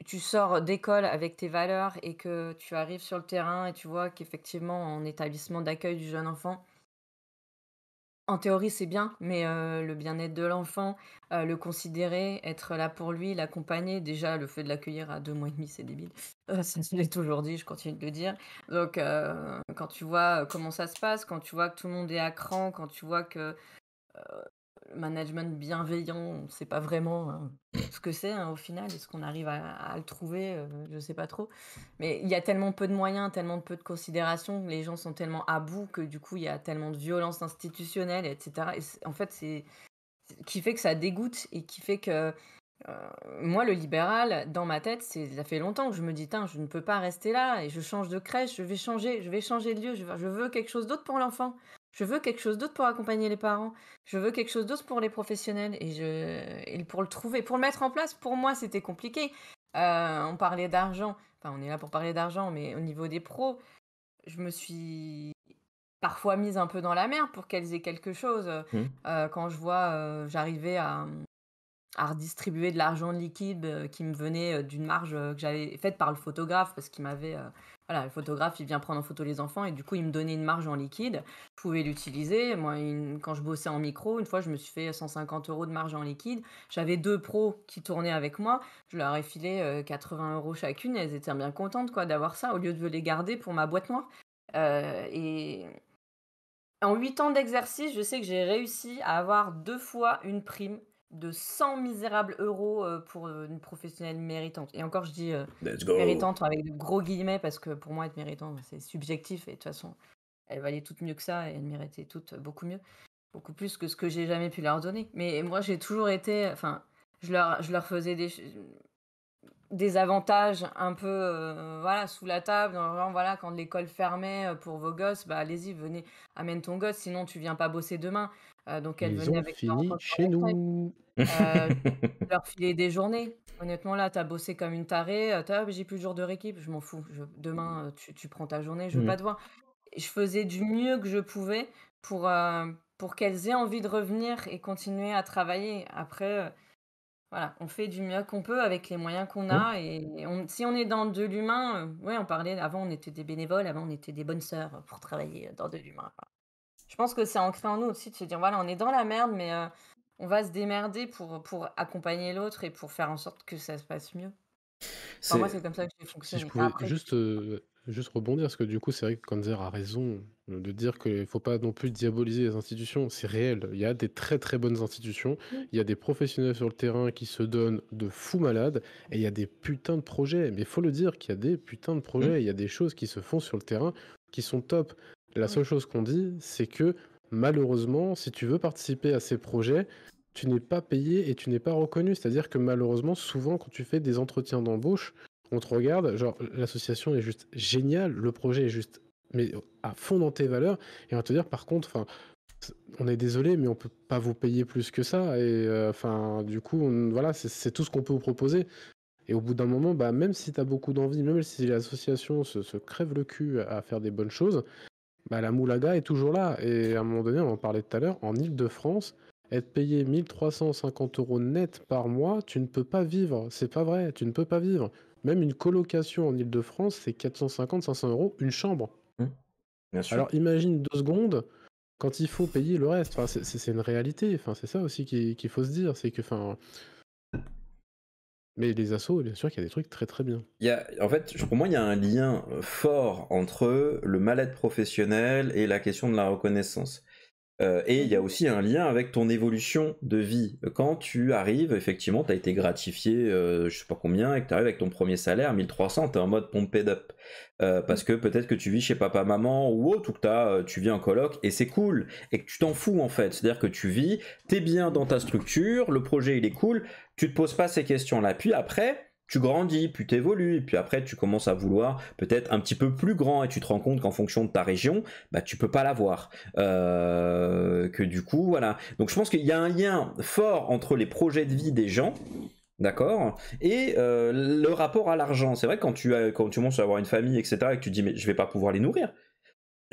tu sors d'école avec tes valeurs et que tu arrives sur le terrain et tu vois qu'effectivement, en établissement d'accueil du jeune enfant, en théorie, c'est bien, mais euh, le bien-être de l'enfant, euh, le considérer, être là pour lui, l'accompagner, déjà le fait de l'accueillir à deux mois et demi, c'est débile. Euh, ça, je toujours dit, je continue de le dire. Donc, quand tu vois comment ça se passe, quand tu vois que tout le monde est à cran, quand tu vois que management bienveillant, on ne sait pas vraiment hein, ce que c'est hein, au final, est-ce qu'on arrive à, le trouver, euh, je ne sais pas trop. Mais il y a tellement peu de moyens, tellement peu de considérations, les gens sont tellement à bout que du coup il y a tellement de violence institutionnelle, etc. en fait, c'est qui fait que ça dégoûte et qui fait que euh, moi, le libéral, dans ma tête, ça fait longtemps que je me dis, je ne peux pas rester là et je change de crèche, je vais changer, je vais changer de lieu, je, veux quelque chose d'autre pour l'enfant. Je veux quelque chose d'autre pour accompagner les parents. Je veux quelque chose d'autre pour les professionnels et, pour le trouver, pour le mettre en place. Pour moi, c'était compliqué. Euh, on parlait d'argent. Enfin, on est là pour parler d'argent, mais au niveau des pros, je me suis parfois mise un peu dans la merde pour qu'elles aient quelque chose. Euh, mmh. quand je vois, euh, j'arrivais à redistribuer de l'argent liquide qui me venait d'une marge que j'avais faite par le photographe parce qu'il m'avait voilà, le photographe, il vient prendre en photo les enfants et du coup, il me donnait une marge en liquide. Je pouvais l'utiliser. Moi, quand je bossais en micro, une fois, je me suis fait 150 euros de marge en liquide. J'avais deux pros qui tournaient avec moi. Je leur ai filé 80 euh, euros chacune. Et elles étaient bien contentes quoi d'avoir ça au lieu de les garder pour ma boîte noire. Euh, et en huit ans d'exercice, je sais que j'ai réussi à avoir deux fois une prime de 100 misérables euros euh, pour euh, une professionnelle méritante. Et encore, je dis euh, méritante avec de gros guillemets parce que pour moi, être méritante, bah, c'est subjectif. Et de toute façon, elle valait toutes mieux que ça et elle méritait toutes beaucoup mieux. Beaucoup plus que ce que j'ai jamais pu leur donner. Mais moi, j'ai toujours été. Enfin, je leur, je leur faisais des, des avantages un peu voilà sous la table. Genre, voilà, quand l'école fermait pour vos gosses, bah allez-y, venez, amène ton gosse, sinon tu viens pas bosser demain. Euh, donc elles Ils venaient avec fini chez nous. Euh, leur filer des journées. Honnêtement, là, tu as bossé comme une tarée. Euh, t'as, ah, j'ai plus le jour de rééquipe. Je m'en fous. demain, mmh. tu, prends ta journée. Je veux pas mmh. te voir. Je faisais du mieux que je pouvais pour, pour qu'elles aient envie de revenir et continuer à travailler. Après, voilà, on fait du mieux qu'on peut avec les moyens qu'on a. Mmh. Et si on est dans de l'humain, ouais, on parlait avant, on était des bénévoles. Avant, on était des bonnes sœurs pour travailler dans de l'humain je pense que c'est ancré en nous aussi de se dire voilà, on est dans la merde, mais euh, on va se démerder pour, pour accompagner l'autre et pour faire en sorte que ça se passe mieux. Pour moi, c'est comme ça que j'ai fonctionné. je pouvais juste, euh, juste rebondir, parce que du coup, c'est vrai que Kanzer a raison euh, de dire qu'il ne faut pas non plus diaboliser les institutions. C'est réel. Il y a des très très bonnes institutions. Il y a des professionnels sur le terrain qui se donnent de fous malades. Et il y a des putains de projets. Mais il faut le dire qu'il y a des putains de projets. Mm. Il y a des choses qui se font sur le terrain qui sont top. La seule chose qu'on dit, c'est que malheureusement, si tu veux participer à ces projets, tu n'es pas payé et tu n'es pas reconnu. C'est-à-dire que malheureusement, souvent, quand tu fais des entretiens d'embauche, on te regarde, genre, l'association est juste géniale, le projet est juste mais à fond dans tes valeurs, et on va te dire, par contre, enfin, on est désolé, mais on peut pas vous payer plus que ça, et euh, enfin, du coup, voilà, c'est tout ce qu'on peut vous proposer. Et au bout d'un moment, bah, même si tu as beaucoup d'envie, même si l'association se, crève le cul à faire des bonnes choses, bah, la moulaga est toujours là. Et à un moment donné, on en parlait tout à l'heure, en Ile-de-France, être payé 1350 euros net par mois, tu ne peux pas vivre. C'est pas vrai, tu ne peux pas vivre. Même une colocation en Ile-de-France, c'est 450-500 euros une chambre. Mmh. Alors imagine deux secondes quand il faut payer le reste. Enfin, c'est une réalité. Enfin, c'est ça aussi qu'il faut se dire. C'est que enfin, mais les assauts, bien sûr qu'il y a des trucs très très bien. en fait, pour moi, il y a un lien euh, fort entre le mal-être professionnel et la question de la reconnaissance. Euh, et il y a aussi un lien avec ton évolution de vie. Quand tu arrives, effectivement, tu as été gratifié, euh, je sais pas combien, et que tu arrives avec ton premier salaire, 1300, tu es en mode pompé up. Euh, parce mm. que peut-être que tu vis chez papa-maman ou autre, ou que tu vis en coloc, et c'est cool, et que tu t'en fous en fait. C'est-à-dire que tu vis, tu es bien dans ta structure, le projet il est cool, tu te poses pas ces questions-là. Puis après, tu grandis, puis tu évolues, et puis après tu commences à vouloir peut-être un petit peu plus grand, et tu te rends compte qu'en fonction de ta région, bah tu peux pas l'avoir. Euh, que du coup, voilà. Donc je pense qu'il y a un lien fort entre les projets de vie des gens. D'accord Et euh, le rapport à l'argent. C'est vrai que quand tu, as, quand tu à avoir une famille, etc., et que tu dis, mais je vais pas pouvoir les nourrir,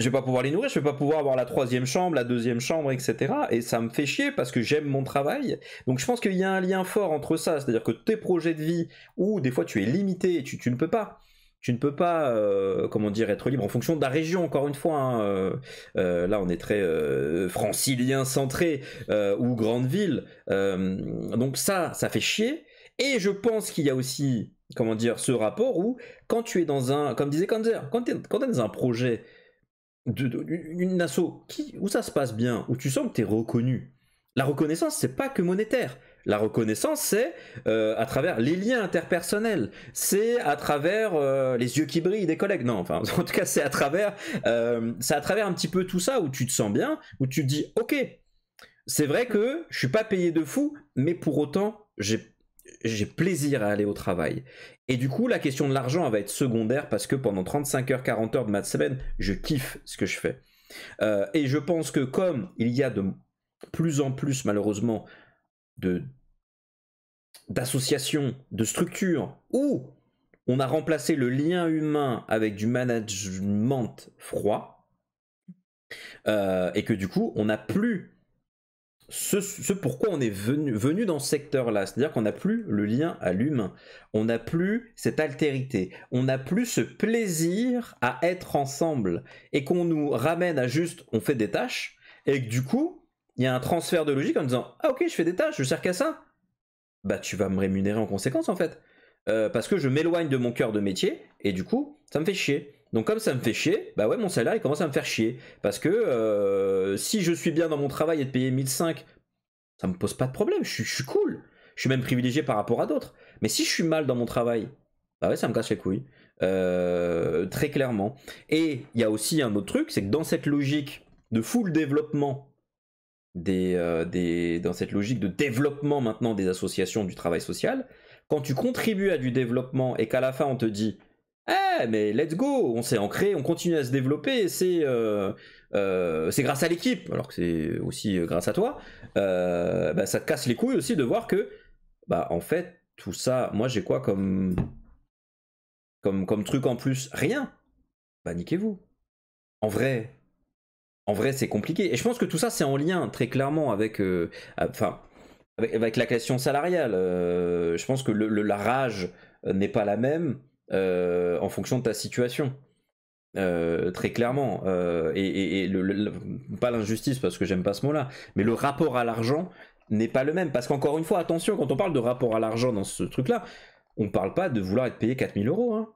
je vais pas pouvoir les nourrir, je vais pas pouvoir avoir la troisième chambre, la deuxième chambre, etc. Et ça me fait chier parce que j'aime mon travail. Donc je pense qu'il y a un lien fort entre ça, c'est-à-dire que tes projets de vie, où des fois tu es limité tu, ne peux pas. Tu ne peux pas, euh, comment dire, être libre en fonction de la région, encore une fois. Hein. Euh, euh, là, on est très francilien centré ou grande ville. donc ça, ça fait chier. Et je pense qu'il y a aussi, comment dire, ce rapport où quand tu es dans un, comme disait Kanzer, quand tu es, dans un projet de, une asso où ça se passe bien, où tu sens que tu es reconnu. La reconnaissance, c'est pas que monétaire. La reconnaissance, c'est euh, à travers les liens interpersonnels, c'est à travers euh, les yeux qui brillent des collègues. Non, enfin, en tout cas, c'est à travers, euh, c'est à travers un petit peu tout ça où tu te sens bien, où tu te dis, ok, c'est vrai que je suis pas payé de fou, mais pour autant, j'ai plaisir à aller au travail. Et du coup, la question de l'argent va être secondaire parce que pendant 35 heures, 40 heures de ma semaine, je kiffe ce que je fais. Euh, et je pense que comme il y a de plus en plus, malheureusement, de d'associations, de structures où on a remplacé le lien humain avec du management froid, euh, et que du coup, on n'a plus ce, pourquoi on est venu, dans ce secteur-là. C'est-à-dire qu'on n'a plus le lien à l'humain, on n'a plus cette altérité, on n'a plus ce plaisir à être ensemble et qu'on nous ramène à juste on fait des tâches et que du coup, il y a un transfert de logique en disant Ah ok, je fais des tâches, je sers qu'à ça. Bah tu vas me rémunérer en conséquence en fait. Euh, parce que je m'éloigne de mon cœur de métier et du coup, ça me fait chier. Donc comme ça me fait chier, bah ouais mon salaire il commence à me faire chier. Parce que euh, si je suis bien dans mon travail et de payer 1005, ça me pose pas de problème, je, suis cool. Je suis même privilégié par rapport à d'autres. Mais si je suis mal dans mon travail, bah ouais ça me casse les couilles. Euh, très clairement. Et il y a aussi un autre truc, c'est que dans cette logique de full développement, euh, des, dans cette logique de développement maintenant des associations du travail social, quand tu contribues à du développement et qu'à la fin on te dit eh, mais let's go, on s'est ancré, on continue à se développer, c'est euh, euh, c'est grâce à l'équipe, alors que c'est aussi euh, grâce à toi. Bah, ça te casse les couilles aussi de voir que, bah, en fait, tout ça, moi j'ai quoi comme, comme, comme truc en plus Rien. Bah, vous En vrai, en vrai, c'est compliqué. Et je pense que tout ça, c'est en lien très clairement avec. enfin, avec, la question salariale. je pense que le, la rage n'est pas la même. Euh, en fonction de ta situation. Euh, très clairement, euh, et, le, pas l'injustice parce que j'aime pas ce mot-là, mais le rapport à l'argent n'est pas le même. Parce qu'encore une fois, attention, quand on parle de rapport à l'argent dans ce truc-là, on parle pas de vouloir être payé 4000 euros. Hein.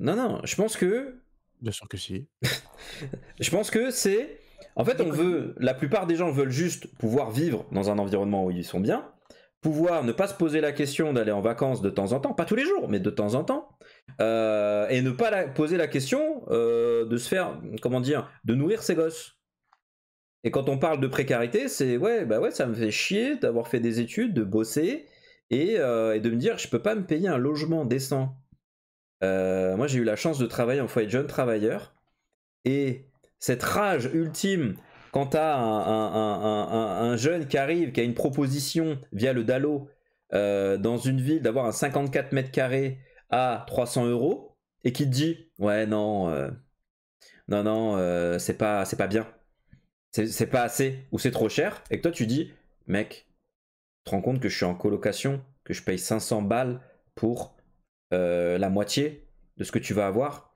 Non. non, non, je pense que. Bien sûr que si. je pense que c'est. En fait, on veut. La plupart des gens veulent juste pouvoir vivre dans un environnement où ils sont bien pouvoir ne pas se poser la question d'aller en vacances de temps en temps, pas tous les jours, mais de temps en temps, euh, et ne pas poser la question euh, de se faire, comment dire, de nourrir ses gosses. Et quand on parle de précarité, c'est ouais, bah ouais, ça me fait chier d'avoir fait des études, de bosser et, euh, de me dire je peux pas me payer un logement décent. moi j'ai eu la chance de travailler en foyer de jeunes travailleurs et cette rage ultime quand tu as un, jeune qui arrive, qui a une proposition via le DALO euh, dans une ville d'avoir un 54 mètres carrés à 300 euros et qui te dit Ouais, non, euh, non, non, euh, c'est pas, pas bien, c'est pas assez ou c'est trop cher, et que toi tu dis Mec, tu te rends compte que je suis en colocation, que je paye 500 balles pour la moitié de ce que tu vas avoir.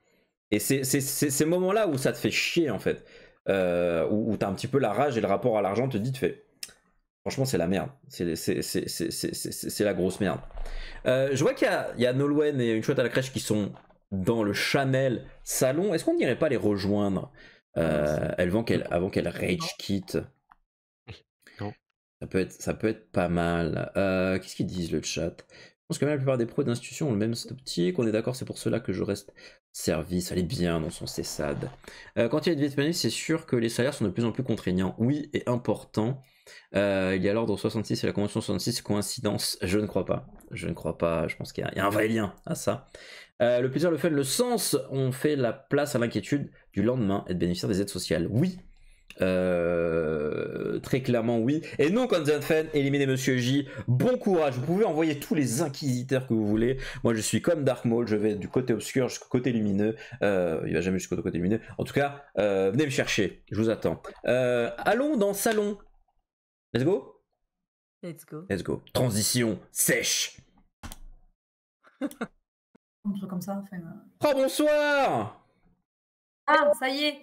Et c'est ces moments-là où ça te fait chier en fait euh, où, tu t'as un petit peu la rage et le rapport à l'argent te dit, tu fais, franchement, c'est la merde. C'est la grosse merde. Euh, je vois qu'il y, a Nolwenn et une chouette à la crèche qui sont dans le Chanel salon. Est-ce qu'on n'irait pas les rejoindre euh, ah, avant qu'elle rage quitte Ça peut être, ça peut être pas mal. Euh, qu'est-ce qu'ils disent le chat Je pense que la plupart des pros d'institutions ont le même optique. On est d'accord, c'est pour cela que je reste service, elle bien dans son cessade. Euh, quand il y a de c'est sûr que les salaires sont de plus en plus contraignants. Oui, et important, euh, il y a l'ordre 66 et la convention 66, coïncidence, je ne crois pas. Je ne crois pas, je pense qu'il y, a un vrai lien à ça. Euh, le plaisir, le fun, le sens On fait la place à l'inquiétude du lendemain et de bénéficier des aides sociales. Oui, euh, très clairement oui. Et non, Fan, éliminez Monsieur J. Bon courage, vous pouvez envoyer tous les inquisiteurs que vous voulez. Moi je suis comme Dark Maul, je vais du côté obscur jusqu'au côté lumineux. Euh, il va jamais jusqu'au côté lumineux. En tout cas, euh, venez me chercher, je vous attends. Euh, allons dans Salon. Let's go Let's go. Let's go. Transition sèche. comme ça, Oh bonsoir ah, ça y est.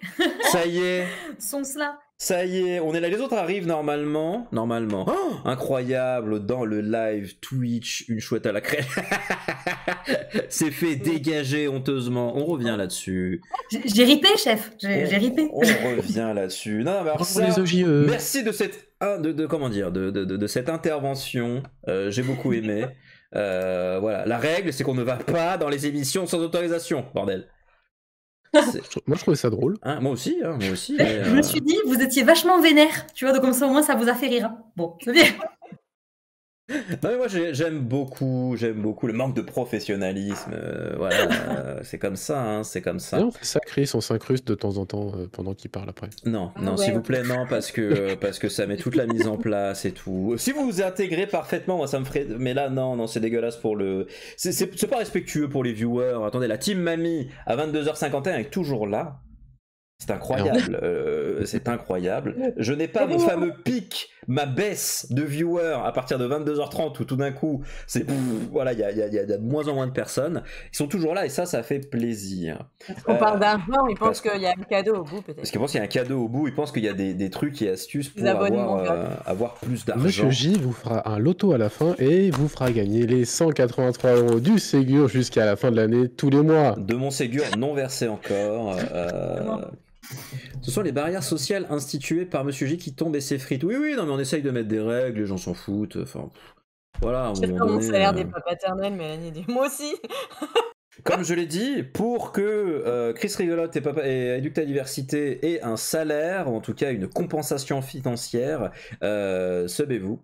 ça y est. sont cela. Ça y est, on est là. Les autres arrivent normalement. Normalement. Oh Incroyable dans le live Twitch, une chouette à la crème. C'est fait dégager honteusement. On revient là-dessus. J'ai ripé, chef. J'ai ripé. On revient là-dessus. Non, e. merci de cette, ah, de, de comment dire, de, cette intervention. Euh, j'ai beaucoup aimé. Euh, voilà, la règle, c'est qu'on ne va pas dans les émissions sans autorisation, bordel. Moi, je trouvais ça drôle. Ah, moi aussi, hein, moi aussi. Je me suis euh, dit, vous étiez vachement vénère, tu vois, donc comme ça au moins ça vous a fait rire. Hein. Bon, c'est bien. Non mais moi j'aime beaucoup, j'aime beaucoup le manque de professionnalisme. Euh, voilà, euh, c'est comme ça, hein, c'est comme ça. Non, ça, Chris, on s'incruste de temps en temps euh, pendant qu'il parle après. Non, ah non, s'il vous plaît, non, parce que parce que ça met toute la mise en place et tout. Si vous vous intégrez parfaitement, moi ça me ferait. Mais là, non, non, c'est dégueulasse pour le. C'est pas respectueux pour les viewers. Attendez, la team mamie à 22h51 est toujours là. C'est incroyable, ah. c'est incroyable. Je n'ai pas mon fameux pic ma baisse de viewers à partir de 22h30 où tout d'un coup, c'est voilà, il y, a de moins en moins de personnes. Ils sont toujours là et ça, ça fait plaisir. Parce qu'on parle euh, d'argent, ils pensent qu'il y a un cadeau au bout peut-être. Parce qu'ils pensent qu'il y a un cadeau au bout, ils pensent qu'il y a des, trucs et astuces pour euh, avoir, plus d'argent. Monsieur J vous fera un loto à la fin et vous fera gagner les 183 euros du Ségur jusqu'à la fin de l'année tous les mois. De mon Ségur non versé encore. Euh, ce sont les barrières sociales instituées par Monsieur J qui tombent et s'effritent. Oui, oui, non, mais on essaye de mettre des règles, les gens s'en foutent. Enfin, voilà. Je sais pas, mon salaire des euh, Moi aussi Comme je l'ai dit, pour que euh, Chris Rigolotte et, Papa, et Diversité aient un salaire, ou en tout cas une compensation financière, euh, vous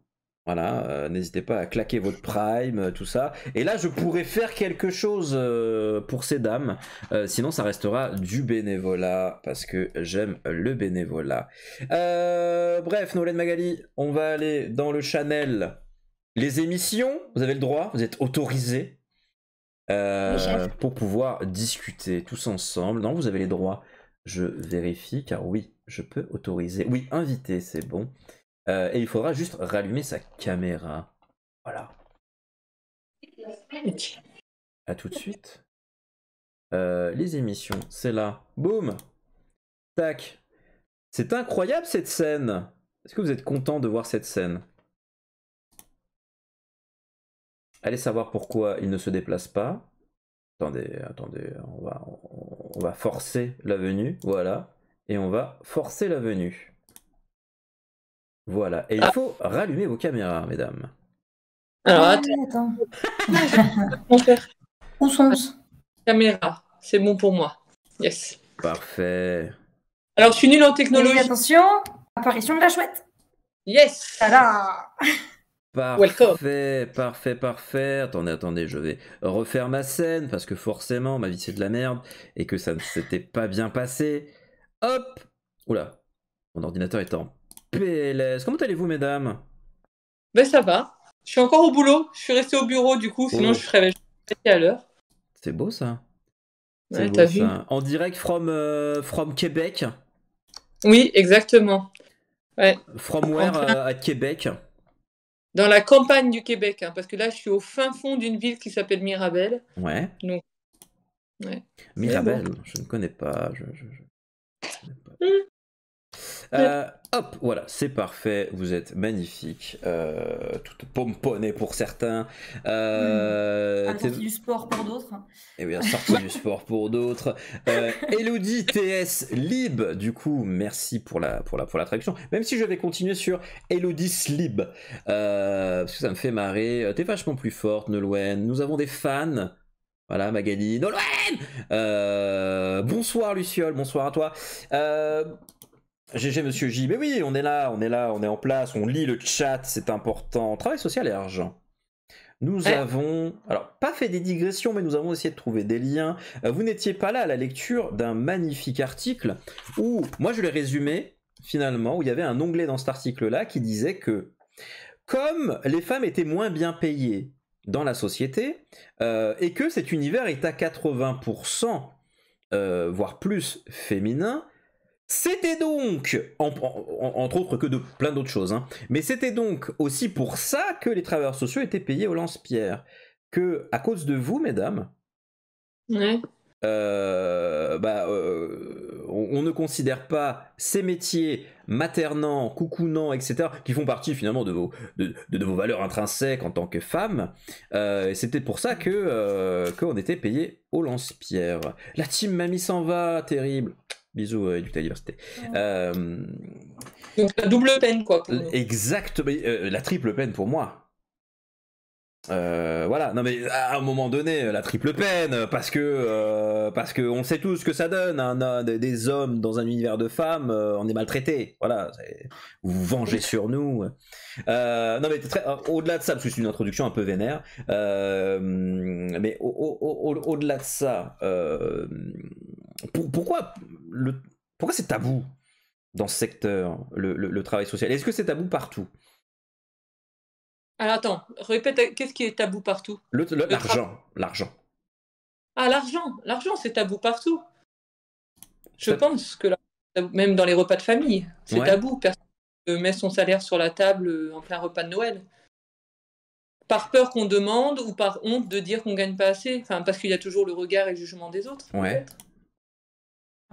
voilà, euh, n'hésitez pas à claquer votre prime, euh, tout ça. Et là, je pourrais faire quelque chose euh, pour ces dames. sinon, ça restera du bénévolat, parce que j'aime le bénévolat. bref, Nolan Magali, on va aller dans le channel. Les émissions, vous avez le droit, vous êtes autorisés pour pouvoir discuter tous ensemble. Non, vous avez les droits. Je vérifie, car oui, je peux autoriser. Oui, invité, c'est bon. Euh, et il faudra juste rallumer sa caméra. Voilà. A tout de suite. Euh, les émissions, c'est là. Boum Tac C'est incroyable cette scène Est-ce que vous êtes content de voir cette scène Allez savoir pourquoi il ne se déplace pas. Attendez, attendez, on va, on, on va forcer la venue, voilà. Et on va forcer la venue. Voilà. Et il ah. faut rallumer vos caméras, mesdames. Alors, ah, attends. attends. On Caméra, c'est bon pour moi. Yes. Parfait. Alors, je suis nul en technologie. attention, apparition de la chouette. Yes. Voilà. Parfait, parfait, parfait. Attendez, attendez, je vais refaire ma scène parce que forcément, ma vie c'est de la merde et que ça ne s'était pas bien passé. Hop Oula, mon ordinateur est en Comment allez-vous, mesdames Ben ça va. Je suis encore au boulot. Je suis resté au bureau du coup, sinon oh. je serais à l'heure. C'est beau ça. vu En direct from, euh, from Québec. Oui, exactement. Ouais. From where euh, à Québec Dans la campagne du Québec, hein, parce que là je suis au fin fond d'une ville qui s'appelle Mirabel. Ouais. Donc. Mirabel, je ne connais pas. Je, hum. Euh, hop, voilà, c'est parfait, vous êtes magnifique, euh, toute pomponnée pour certains. Euh, mmh. du sport pour d'autres. Et hein. eh bien, sortie du sport pour d'autres. Euh, Elodie TS Lib, du coup, merci pour la, pour, la, pour traduction. Même si je vais continuer sur Elodie Slib, euh, parce que ça me fait marrer. T'es vachement plus forte, Nolwenn. Nous avons des fans. Voilà, Magali. Nolwenn Bonsoir, Luciole, bonsoir à toi. GG Monsieur J, mais oui, on est là, on est là, on est en place, on lit le chat, c'est important. Travail social et argent. Nous avons, alors pas fait des digressions, mais nous avons essayé de trouver des liens. Euh, vous n'étiez pas là à la lecture d'un magnifique article où, moi je l'ai résumé finalement, où il y avait un onglet dans cet article-là qui disait que comme les femmes étaient moins bien payées dans la société euh, et que cet univers est à 80%, euh, voire plus féminin, c'était donc, en, entre autres que de plein d'autres choses, hein, mais c'était donc aussi pour ça que les travailleurs sociaux étaient payés au lance-pierre. Que, à cause de vous, mesdames, euh, bah, euh, on, ne considère pas ces métiers maternants, coucounants, etc., qui font partie finalement de vos, de, vos valeurs intrinsèques en tant que femme. Euh, c'était pour ça que qu'on était payé au lance-pierre. La team mamie s'en va, terrible. Bisous, euh, diversité. Donc euh, la double peine, quoi. Exactement, euh, euh, la triple peine pour moi. voilà, non mais à un moment donné, la triple peine, parce que parce que on sait tous ce que ça donne, hein, des, hommes dans un univers de femmes, on est maltraité, voilà, vous vous vengez sur nous. non mais au-delà de ça, parce que c'est une introduction un peu vénère, mais au-delà de ça, pourquoi le, pourquoi c'est tabou dans ce secteur le, le, travail social Est-ce que c'est tabou partout Alors attends, répète, qu'est-ce qui est tabou partout L'argent, l'argent. Ah l'argent, l'argent c'est tabou partout. Je pense que même dans les repas de famille, c'est tabou. Personne ne met son salaire sur la table euh, en plein repas de Noël par peur qu'on demande ou par honte de dire qu'on gagne pas assez. Enfin, parce qu'il y a toujours le regard et le jugement des autres. Ouais.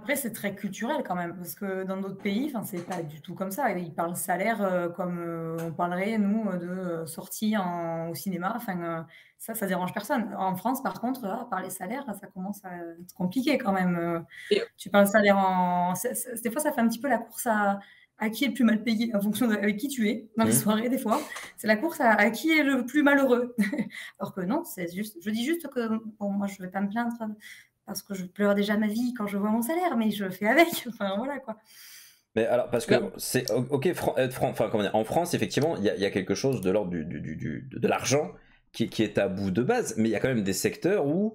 Après, c'est très culturel quand même, parce que dans d'autres pays, enfin, c'est pas du tout comme ça. Ils parlent salaire euh, comme euh, on parlerait, nous, euh, de sortie au cinéma. Enfin, ça, ça dérange personne. En France, par contre, à ah, parler salaire, ça commence à être compliqué quand même. Tu parles salaire en. des fois, ça fait un petit peu la course à, qui est le plus mal payé en fonction de avec qui tu es dans les mmh. soirées des fois. C'est la course à, qui est le plus malheureux. Alors que non, c'est juste, je dis juste que bon, moi je vais pas me plaindre parce que je pleure déjà ma vie quand je vois mon salaire, mais je fais avec. Enfin, voilà quoi. Mais alors, parce que c'est ok, euh, en France, effectivement, il y, a quelque chose de l'ordre du, de l'argent qui, est est bout de base, mais il y a quand même des secteurs où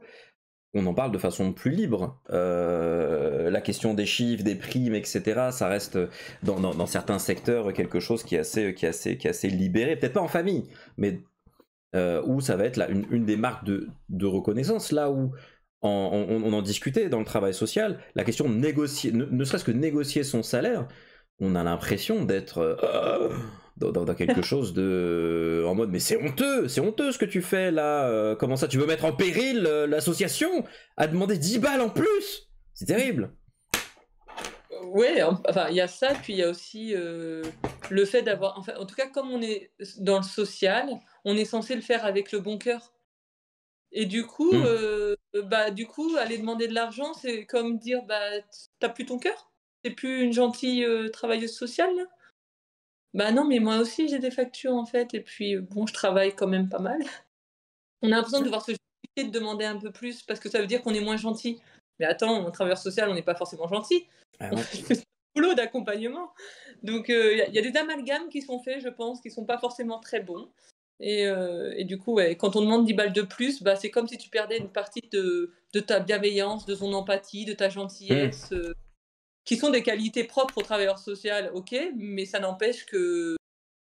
on en parle de façon plus libre. Euh, la question des chiffres, des primes, etc., ça reste dans, certains secteurs quelque chose qui est assez, qui est assez, qui est assez libéré, peut-être pas en famille, mais euh, où ça va être là, une, une des marques de, de reconnaissance, là où on, en discutait dans le travail social, la question de négocier, ne, serait-ce que négocier son salaire, on a l'impression d'être euh, dans, quelque chose de en mode mais c'est honteux, c'est honteux ce que tu fais là, euh, comment ça tu veux mettre en péril euh, l'association à demander 10 balles en plus C'est terrible. Ouais, enfin il y a ça puis il y a aussi le fait d'avoir enfin en tout cas comme on est dans le social, on est censé le faire avec le bon cœur. Et du coup, mmh. Euh, bah, du coup, aller demander de l'argent, c'est comme dire bah, T'as plus ton cœur T'es plus une gentille euh, travailleuse sociale Bah non, mais moi aussi j'ai des factures en fait, et puis euh, bon, je travaille quand même pas mal. On a l'impression de devoir se justifier de demander un peu plus parce que ça veut dire qu'on est moins gentil. Mais attends, en travailleur social, on n'est pas forcément gentil. Ah boulot d'accompagnement. Donc il y, a des amalgames qui sont faits, je pense, qui sont pas forcément très bons. Euh, et, du coup, quand on demande 10 balles de plus, bah, c'est comme si tu perdais une partie de, ta bienveillance, de son empathie, de ta gentillesse, hmm. euh, qui sont des qualités propres au travailleur social, ok, mais ça n'empêche que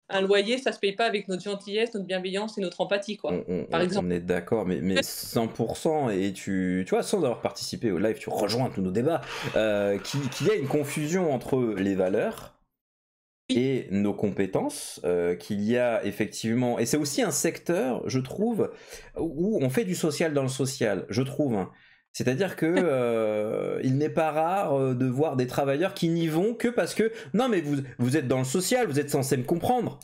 un loyer, ça se paye pas avec notre gentillesse, notre bienveillance et notre empathie, quoi. On, par exemple. On est d'accord, mais, 100%, et tu, tu vois, sans avoir participé au live, tu rejoins tous nos débats, euh, qu'il y a une confusion entre les valeurs et nos compétences, euh, qu'il y a effectivement, et c'est aussi un secteur, je trouve, où on fait du social dans le social, je trouve. Hein. C'est-à-dire que euh, il n'est pas rare euh, de voir des travailleurs qui n'y vont que parce que non mais vous vous êtes dans le social, vous êtes censé me comprendre.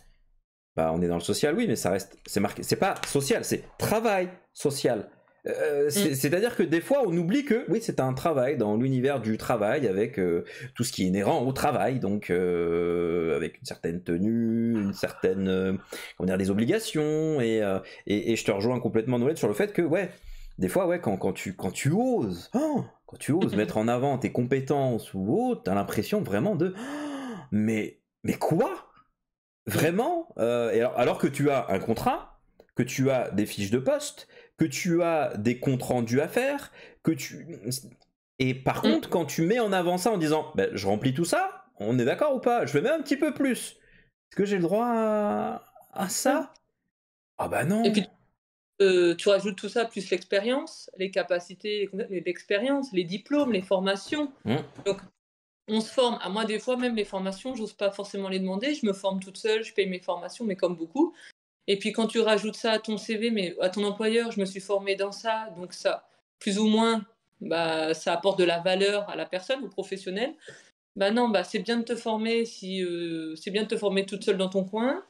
Bah on est dans le social, oui, mais ça reste c'est marqué, c'est pas social, c'est travail social. Euh, mm. C'est-à-dire que des fois, on oublie que oui, c'est un travail dans l'univers du travail avec euh, tout ce qui est inhérent au travail, donc euh, avec une certaine tenue, une certaine, on dire, des obligations. Et, et, je te rejoins complètement Noël sur le fait que ouais, des fois ouais, quand, tu quand tu oses, hein, quand tu oses mettre en avant tes compétences ou autre, t'as l'impression vraiment de mais mais quoi vraiment alors que tu as un contrat, que tu as des fiches de poste que tu as des comptes rendus à faire, que tu... Et par mm. contre, quand tu mets en avant ça en disant ben je remplis tout ça, on est d'accord ou pas Je vais mettre un petit peu plus. Est-ce que j'ai le droit à, ça mm. Ah bah non. Et puis, euh, tu rajoutes tout ça, plus l'expérience, les capacités, l'expérience, les diplômes, les formations. Mm. Donc, on se forme. À ah, moi, des fois, même les formations, j'ose pas forcément les demander. Je me forme toute seule, je paye mes formations, mais comme beaucoup, et puis quand tu rajoutes ça à ton CV, mais à ton employeur, je me suis formée dans ça, donc ça, plus ou moins, bah, ça apporte de la valeur à la personne, au professionnel. Bah non, bah, c'est bien de te former si euh, c'est bien de te former toute seule dans ton coin.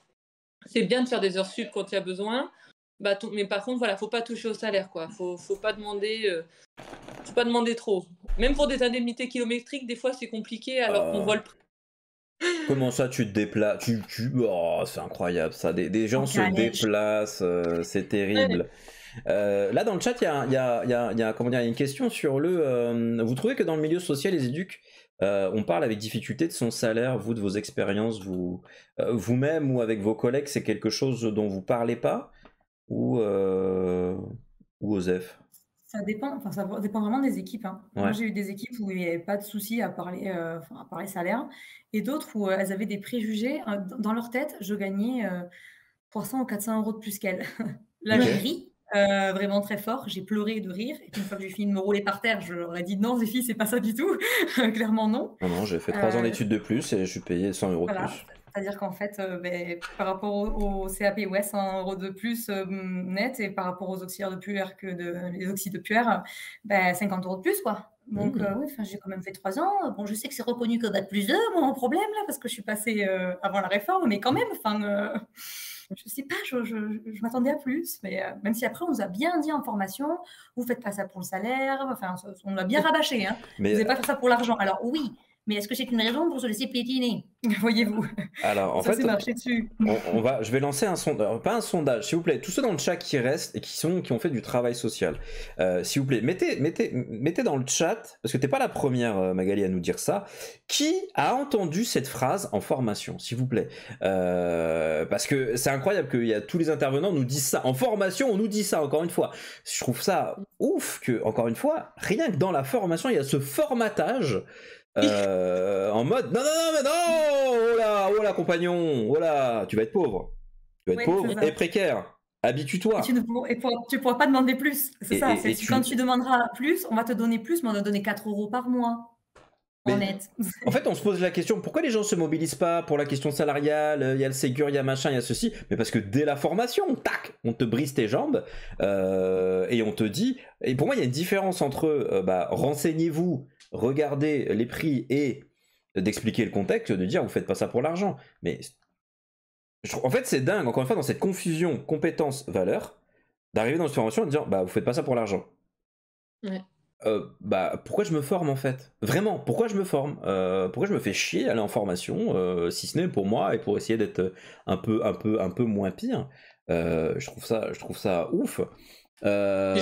C'est bien de faire des heures sup quand il y a besoin. Bah, mais par contre, voilà, faut pas toucher au salaire, quoi. Faut, faut pas demander, euh, faut pas demander trop. Même pour des indemnités kilométriques, des fois c'est compliqué alors euh, qu'on voit le prix Comment ça, tu te déplaces tu, oh, C'est incroyable ça. Des, gens se déplacent, euh, c'est terrible. Euh, là, dans le chat, il y a, comment une question sur le. Euh, vous trouvez que dans le milieu social, les éduques, on parle avec difficulté de son salaire, vous, de vos expériences, vous, vous-même ou avec vos collègues, c'est quelque chose dont vous parlez pas Ou, ou Osef ça dépend, enfin, ça dépend vraiment des équipes. Hein. Moi, j'ai eu des équipes où il n'y avait pas de souci euh, à parler, salaire, et d'autres où euh, elles avaient des préjugés. Hein, dans leur tête, je gagnais 300 euh, ou 400 euros de plus qu'elles. Là, j'ai ri vraiment très fort, j'ai pleuré de rire. Et une fois que j'ai fini de me rouler par terre, je leur ai dit non, Zéphie, c'est pas ça du tout. Clairement, non. Non, non, j'ai fait trois ans d'études de plus et je suis payé 100 euros de plus. C'est-à-dire qu'en fait, euh, ben, par rapport au, CAP ouais, c'est de plus euh, net et par rapport aux auxiliaires de puère que les oxydes de puère, ben, 50 euros de plus, quoi. Donc, mmh. euh, oui, j'ai quand même fait trois ans. Bon, je sais que c'est reconnu que va plus 2, mon problème, là, parce que je suis passée avant la réforme, mais quand même, enfin, je sais pas, je, m'attendais à plus. Mais même si après, on nous a bien dit en formation, vous faites pas ça pour le salaire, enfin, on l'a bien rabâché, hein. Vous n'avez pas fait ça pour l'argent. Alors, oui, mais est-ce que c'est une raison pour se laisser piétiner Voyez-vous. Alors, en fait, On, va, je vais lancer un sondage, euh, pas un sondage, s'il vous plaît. Tous ceux dans le chat qui restent et qui sont, qui ont fait du travail social, euh, s'il vous plaît, mettez, mettez, mettez dans le chat, parce que t'es pas la première euh, Magali à nous dire ça. Qui a entendu cette phrase en formation, s'il vous plaît Parce que c'est incroyable qu'il y a, tous les intervenants nous disent ça en formation. On nous dit ça encore une fois. Je trouve ça ouf que encore une fois, rien que dans la formation, il y a ce formatage euh, en mode non, non, non, mais non Oh là, oh là, compagnon Oh là, tu vas être pauvre. Tu vas être pauvre et précaire. Habitue-toi. Et tu ne pourras pas demander plus. C'est ça. Quand tu demanderas plus, on va te donner plus, mais on va te donner 4 euros par mois. Mais, en fait, on se pose la question pourquoi les gens se mobilisent pas pour la question salariale Il y a le Ségur, il y a machin, il y a ceci. Mais parce que dès la formation, tac, on te brise tes jambes euh, et on te dit. Et pour moi, il y a une différence entre euh, bah, renseignez-vous regarder les prix et d'expliquer le contexte, de dire vous faites pas ça pour l'argent. Mais en fait, c'est dingue, encore une fois, dans cette confusion compétence-valeur, d'arriver dans une formation et de dire bah vous faites pas ça pour l'argent. Euh, bah pourquoi je me forme en fait Vraiment, pourquoi je me forme euh, Pourquoi je me fais chier aller en formation, euh, si ce n'est pour moi et pour essayer d'être un peu, un peu, un peu moins pire. je trouve ça, je trouve ça ouf. c'est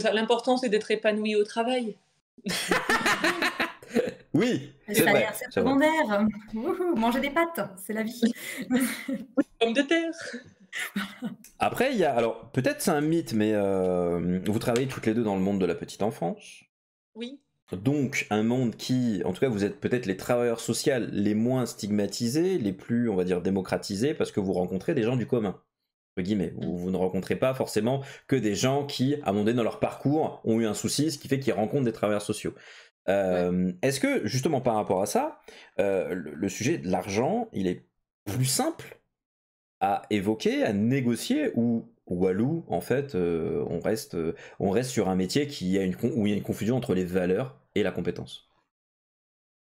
ça. L'important c'est d'être épanoui au travail. oui, c'est secondaire. manger des pâtes, c'est la vie. Pomme de terre. Après, il y a. Alors, peut-être c'est un mythe, mais euh, vous travaillez toutes les deux dans le monde de la petite enfance. Oui. Donc, un monde qui, en tout cas, vous êtes peut-être les travailleurs sociaux les moins stigmatisés, les plus, on va dire, démocratisés, parce que vous rencontrez des gens du commun guillemets, où vous ne rencontrez pas forcément que des gens qui, à mon dans leur parcours, ont eu un souci, ce qui fait qu'ils rencontrent des travailleurs sociaux. Euh, est-ce que, justement, par rapport à ça, euh, le, sujet de l'argent, il est plus simple à évoquer, à négocier, ou, à en fait, euh, on, reste, on reste sur un métier qui a où il y a une confusion entre les valeurs et la compétence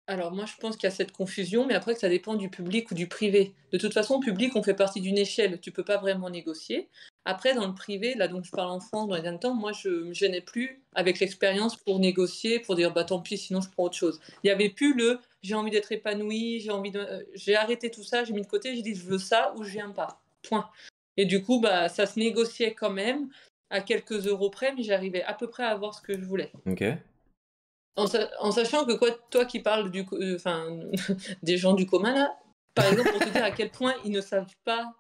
alors moi, je pense qu'il y a cette confusion, mais après que ça dépend du public ou du privé. De toute façon, public, on fait partie d'une échelle, tu ne peux pas vraiment négocier. Après, dans le privé, là donc je parle en France dans les derniers temps, moi je me gênais plus avec l'expérience pour négocier, pour dire bah tant pis, sinon je prends autre chose. Il n'y avait plus le j'ai envie d'être épanoui, j'ai envie de, euh, j'ai arrêté tout ça, j'ai mis de côté, j'ai dit je veux ça ou je viens pas. Point. Et du coup, bah ça se négociait quand même à quelques euros près, mais j'arrivais à peu près à avoir ce que je voulais. Ok en, sachant que quoi, toi qui parles du, euh, enfin des gens du commun, là, par exemple, pour te dire à quel point ils ne savent pas.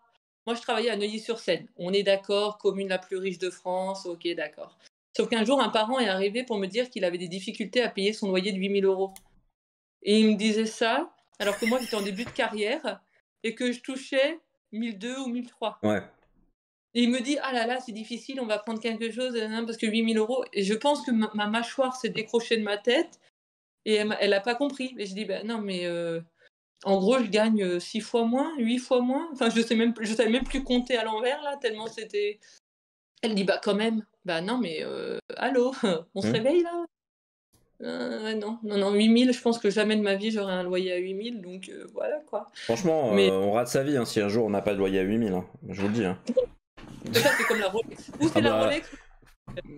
Moi, je travaillais à Neuilly-sur-Seine. On est d'accord, commune la plus riche de France, ok, d'accord. Sauf qu'un jour, un parent est arrivé pour me dire qu'il avait des difficultés à payer son loyer de 8000 euros. Et il me disait ça, alors que moi, j'étais en début de carrière et que je touchais 1002 ou 1003. Ouais. Et il me dit, ah là là, c'est difficile, on va prendre quelque chose, parce que 8000 euros. Et je pense que ma, mâchoire s'est décrochée de ma tête et elle n'a pas compris. Et je dis, ben non, mais euh, en gros, je gagne 6 euh, fois moins, 8 fois moins. Enfin, je sais même, je savais même plus compter à l'envers, là, tellement c'était. Elle dit, bah quand même, bah non, mais euh, allô, on se mmh. réveille là non, non, non, 8000, je pense que jamais de ma vie j'aurai un loyer à 8000, donc voilà quoi. Franchement, on rate sa vie hein, si un jour on n'a pas de loyer à 8000, hein, je vous le dis. Hein.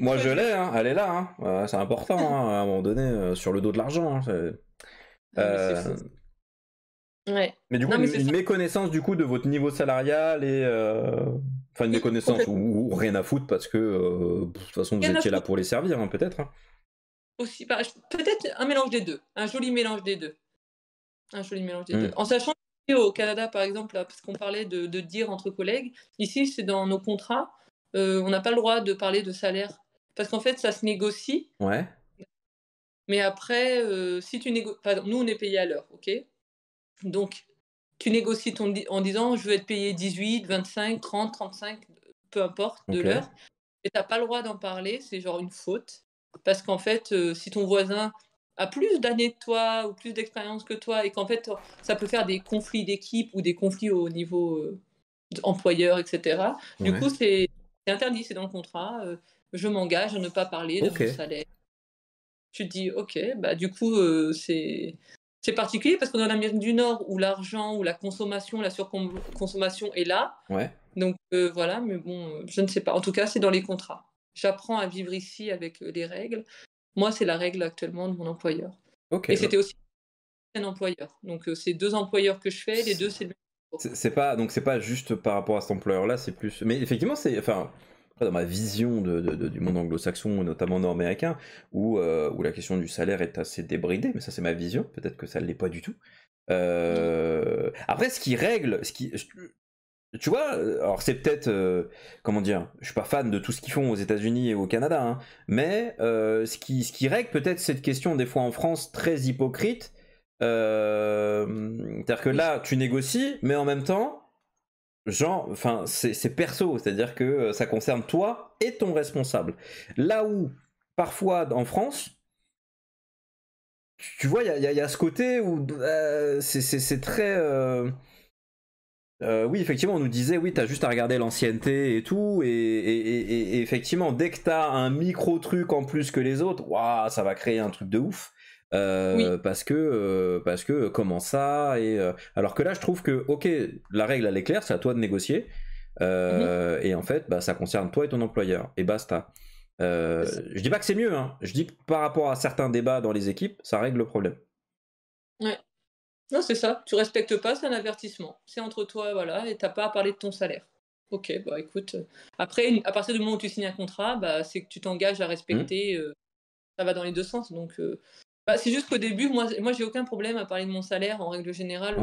Moi je l'ai, hein. elle est là, hein. euh, c'est important hein, à un moment donné, euh, sur le dos de l'argent. Euh, mais du coup, une, méconnaissance du coup de votre niveau salarial et. Enfin, une méconnaissance ou, rien à foutre parce que de toute façon vous étiez là pour les servir, peut-être. Aussi, bah, peut-être un mélange des deux, un joli mélange des deux. Un joli mélange des hmm. deux. En sachant au Canada, par exemple, parce qu'on parlait de, dire entre collègues, ici, c'est dans nos contrats, euh, on n'a pas le droit de parler de salaire. Parce qu'en fait, ça se négocie. Ouais. Mais après, euh, si tu négocies. Nous, on est payé à l'heure, OK Donc, tu négocies en disant je veux être payé 18, 25, 30, 35, peu importe, de l'heure. Et tu n'as pas le droit d'en parler, c'est genre une faute. Parce qu'en fait, euh, si ton voisin a plus d'années que toi ou plus d'expérience que toi et qu'en fait ça peut faire des conflits d'équipe ou des conflits au niveau euh, employeur, etc. Du coup, c'est interdit, c'est dans le contrat. Euh, je m'engage à ne pas parler de salaire. Tu te dis, ok, bah du coup, euh, c'est particulier parce qu'on est en Amérique du Nord où l'argent où la consommation, la surconsommation est là. Donc voilà, mais bon, je ne sais pas. En tout cas, c'est dans les contrats. J'apprends à vivre ici avec les règles. Moi, c'est la règle actuellement de mon employeur. et c'était aussi un employeur. Donc, euh, c'est deux employeurs que je fais, les deux, c'est le même. C'est pas donc c'est pas juste par rapport à cet employeur-là, c'est plus. Mais effectivement, c'est enfin dans ma vision de, du monde anglo-saxon, notamment nord-américain, où, euh, où la question du salaire est assez débridée, mais ça c'est ma vision, peut-être que ça ne l'est pas du tout. Euh, après, ce qui règle, ce qui, tu vois, euh, alors c'est peut-être, euh, comment dire, je suis pas fan de tout ce qu'ils font aux États-Unis et au Canada, hein, mais euh, ce, qui, ce qui règle peut-être cette question des fois en France très hypocrite, c'est-à-dire que là tu négocies, mais en même temps, genre, enfin c'est perso, c'est-à-dire que ça concerne toi et ton responsable. Là où parfois en France, tu vois, il y, y a, ce côté où c'est très euh, oui, effectivement, on nous disait, oui, t'as juste à regarder l'ancienneté et tout, et, effectivement, dès que t'as un micro truc en plus que les autres, waouh, ça va créer un truc de ouf. Euh, parce que, euh, parce que, comment ça Et alors que là, je trouve que, ok, la règle elle est claire, c'est à toi de négocier, mhm. et en fait, bah, ça concerne toi et ton employeur, et basta. je dis pas que c'est mieux, hein. je dis que par rapport à certains débats dans les équipes, ça règle le problème. Ouais. Non, c'est ça. Tu respectes pas, c'est un avertissement. C'est entre toi, voilà, et t'as pas à parler de ton salaire. Ok, bah écoute. Euh, après, à partir du moment où tu signes un contrat, bah, c'est que tu t'engages à respecter. Mmh. Euh, ça va dans les deux sens. Donc, euh, bah, c'est juste qu'au début, moi, moi, j'ai aucun problème à parler de mon salaire en règle générale.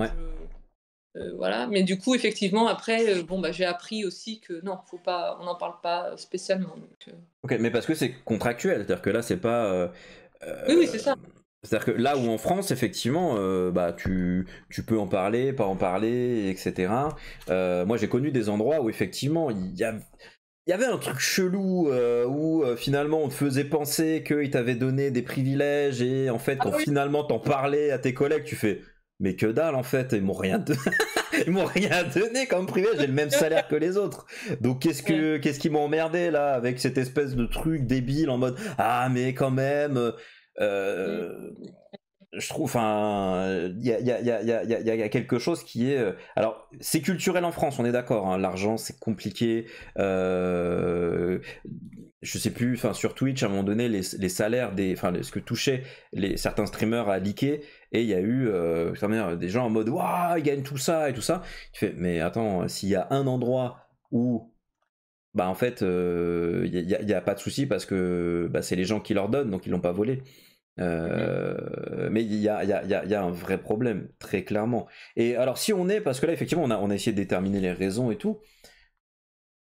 voilà. Mais du coup, effectivement, après, bon, bah, j'ai appris aussi que non, faut pas, on n'en parle pas spécialement. ok, mais parce que c'est contractuel, c'est-à-dire que là, c'est pas. oui, oui, c'est ça. C'est-à-dire que là où en France, effectivement, euh, bah, tu, tu, peux en parler, pas en parler, etc. Euh, moi, j'ai connu des endroits où, effectivement, il y, avait un truc chelou euh, où, finalement, on te faisait penser qu'ils t'avaient donné des privilèges et, en fait, quand ah finalement t'en parlais à tes collègues, tu fais « Mais que dalle, en fait, ils m'ont rien, de... ils m'ont rien donné comme privilège, j'ai le même salaire que les autres. Donc, qu'est-ce que qu'est-ce qui m'a emmerdé, là, avec cette espèce de truc débile en mode « Ah, mais quand même... » je trouve, enfin, il y, a, quelque chose qui est. Alors, c'est culturel en France, on est d'accord. L'argent, c'est compliqué. je sais plus. Enfin, sur Twitch, à un moment donné, les, salaires des, enfin, ce que touchaient les, certains streamers à liker, et il y a eu, des gens en mode, waouh, ils gagnent tout ça et tout ça. Tu fais, mais attends, s'il y a un endroit où bah en fait, il n'y a, pas de souci parce que c'est les gens qui leur donnent, donc ils l'ont pas volé. Euh, mais il y a, y, a, un vrai problème, très clairement. Et alors, si on est, parce que là, effectivement, on a, on essayé de déterminer les raisons et tout,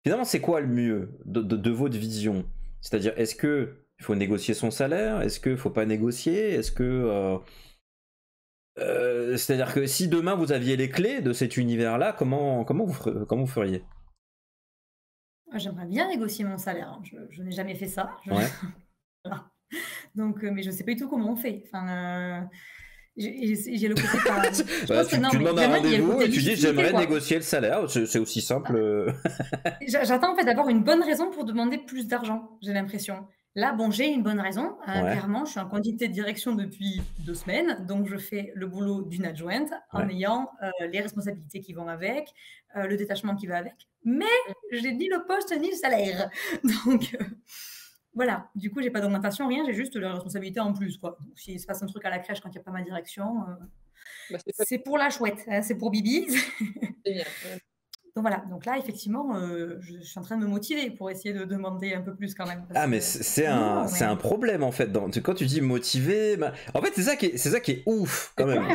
finalement, c'est quoi le mieux de, de, votre vision C'est-à-dire, est-ce que il faut négocier son salaire Est-ce qu'il ne faut pas négocier Est-ce que. Euh, euh, c'est-à-dire que si demain vous aviez les clés de cet univers-là, comment, comment, vous, comment vous feriez ah, J'aimerais bien négocier mon salaire. Hein. Je, n'ai jamais fait ça. Ouais. Donc, euh, mais je ne sais pas du tout comment on fait. Enfin, euh, j'ai le côté bah, tu, demandes un rendez-vous et tu dis j'aimerais négocier le salaire, c'est aussi simple. J'attends en fait d'avoir une bonne raison pour demander plus d'argent, j'ai l'impression. Là, bon, j'ai une bonne raison. Euh, clairement, je suis en quantité de direction depuis deux semaines, donc je fais le boulot d'une adjointe en ayant les responsabilités qui vont avec, le détachement qui va avec. Mais j'ai ni le poste ni le salaire. Donc, voilà, du coup, j'ai pas d'augmentation, rien, j'ai juste la responsabilité en plus. Quoi. Donc, s'il se passe un truc à la crèche quand il n'y a pas ma direction, euh, bah, c'est, pour la chouette, hein. c'est pour Bibi. Donc voilà, donc là, effectivement, euh, je, suis en train de me motiver pour essayer de demander un peu plus quand même. Ah, mais c'est, un, problème en fait. Dans, quand tu dis motiver, bah, en fait, c'est ça, qui est, c'est ça qui est ouf quand même.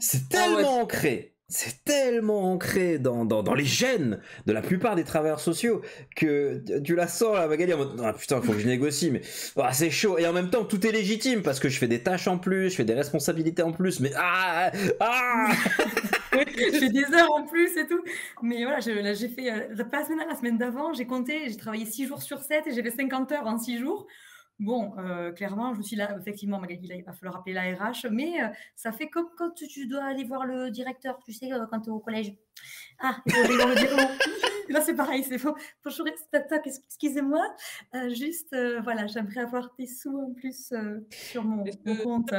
c'est ah, tellement ancré c'est tellement ancré dans, dans, les gènes de la plupart des travailleurs sociaux que tu la sens, la Magali en mode ah, putain faut que je négocie mais ah, c'est chaud et en même temps tout est légitime parce que je fais des tâches en plus je fais des responsabilités en plus mais ah ah je fais des heures en plus et tout mais voilà j'ai fait euh, la semaine d'avant j'ai compté j'ai travaillé 6 jours sur 7 et j'ai fait 50 heures en 6 jours Bon, euh, clairement, je suis là, effectivement, Magali, il va falloir appeler la RH, mais euh, ça fait comme quand tu, dois aller voir le directeur, tu sais, euh, quand tu es au collège. Ah, il faut le bureau. Là, c'est pareil, c'est faux. Bonjour, excusez-moi. juste, voilà, j'aimerais avoir tes sous en plus sur mon, mon compte.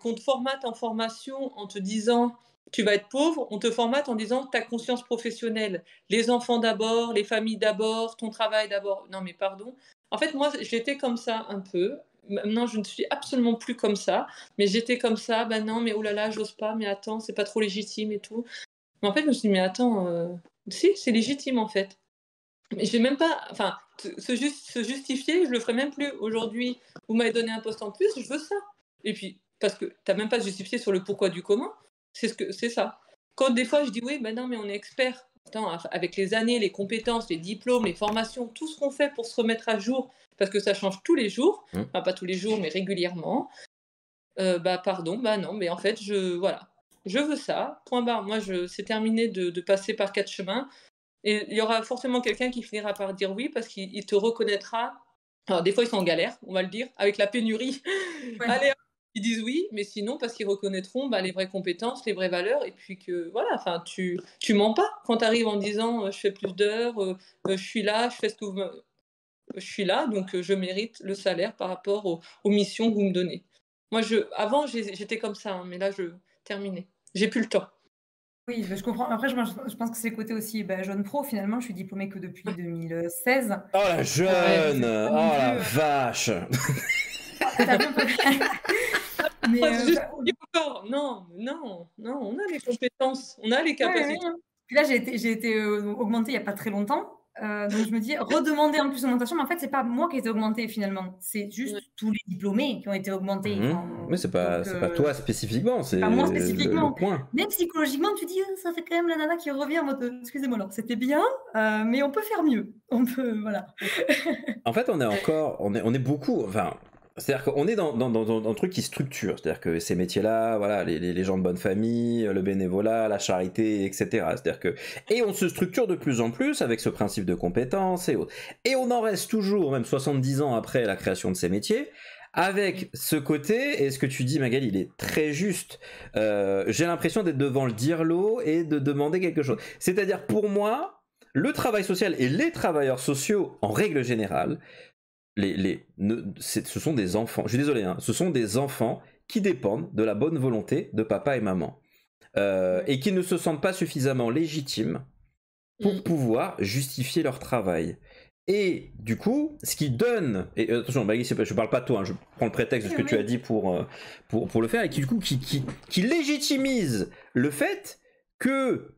Qu'on te formate en formation en te disant tu vas être pauvre, on te formate en disant ta conscience professionnelle, les enfants d'abord, les familles d'abord, ton travail d'abord. Non mais pardon, en fait, moi, j'étais comme ça un peu. Maintenant, je ne suis absolument plus comme ça. Mais j'étais comme ça, ben non, mais là là, j'ose pas, mais attends, c'est pas trop légitime et tout. Mais en fait, je me suis dit, mais attends, euh, si, c'est légitime en fait. Mais je vais même pas, enfin, se, justifier, je le ferai même plus. Aujourd'hui, vous m'avez donné un poste en plus, je veux ça. Et puis, parce que t'as même pas justifié sur le pourquoi du comment, c'est ce c'est ça. Quand des fois je dis oui, ben non, mais on est expert, avec les années, les compétences, les diplômes, les formations, tout ce qu'on fait pour se remettre à jour, parce que ça change tous les jours, mmh. pas tous les jours, mais régulièrement, euh, bah pardon, bah non, mais en fait, je voilà, je veux ça, point barre, moi je c'est terminé de, passer par quatre chemins, et il y aura forcément quelqu'un qui finira par dire oui, parce qu'il te reconnaîtra. Alors des fois ils sont en galère, on va le dire, avec la pénurie. Allez, disent oui, mais sinon parce qu'ils reconnaîtront bah, les vraies compétences, les vraies valeurs, et puis que voilà, enfin tu tu mens pas quand tu arrives en disant euh, je fais plus d'heures, euh, euh, je suis là, je fais ce que vous me... je suis là, donc je mérite le salaire par rapport aux, missions que vous me donnez. Moi, je avant j'étais comme ça, hein, mais là je terminais. j'ai plus le temps. Oui, je comprends. Après, je, pense que c'est côté aussi bah, jeune pro. Finalement, je suis diplômée que depuis 2016. Ah. Oh la jeune Oh la vache Euh, non, non, non, on a les compétences, on a les capacités. Puis Là, j'ai été, j'ai été euh, augmentée il n'y a pas très longtemps. Euh, donc je me dis, redemander en plus augmentation, mais en fait, c'est pas moi qui ai été augmentée finalement. C'est juste tous les diplômés qui ont été augmentés. Mhm. mais c'est pas, pas toi spécifiquement, c'est pas moi spécifiquement. Le, point. Même psychologiquement, tu dis, oh, ça fait quand même la nana qui revient en mode, excusez-moi, alors c'était bien, mais on peut faire mieux. On peut, voilà. en fait, on est encore, on est, on est beaucoup, enfin, c'est-à-dire qu'on est dans, un truc qui structure, c'est-à-dire que ces métiers-là, voilà, les, gens de bonne famille, le bénévolat, la charité, etc. C'est-à-dire que et on se structure de plus en plus avec ce principe de compétence et autres. Et on en reste toujours, même 70 ans après la création de ces métiers, avec ce côté, et ce que tu dis Magali, il est très juste, euh, j'ai l'impression d'être devant le dire-l'eau et de demander quelque chose. C'est-à-dire pour moi, le travail social et les travailleurs sociaux en règle générale les, ce sont des enfants, je suis désolé, hein, ce sont des enfants qui dépendent de la bonne volonté de papa et maman. Euh, et qui ne se sentent pas suffisamment légitimes pour mm. pouvoir justifier leur travail. Et du coup, ce qui donne, et euh, attention, je je parle pas de toi, hein, je prends le prétexte de ce que tu as dit euh, pour, pour, le faire, et qui du coup, qui, qui, légitimise le fait que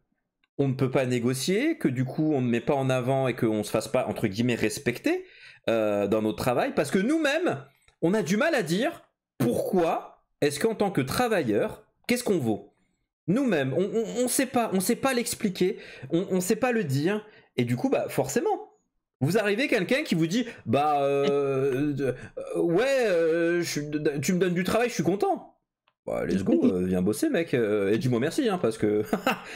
on ne peut pas négocier, que du coup on ne met pas en avant et qu'on ne se fasse pas entre guillemets respecter, euh, dans notre travail, parce que nous-mêmes, on a du mal à dire pourquoi est-ce qu'en tant que travailleur, qu'est-ce qu'on vaut Nous-mêmes, on sait pas, on sait pas l'expliquer, on ne sait pas le dire, et du coup, bah forcément, vous arrivez quelqu'un qui vous dit bah euh, euh, ouais tu me donnes du travail je suis content bah, let's go viens bosser mec et dis-moi merci hein, parce que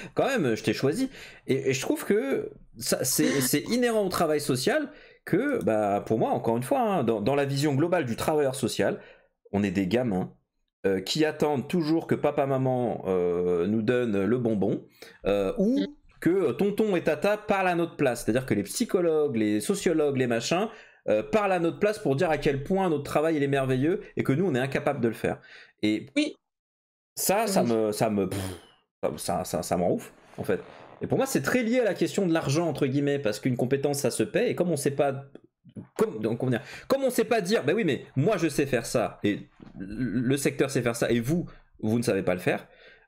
quand même je t'ai choisi et, je trouve que c'est inhérent au travail social que, bah, pour moi, encore une fois, hein, dans, la vision globale du travailleur social, on est des gamins euh, qui attendent toujours que papa-maman euh, nous donne le bonbon euh, ou mm. que tonton et tata parlent à notre place. C'est-à-dire que les psychologues, les sociologues, les machins parlent à notre place pour dire à quel point notre travail il est merveilleux et que nous, on est incapable de le faire. Et oui. ça, ça me... Ça me ça, ça, ça, ouf, en fait. Et pour moi, c'est très lié à la question de l'argent, entre guillemets, parce qu'une compétence, ça se paie, et comme on sait pas comme, on sait pas dire, ben oui, mais moi je sais faire ça, et le secteur sait faire ça, et vous, vous ne savez pas le faire,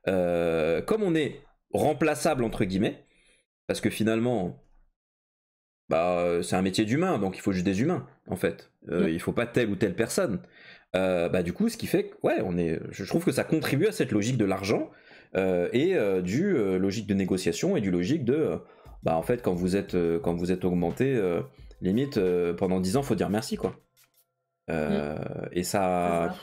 euh, comme on est remplaçable, entre guillemets, parce que finalement, bah, euh, c'est un métier d'humain, donc il faut juste des humains, en fait. Euh, mm. Il ne faut pas telle ou telle personne. bah, du coup, ce qui fait que, ouais, on est, je trouve que ça contribue à cette logique de l'argent, euh, et euh, du euh, logique de négociation et du logique de bah en fait quand vous êtes quand vous êtes augmenté limite pendant 10 ans faut dire merci quoi. Mmh. Et ça.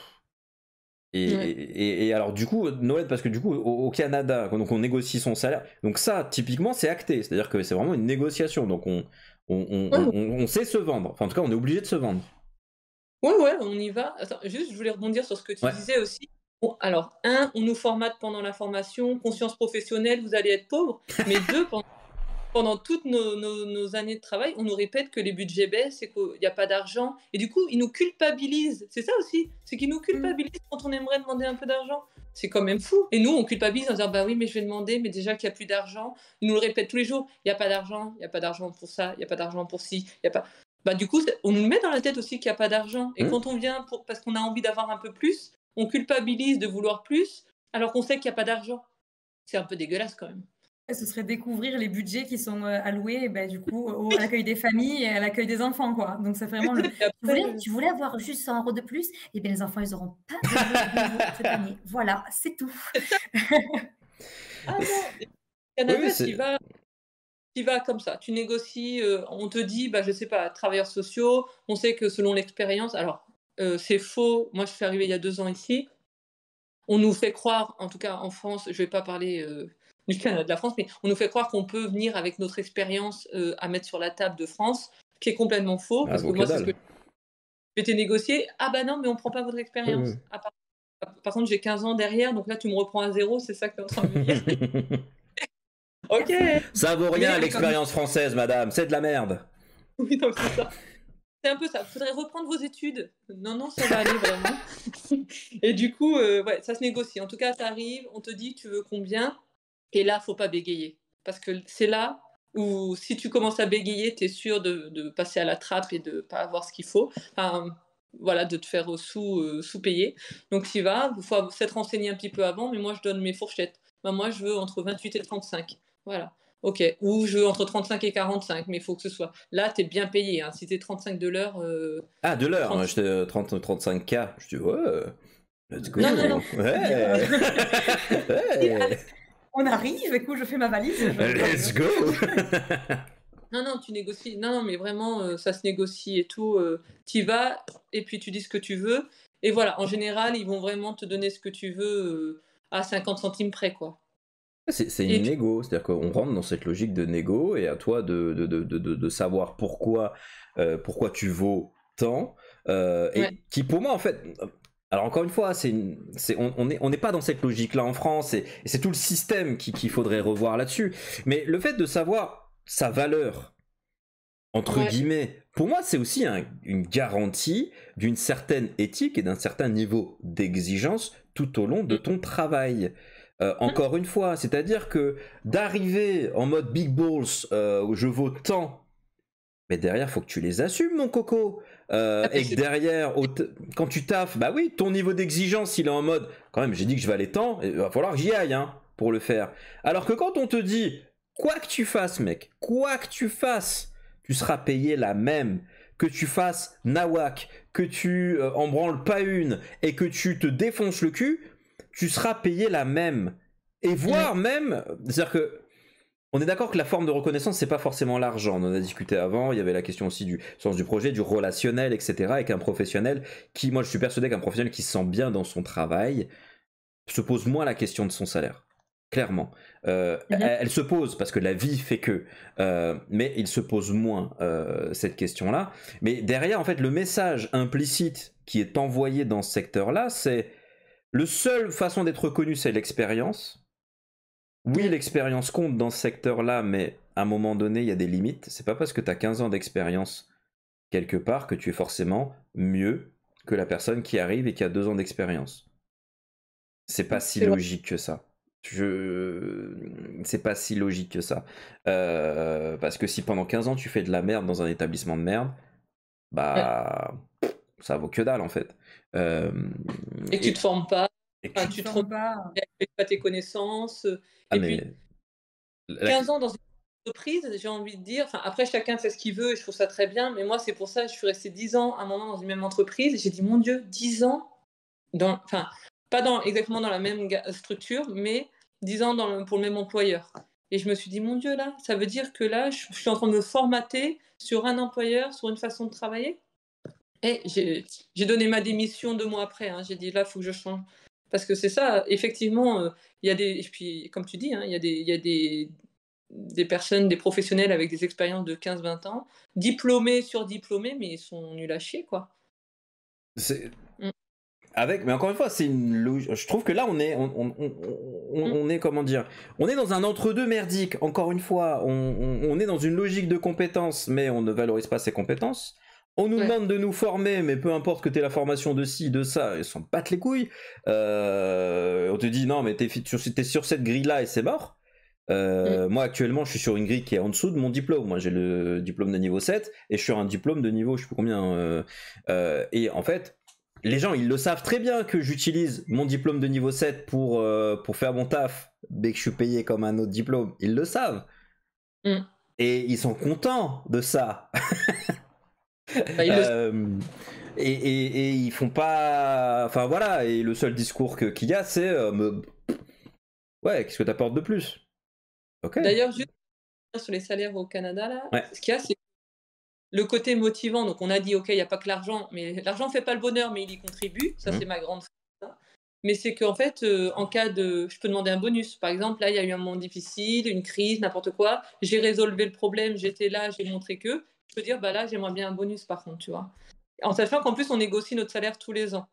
Et, et, alors du coup, Noël, parce que du coup, au, Canada, donc on négocie son salaire. Donc ça, typiquement, c'est acté. C'est-à-dire que c'est vraiment une négociation. Donc on, on, on, sait se vendre. Enfin, en tout cas, on est obligé de se vendre. Ouais, ouais, on y va. Attends, juste, je voulais rebondir sur ce que tu disais aussi alors, un, on nous formate pendant la formation, conscience professionnelle, vous allez être pauvre. Mais deux, pendant, toutes nos, années de travail, on nous répète que les budgets baissent et qu'il n'y a pas d'argent. Et du coup, ils nous culpabilisent. C'est ça aussi, c'est qu'ils nous mm. culpabilisent quand on aimerait demander un peu d'argent. C'est quand même fou. Et nous, on culpabilise en disant Bah oui, mais je vais demander, mais déjà qu'il n'y a plus d'argent. Ils nous le répètent tous les jours Il n'y a pas d'argent, il n'y a pas d'argent pour ça, il n'y a pas d'argent pour ci, il a pas. Bah, du coup, on nous met dans la tête aussi qu'il n'y a pas d'argent. Et mm. quand on vient parce qu'on a envie d'avoir un peu plus, on culpabilise de vouloir plus alors qu'on sait qu'il n'y a pas d'argent. C'est un peu dégueulasse quand même. Ce serait découvrir les budgets qui sont euh, alloués ben, du coup, au, à l'accueil des familles et à l'accueil des enfants. Quoi. Donc, fait vraiment euh, tu, voulais, avoir juste 100 euros de plus et eh bien les enfants, ils n'auront pas de cette année. Voilà, c'est tout. Ah il y en a qui va, comme ça. Tu négocies, euh, on te dit, bah, je ne sais pas, travailleurs sociaux, on sait que selon l'expérience, alors euh, c'est faux. Moi, je suis arrivé il y a deux ans ici. On nous fait croire, en tout cas en France, je ne vais pas parler euh, du Canada, de la France, mais on nous fait croire qu'on peut venir avec notre expérience euh, à mettre sur la table de France, qui est complètement faux. parce que moi, c'est ce que j'étais négocié. Ah bah non, mais on ne prend pas votre expérience. Ah, par... contre, j'ai 15 ans derrière, donc là, tu me reprends à zéro, c'est ça que tu es en train de dire. ok. Ça vaut rien l'expérience française, madame, c'est de la merde. Oui, donc c'est ça c'est un peu ça. Faudrait reprendre vos études. Non, non, ça va aller vraiment. et du coup, euh, ça se négocie. En tout cas, ça arrive. On te dit, tu veux combien Et là, faut pas bégayer, parce que c'est là où si tu commences à bégayer, tu es sûr de, passer à la trappe et de pas avoir ce qu'il faut. voilà, de te faire sous, euh, sous payer Donc, tu va, Il faut s'être renseigné un petit peu avant, mais moi, je donne mes fourchettes. moi, je veux entre 28 et 35. Voilà. Ok, ou je entre 35 et 45, mais il faut que ce soit. Là, tu es bien payé. Hein. Si tu es 35 de l'heure. Euh, ah, de l'heure, j'étais 30, euh, 35K. Je dis, ouais, let's go. Non, non, On arrive, écoute, je fais ma valise. Let's go. non, non, tu négocies. Non, non, mais vraiment, euh, ça se négocie et tout. Tu tu vas, et puis tu dis ce que tu veux. Et voilà, en général, ils vont vraiment te donner ce que tu veux à 50 centimes près, quoi. C'est une négo, c'est-à-dire qu'on rentre dans cette logique de négo et à toi de, de, savoir pourquoi, euh, pourquoi tu vaux tant. Euh, et qui pour moi en fait, alors encore une fois, c'est on n'est pas dans cette logique-là en France et, c'est tout le système qu'il faudrait revoir là-dessus. Mais le fait de savoir sa valeur, entre guillemets, pour moi c'est aussi une garantie d'une certaine éthique et d'un certain niveau d'exigence tout au long de mm. ton travail. Euh, mm. encore une fois, c'est-à-dire que d'arriver en mode big balls, euh, où je vaux tant, mais derrière, faut que tu les assumes, mon coco. Euh, et que derrière, quand tu taffes, bah oui, ton niveau d'exigence, il est en mode, quand même, j'ai dit que je valais tant, il va falloir que j'y aille, hein, pour le faire. Alors que quand on te dit, quoi que tu fasses, mec, quoi que tu fasses, tu seras payé la même que tu fasses nawak, que tu en branles pas une et que tu te défonces le cul, tu seras payé la même. Et voire même, c'est-à-dire que on est d'accord que la forme de reconnaissance, c'est pas forcément l'argent. On en a discuté avant. Il y avait la question aussi du sens du projet, du relationnel, etc. avec un professionnel qui, moi, je suis persuadé qu'un professionnel qui se sent bien dans son travail se pose moins la question de son salaire. Clairement, euh, mm-hmm. elle, se pose parce que la vie fait que, euh, mais il se pose moins euh, cette question-là. Mais derrière, en fait, le message implicite qui est envoyé dans ce secteur-là, c'est le seul façon d'être reconnu, c'est l'expérience. Oui, l'expérience compte dans ce secteur-là, mais à un moment donné, il y a des limites. C'est pas parce que tu as 15 ans d'expérience quelque part que tu es forcément mieux que la personne qui arrive et qui a 2 ans d'expérience. C'est pas si logique que ça. Je... C'est pas si logique que ça. Euh, parce que si pendant 15 ans tu fais de la merde dans un établissement de merde, bah. Ça vaut que dalle en fait. Euh, et que tu te formes pas, tu, ne te formes pas, pas tes connaissances. 15 euh, ah, ans dans une entreprise, j'ai envie de dire, après chacun fait ce qu'il veut et je trouve ça très bien, mais moi c'est pour ça que je suis restée 10 ans à un moment dans une même entreprise j'ai dit mon Dieu, 10 ans, dans... enfin pas dans, exactement dans la même structure, mais 10 ans pour le même employeur. Et je me suis dit, mon Dieu, là, ça veut dire que là, je suis en train de me formater sur un employeur, sur une façon de travailler. Eh, j'ai donné ma démission deux mois après. Hein. J'ai dit là, il faut que je change. Parce que c'est ça, effectivement, euh, il y a des. Et puis, comme tu dis, hein, il y a, des, y a des, personnes, des professionnels avec des expériences de 15-20 ans, diplômés, sur diplômés, mais ils sont nuls à chier, quoi. Mm. Avec, mais encore une fois, c'est une Je trouve que là, on est, on, mm. on, est, comment dire, on est dans un entre-deux merdique. Encore une fois, on, est dans une logique de compétences, mais on ne valorise pas ses compétences. On nous demande de nous former, mais peu importe que tu la formation de ci, de ça, ils s'en battent les couilles. Euh, on te dit non, mais t'es sur, es sur cette grille-là et c'est mort. Euh, mm. Moi, actuellement, je suis sur une grille qui est en dessous de mon diplôme. Moi, j'ai le diplôme de niveau 7 et je suis sur un diplôme de niveau, je sais combien. Euh, et en fait, les gens, ils le savent très bien que j'utilise mon diplôme de niveau 7 pour, faire mon taf dès que je suis payé comme un autre diplôme. Ils le savent. Mm. Et ils sont contents de ça. Bah, euh, et, ils font pas. Enfin voilà, et le seul discours qu'il y a, c'est euh, Ouais, qu'est-ce que t'apportes de plus D'ailleurs, juste sur les salaires au Canada, là, ce qu'il y a, c'est le côté motivant. Donc, on a dit, OK, il n'y a pas que l'argent, mais l'argent ne fait pas le bonheur, mais il y contribue. Ça, mhm. c'est ma grande hein. Mais c'est qu'en fait, euh, en cas de. Je peux demander un bonus. Par exemple, là, il y a eu un moment difficile, une crise, n'importe quoi. J'ai résolu le problème, j'étais là, j'ai montré que dire, bah là, j'aimerais bien un bonus par contre, tu vois. En sachant qu'en plus, on négocie notre salaire tous les ans.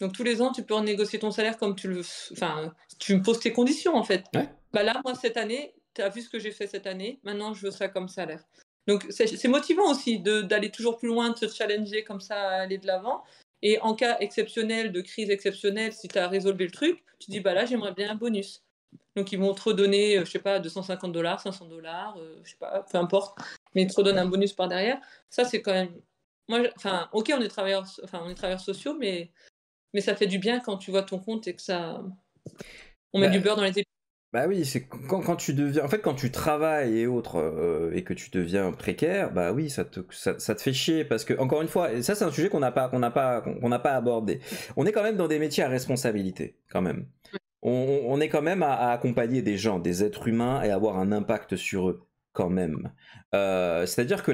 Donc tous les ans, tu peux négocier ton salaire comme tu le... Enfin, tu me poses tes conditions, en fait. Bah là, moi, cette année, tu as vu ce que j'ai fait cette année, maintenant, je veux ça comme salaire. Donc c'est motivant aussi d'aller toujours plus loin, de se challenger comme ça, aller de l'avant. Et en cas exceptionnel, de crise exceptionnelle, si tu as résolu le truc, tu dis, bah là, j'aimerais bien un bonus. Donc ils vont te redonner, euh, je sais pas, 250 dollars, 500 dollars, euh, je sais pas, peu importe mais il te redonne un bonus par derrière. Ça, c'est quand même. Moi, enfin, ok, on est travailleurs, enfin, on est travailleurs sociaux, mais... mais ça fait du bien quand tu vois ton compte et que ça. On met bah, du beurre dans les épices. Bah oui, c'est quand, quand, tu deviens. En fait, quand tu travailles et autres euh, et que tu deviens précaire, bah oui, ça te, ça, te fait chier parce que, encore une fois, et ça c'est un sujet qu'on n'a pas, qu'on pas, pas abordé. On est quand même dans des métiers à responsabilité, quand même. On, est quand même à, accompagner des gens, des êtres humains et avoir un impact sur eux quand même. Euh, c'est-à-dire que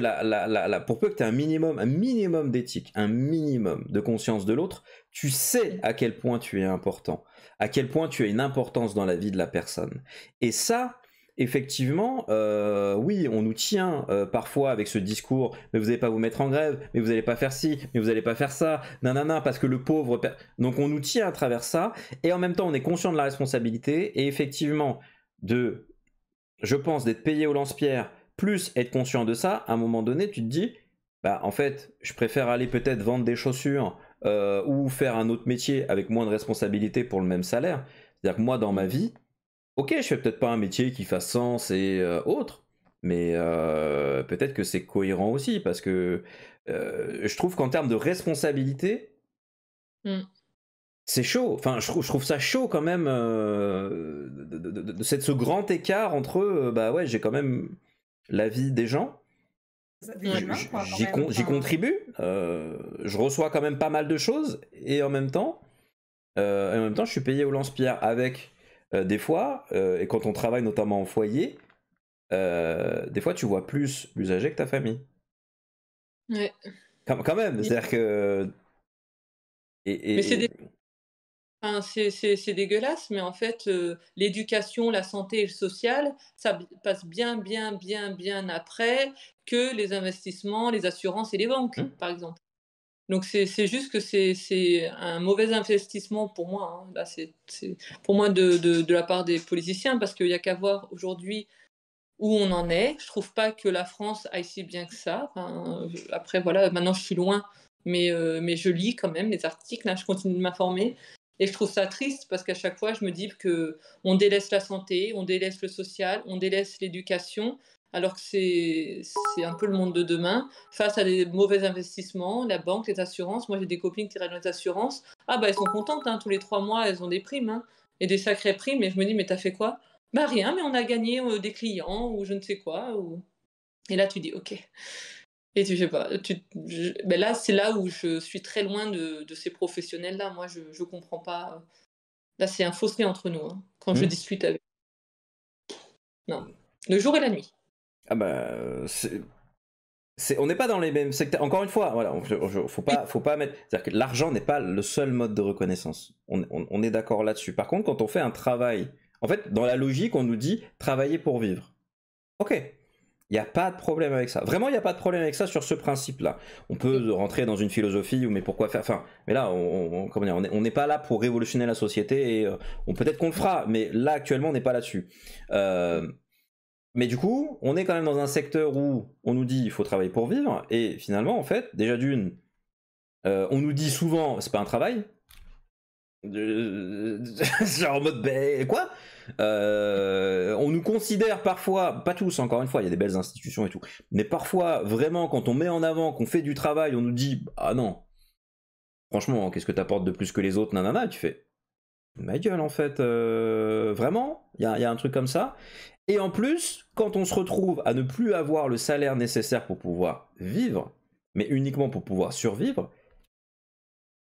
pour peu que tu aies un minimum, un minimum d'éthique, un minimum de conscience de l'autre, tu sais à quel point tu es important, à quel point tu as une importance dans la vie de la personne. Et ça, effectivement, euh, oui, on nous tient euh, parfois avec ce discours, mais vous n'allez pas vous mettre en grève, mais vous n'allez pas faire ci, mais vous n'allez pas faire ça, nanana, parce que le pauvre... Donc on nous tient à travers ça, et en même temps on est conscient de la responsabilité, et effectivement, de je pense, d'être payé au lance-pierre, plus être conscient de ça, à un moment donné, tu te dis, bah en fait, je préfère aller peut-être vendre des chaussures euh, ou faire un autre métier avec moins de responsabilité pour le même salaire. C'est-à-dire que moi, dans ma vie, ok, je fais peut-être pas un métier qui fasse sens et euh, autre, mais euh, peut-être que c'est cohérent aussi parce que je trouve qu'en termes de responsabilité, mmh c'est chaud. Enfin, je trouve, ça chaud quand même euh, de, ce grand écart entre, euh, bah ouais, j'ai quand même la vie des gens. J'y contribue, euh, je reçois quand même pas mal de choses et en même temps, en même temps, je suis payé au lance-pierre avec des fois et quand on travaille notamment en foyer, des fois tu vois plus l'usager que ta famille. Ouais. Quand, quand même, c'est-à-dire que et, Mais c'est des c'est dégueulasse, mais en fait, euh, l'éducation, la santé et le social, ça passe bien, bien, bien, bien après que les investissements, les assurances et les banques, mmh. par exemple. Donc, c'est juste que c'est un mauvais investissement pour moi, hein. Là, c'est pour moi de, la part des politiciens, parce qu'il n'y a qu'à voir aujourd'hui où on en est. Je ne trouve pas que la France aille si bien que ça. Euh, après, voilà, maintenant je suis loin, mais, euh, je lis quand même les articles, hein. je continue de m'informer. Et je trouve ça triste parce qu'à chaque fois, je me dis que on délaisse la santé, on délaisse le social, on délaisse l'éducation, alors que c'est un peu le monde de demain. Face à des mauvais investissements, la banque, les assurances. Moi, j'ai des copines qui travaillent les assurances. Ah bah elles sont contentes, hein, tous les trois mois, elles ont des primes hein, et des sacrées primes. Et je me dis, mais t'as fait quoi Bah rien, mais on a gagné euh, des clients ou je ne sais quoi. Et là, tu dis, ok. Et tu sais pas. Tu, ben là, c'est là où je suis très loin de, de ces professionnels-là. Moi, je ne comprends pas. Là, c'est un fossé entre nous, hein, quand je hmm. discute avec. Non. Le jour et la nuit. Ah ben, euh, c'est. on n'est pas dans les mêmes secteurs. Encore une fois, voilà, faut pas, faut pas mettre. C'est-à-dire que l'argent n'est pas le seul mode de reconnaissance. On, on est d'accord là-dessus. Par contre, quand on fait un travail, en fait, dans la logique, on nous dit travailler pour vivre. Ok, il n'y a pas de problème avec ça. Vraiment, il n'y a pas de problème avec ça sur ce principe-là. On peut rentrer dans une philosophie où mais pourquoi faire Enfin, mais là, on, on comment dire, on n'est pas là pour révolutionner la société et euh, on peut-être qu'on le fera, mais là actuellement, on n'est pas là-dessus. Euh, mais du coup, on est quand même dans un secteur où on nous dit il faut travailler pour vivre et finalement, en fait, déjà d'une, euh, on nous dit souvent c'est pas un travail. Genre en mode ben quoi euh, on nous considère parfois, pas tous encore une fois, il y a des belles institutions et tout, mais parfois vraiment quand on met en avant, qu'on fait du travail, on nous dit ah non, franchement, qu'est-ce que t'apportes de plus que les autres, nanana, tu fais ma gueule en fait, euh, vraiment, il y a un truc comme ça. Et en plus, quand on se retrouve à ne plus avoir le salaire nécessaire pour pouvoir vivre, mais uniquement pour pouvoir survivre,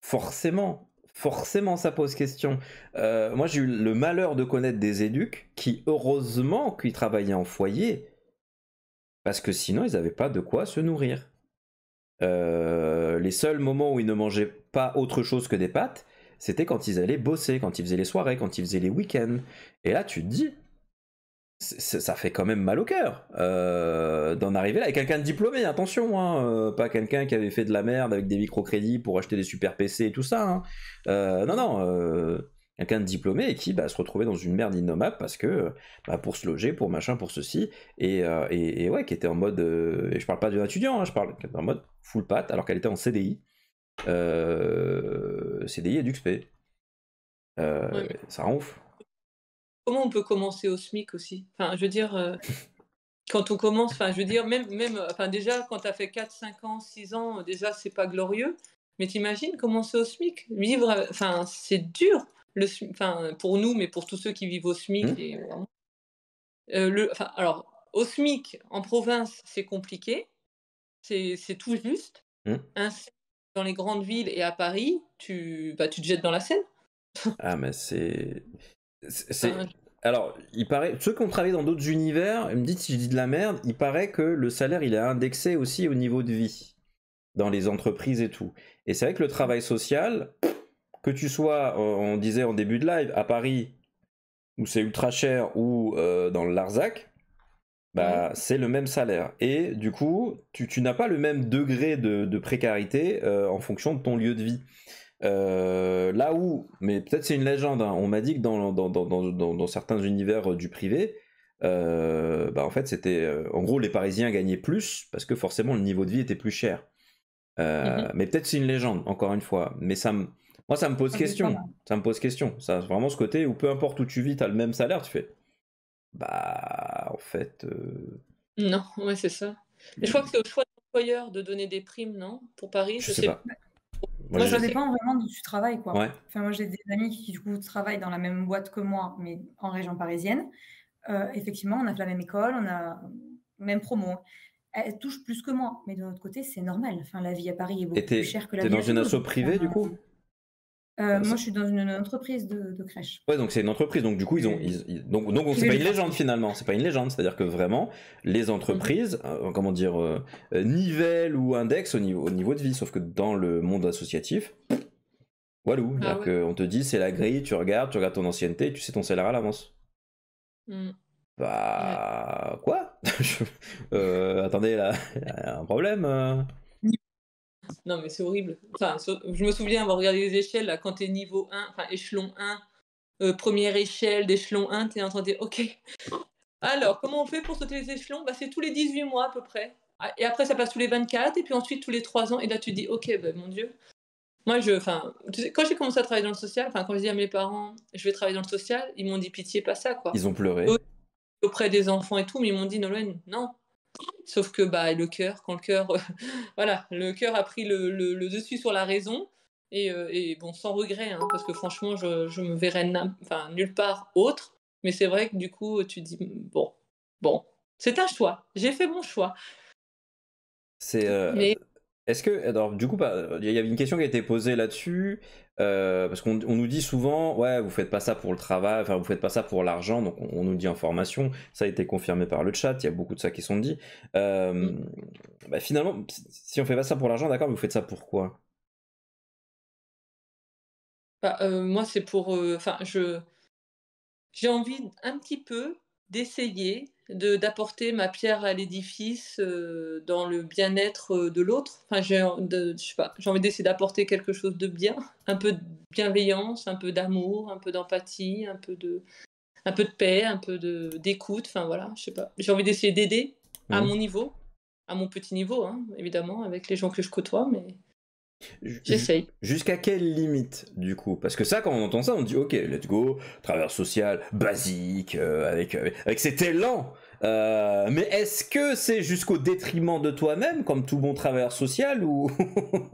forcément, forcément ça pose question. Euh, moi j'ai eu le malheur de connaître des éduques qui heureusement qu'ils travaillaient en foyer parce que sinon ils n'avaient pas de quoi se nourrir. Euh, les seuls moments où ils ne mangeaient pas autre chose que des pâtes, c'était quand ils allaient bosser, quand ils faisaient les soirées, quand ils faisaient les week-ends. Et là tu te dis, ça fait quand même mal au cœur euh, d'en arriver là. avec quelqu'un de diplômé, attention, hein, euh, pas quelqu'un qui avait fait de la merde avec des microcrédits pour acheter des super PC et tout ça. Hein. Euh, non, non, quelqu'un de diplômé et qui bah, se retrouvait dans une merde innommable parce que bah, pour se loger, pour machin, pour ceci. Et, et, ouais, qui était en mode, et je parle pas d'un étudiant, hein, je parle en mode full pat alors qu'elle était en CDI. CDI et d'UXP. XP Ça ouf comment on peut commencer au SMIC aussi Enfin, je veux dire, euh, quand on commence, enfin, je veux dire, même, même euh, enfin, déjà, quand tu as fait 4, 5 ans, 6 ans, euh, déjà, c'est pas glorieux. Mais t'imagines commencer au SMIC Vivre, enfin, c'est dur. Le, enfin, pour nous, mais pour tous ceux qui vivent au SMIC. Mmh. le, enfin, alors, au SMIC, en province, c'est compliqué. C'est tout juste. Mmh. dans les grandes villes et à Paris, tu, bah, tu te jettes dans la Seine. ah, mais c'est. Alors, il paraît, ceux qui ont travaillé dans d'autres univers, me dites si je dis de la merde, il paraît que le salaire, il est indexé aussi au niveau de vie dans les entreprises et tout. Et c'est vrai que le travail social, que tu sois, on disait en début de live, à Paris, où c'est ultra cher, ou euh, dans le Larzac, bah, c'est le même salaire. Et du coup, tu, n'as pas le même degré de, précarité euh, en fonction de ton lieu de vie. Euh, là où, mais peut-être c'est une légende, hein. on m'a dit que dans, certains univers euh, du privé, euh, bah en fait c'était, en gros les Parisiens gagnaient plus parce que forcément le niveau de vie était plus cher. Mhm. Mais peut-être c'est une légende, encore une fois. Mais ça me, moi ça me pose ah, question, ça me pose question. Ça vraiment ce côté où peu importe où tu vis, t'as le même salaire, tu fais. Bah en fait. Non, ouais c'est ça. Mais je crois que c'est au choix de l'employeur de donner des primes, non Pour Paris, je, sais, pas. Moi, ça dépend vraiment d'où tu travailles. Quoi. moi, j'ai des amis qui, du coup, travaillent dans la même boîte que moi, mais en région parisienne. Euh, effectivement, on a fait la même école, on a même promo. Hein. Elles touchent plus que moi, mais de notre côté, c'est normal. Enfin, la vie à Paris est beaucoup plus chère que la vie. es dans une asso privée, du coup euh, moi, je suis dans une entreprise de, crèche. Ouais, donc c'est une entreprise. Donc, du coup, ils ont. donc, c'est pas une légende finalement. C'est pas une légende. C'est-à-dire que vraiment, les entreprises, mm-hmm. euh, comment dire, euh, ou indexent au niveau, de vie. Sauf que dans le monde associatif, walou. Ah on te dit, c'est la grille, tu regardes, tu regardes ton ancienneté, tu sais ton salaire à l'avance. Mm. Bah. Quoi euh, Attendez, là, y a un problème. Non, mais c'est horrible. Enfin, je me souviens avoir regardé les échelles, là, quand t'es niveau 1, enfin échelon 1, euh, première échelle d'échelon 1, t'es en train de dire, OK. Alors, comment on fait pour sauter les échelons bah, C'est tous les 18 mois à peu près. Ah, et après, ça passe tous les 24, et puis ensuite tous les 3 ans. Et là, tu dis, OK, ben mon Dieu. Moi, je, enfin, quand j'ai commencé à travailler dans le social, enfin, quand je dis à mes parents, je vais travailler dans le social, ils m'ont dit, pitié, pas ça, quoi. Ils ont pleuré. Auprès des enfants et tout, mais ils m'ont dit, Nolwenn, non, Sauf que bah, le cœur, quand le cœur, voilà, le cœur a pris le, dessus sur la raison, et, euh, et bon, sans regret, hein, parce que franchement, je, je me verrais nulle part autre. Mais c'est vrai que du coup, tu dis, bon, bon, c'est un choix, j'ai fait mon choix. C'est euh, est-ce que, alors du coup, bah, il y avait une question qui a été posée là-dessus, euh, parce qu'on nous dit souvent, ouais, vous faites pas ça pour le travail, enfin vous faites pas ça pour l'argent, donc on, nous dit en formation, ça a été confirmé par le chat, il y a beaucoup de ça qui sont dit. Euh, mm. bah, finalement, si on fait pas ça pour l'argent, d'accord, mais vous faites ça pour quoi bah, euh, Moi, c'est pour, enfin, je j'ai envie un petit peu d'essayer de, d'apporter ma pierre à l'édifice euh, dans le bien-être de l'autre. Enfin, j'ai, pas, j'ai envie d'essayer d'apporter quelque chose de bien, un peu de bienveillance, un peu d'amour, un peu d'empathie, un peu de, un peu de paix, un peu de, d'écoute. Enfin voilà, je sais pas. J'ai envie d'essayer d'aider à mon niveau, à mon petit niveau, hein, évidemment, avec les gens que je côtoie, mais J'essaye. Jusqu'à quelle limite, du coup Parce que ça, quand on entend ça, on dit ok, let's go, travers social, basique, euh, avec, euh, avec cet élan. Euh, mais est-ce que c'est jusqu'au détriment de toi-même, comme tout bon travers social ou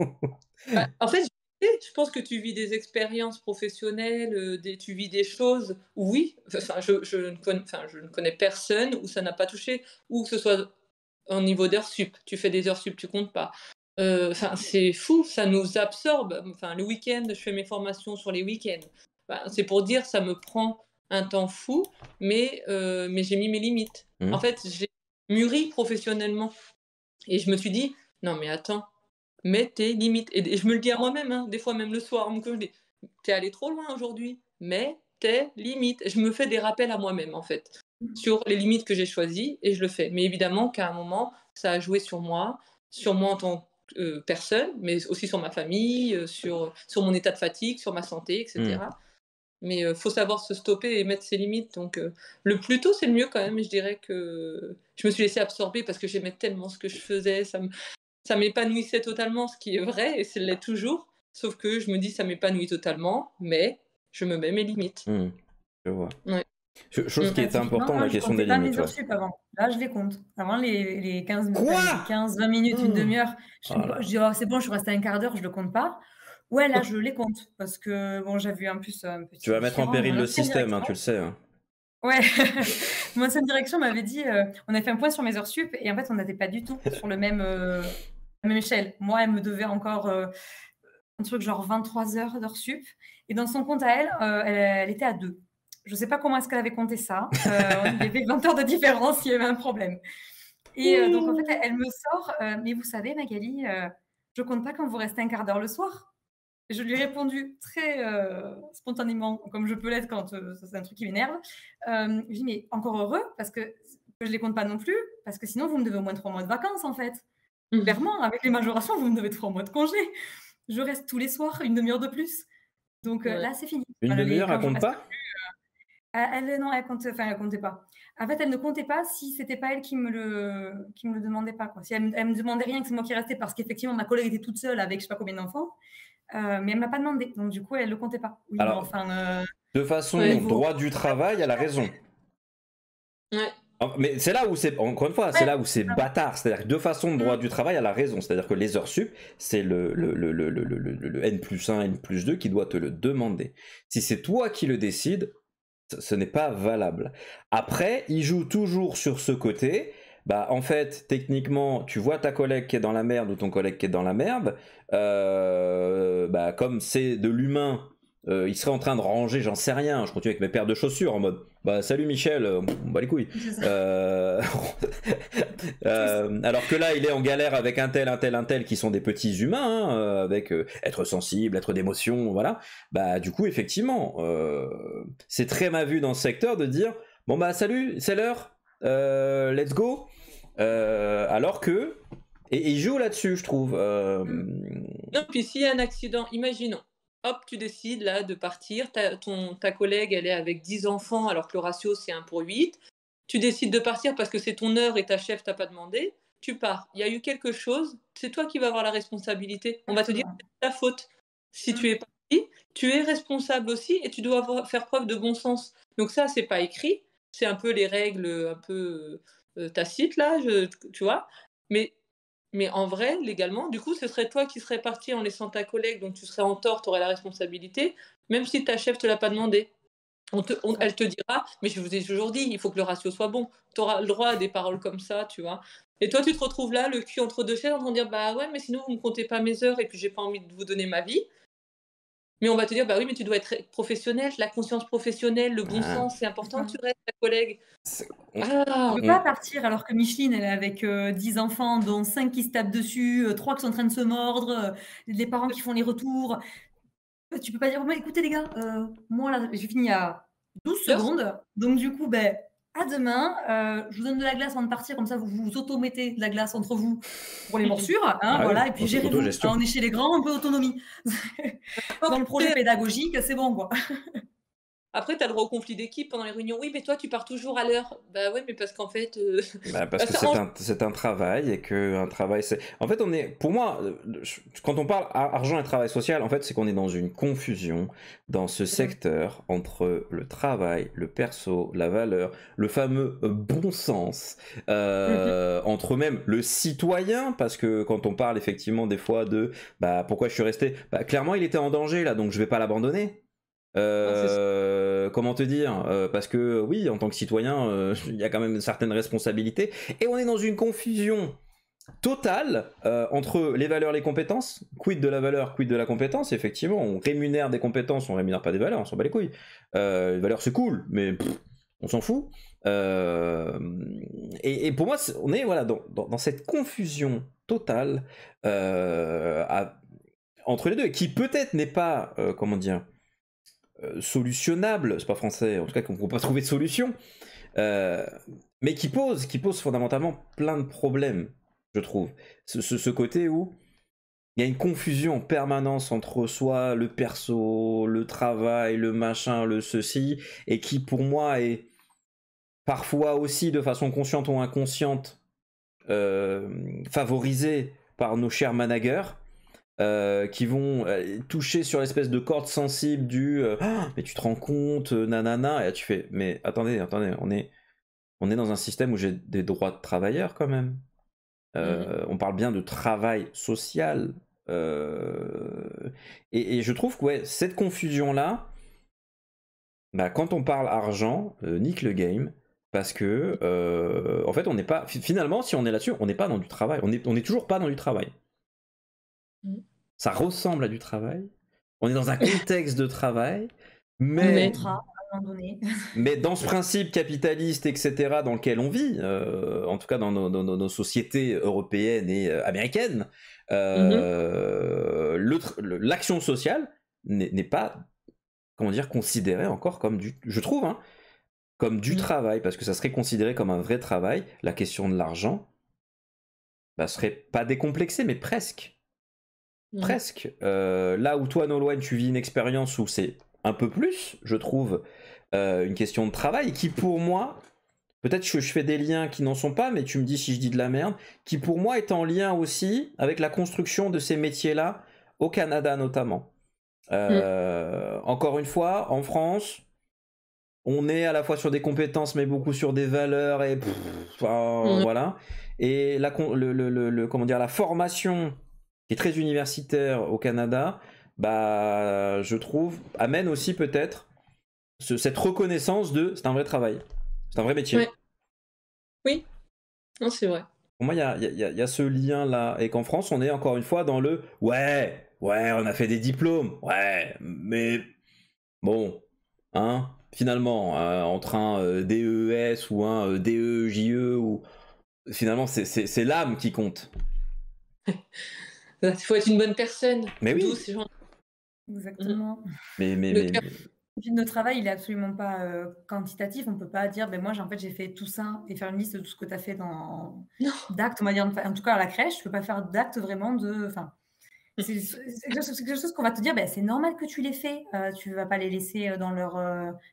bah, En fait, je pense que tu vis des expériences professionnelles, tu vis des choses, oui, je, ne connais, je connais personne où ça n'a pas touché, ou que ce soit en niveau d'heures sup, tu fais des heures sup, tu comptes pas. Euh, enfin, c'est fou, ça nous absorbe. Enfin, le week-end, je fais mes formations sur les week-ends. c'est pour dire, ça me prend un temps fou, mais, euh, mais j'ai mis mes limites. Mmh. En fait, j'ai mûri professionnellement. Et je me suis dit, non mais attends, mets tes limites. Et, je me le dis à moi-même, hein, des fois même le soir, quand je dis, t'es allé trop loin aujourd'hui, mets tes limites. Je me fais des rappels à moi-même, en fait, sur les limites que j'ai choisies, et je le fais. Mais évidemment qu'à un moment, ça a joué sur moi, sur moi en tant que euh, personne, mais aussi sur ma famille, euh, sur, sur mon état de fatigue, sur ma santé, etc. Mm. Mais il euh, faut savoir se stopper et mettre ses limites. Donc, le plus tôt, c'est le mieux quand même. Je dirais que je me suis laissé absorber parce que j'aimais tellement ce que je faisais. Ça, ça m'épanouissait totalement, ce qui est vrai et c'est l'est toujours. Sauf que je me dis, ça m'épanouit totalement, mais je me mets mes limites. Mm. je vois. Chose qui est importante, la question des limites. avant. Là, je les compte. Avant les, les 15, minutes 15, 20 minutes, une demi-heure, je, oh dis oh, c'est bon, je suis resté un quart d'heure, je le compte pas. Ouais, là, je les compte parce que bon, j'avais vu en plus euh, un petit. Tu vas mettre en péril le système, hein, tu le sais. Hein. Ouais, moi cette direction m'avait dit euh, on a fait un point sur mes heures sup et en fait, on n'était pas du tout sur le même, euh, la même échelle. Moi, elle me devait encore un truc genre 23 heures d'heures sup et dans son compte à elle, elle, elle était à 2. Je ne sais pas comment est-ce qu'elle avait compté ça. Euh, il y avait 20 heures de différence, il y avait un problème. Et euh, donc, en fait, elle me sort, euh, mais vous savez, Magali, euh, je ne compte pas quand vous restez un quart d'heure le soir. je lui ai répondu très spontanément, comme je peux l'être quand c'est un truc qui m'énerve. je lui ai dit, mais encore heureux, parce que je ne les compte pas non plus, parce que sinon, vous me devez au moins trois mois de vacances, en fait. Mmh. Clairement, avec les majorations, vous me devez trois mois de congé. Je reste tous les soirs une demi-heure de plus. Donc là, c'est fini. Une demi-heure, elle compte pas ah, elle, non, elle enfin, elle comptait pas. En fait, elle ne comptait pas si c'était pas elle qui me le, qui me le demandait pas, quoi. Si elle, elle me demandait rien, que c'est moi qui restais, parce qu'effectivement, ma collègue était toute seule avec je sais pas combien d'enfants, euh, mais elle m'a pas demandé. Donc, du coup, elle le comptait pas. enfin, euh, de façon, droit du travail, elle a raison. Mais c'est là où c'est, encore une fois, c'est là où c'est bâtard. C'est-à-dire que de façon, droit mm. du travail elle a raison. C'est-à-dire que les heures sup, c'est le, le, le, le N plus 1, N plus 2 qui doit te le demander. Si c'est toi qui le décides, ce n'est pas valable. Après, il joue toujours sur ce côté. Bah, en fait, techniquement, tu vois ta collègue qui est dans la merde ou ton collègue qui est dans la merde. Euh, bah, comme c'est de l'humain euh, il serait en train de ranger, j'en sais rien, je continue avec mes paires de chaussures en mode bah salut Michel, euh, on bah les couilles. Euh, alors que là, il est en galère avec un tel, un tel, un tel qui sont des petits humains, hein, avec être sensible, être d'émotion, voilà. Bah du coup, effectivement, c'est très ma vue dans ce secteur de dire bon bah salut, c'est l'heure, let's go. alors que et il joue là-dessus, je trouve. Non, puis s'il y a un accident, imaginons hop, tu décides là de partir. Ta, collègue, elle est avec 10 enfants alors que le ratio c'est 1 pour 8. Tu décides de partir parce que c'est ton heure et ta chef t'a pas demandé. Tu pars. Il y a eu quelque chose. C'est toi qui vas avoir la responsabilité. On va te dire c'est ta faute. Si tu es mmh. parti, tu es responsable aussi et tu dois faire preuve de bon sens. Donc ça, c'est pas écrit. C'est un peu les règles un peu euh, tacites là, tu vois. Mais mais en vrai, légalement, du coup, ce serait toi qui serais parti en laissant ta collègue, donc tu serais en tort, tu aurais la responsabilité, même si ta chef ne te l'a pas demandé. elle te dira, mais je vous ai toujours dit, il faut que le ratio soit bon. Tu auras le droit à des paroles comme ça, tu vois. Et toi, tu te retrouves là, le cul entre deux chaises, en train de dire, bah ouais, mais sinon, vous ne me comptez pas mes heures et puis j'ai pas envie de vous donner ma vie. Mais on va te dire, bah oui, mais tu dois être professionnel, la conscience professionnelle, le bon sens, c'est important tu restes ta collègue. Tu ah. ne peut pas partir alors que Micheline, elle est avec euh, dix 10 enfants, dont 5 qui se tapent dessus, 3 euh, qui sont en train de se mordre, euh, les parents qui font les retours. Tu peux pas dire, oh, écoutez les gars, moi là, j'ai fini à 12 secondes, donc du coup, ben, à demain. Euh, je vous donne de la glace avant de partir, comme ça vous vous automettez de la glace entre vous pour les morsures. Hein, ah voilà, et puis gérer. Hein, on est chez les grands, un peu autonomie. Dans le projet pédagogique, c'est bon quoi. Après, tu as le droit au conflit d'équipe pendant les réunions. Oui, mais toi, tu pars toujours à l'heure. Bah ouais, mais parce qu'en fait. Euh, bah, parce bah, que c'est un, travail et que un travail, c'est. En fait, on est. Pour moi, euh, quand on parle argent et travail social, en fait, c'est qu'on est dans une confusion dans ce secteur entre le travail, le perso, la valeur, le fameux euh, bon sens, entre même le citoyen, parce que quand on parle effectivement des fois de. Bah pourquoi je suis resté Bah clairement, il était en danger là, donc je vais pas l'abandonner. Euh, comment te dire euh, Parce que oui, en tant que citoyen, euh, il y a quand même une certaine responsabilité Et on est dans une confusion totale entre les valeurs les compétences. Quid de la valeur, quid de la compétence Effectivement, on rémunère des compétences, on rémunère pas des valeurs, on s'en bat les couilles. les valeurs, c'est cool, mais on s'en fout. Et, pour moi, on est voilà, dans, cette confusion totale entre les deux, qui peut-être n'est pas, comment dire euh, solutionnable, c'est pas français, en tout cas qu'on ne peut pas trouver de solution, euh, mais qui pose, qui pose fondamentalement plein de problèmes, je trouve. Ce, ce, côté où il y a une confusion en permanence entre soi, le perso, le travail, le machin, le ceci, et qui pour moi est parfois aussi de façon consciente ou inconsciente euh, favorisée par nos chers managers euh, qui vont euh, toucher sur l'espèce de corde sensible du euh, ah, mais tu te rends compte, nanana, et là, tu fais mais attendez, attendez, on est, on est dans un système où j'ai des droits de travailleurs quand même. Mhm. On parle bien de travail social. Et, je trouve que ouais, cette confusion-là, bah, quand on parle argent, nique le game parce que en fait on n'est pas finalement si on est là-dessus on n'est pas dans du travail on est on est toujours pas dans du travail mm ça ressemble à du travail. On est dans un contexte de travail, mais. dans ce principe capitaliste, etc., dans lequel on vit, euh, en tout cas dans nos, sociétés européennes et euh, américaines, euh, mhm. l'action sociale n'est pas, comment dire, considérée encore comme du, je trouve, hein, comme du mhm. travail, parce que ça serait considéré comme un vrai travail. La question de l'argent, ne bah, serait pas décomplexée, mais presque. Mhm. Presque. Euh, là où toi, loin tu vis une expérience où c'est un peu plus, je trouve, euh, une question de travail qui, pour moi, peut-être que je fais des liens qui n'en sont pas, mais tu me dis si je dis de la merde, qui pour moi est en lien aussi avec la construction de ces métiers-là, au Canada notamment. Euh, mm. Encore une fois, en France, on est à la fois sur des compétences, mais beaucoup sur des valeurs et mm. voilà. Et la, comment dire, la formation qui est très universitaire au Canada, bah, je trouve, amène aussi peut-être cette reconnaissance de c'est un vrai travail, c'est un vrai métier. Oui, non, c'est vrai. Pour moi, il y, a, ce lien-là, et qu'en France, on est encore une fois dans le ouais, ouais, on a fait des diplômes, ouais, mais bon, hein, finalement, en euh, entre un euh, DES e ou un euh, DEJE, e e ou finalement, c'est l'âme qui compte. Il bah, faut être une bonne personne. Mais oui. Exactement. Mm. Mais, mais, le travail, il n'est absolument pas euh, quantitatif. On ne peut pas dire, ben moi, j'ai fait, j'ai fait tout ça et faire une liste de tout ce que tu as fait dans d'actes. On en tout cas, à la crèche, je peux pas faire d'actes vraiment de. Mm. c'est quelque chose qu'on va te dire, ben, c'est normal que tu les fais. Tu euh, tu vas pas les laisser euh, dans leur,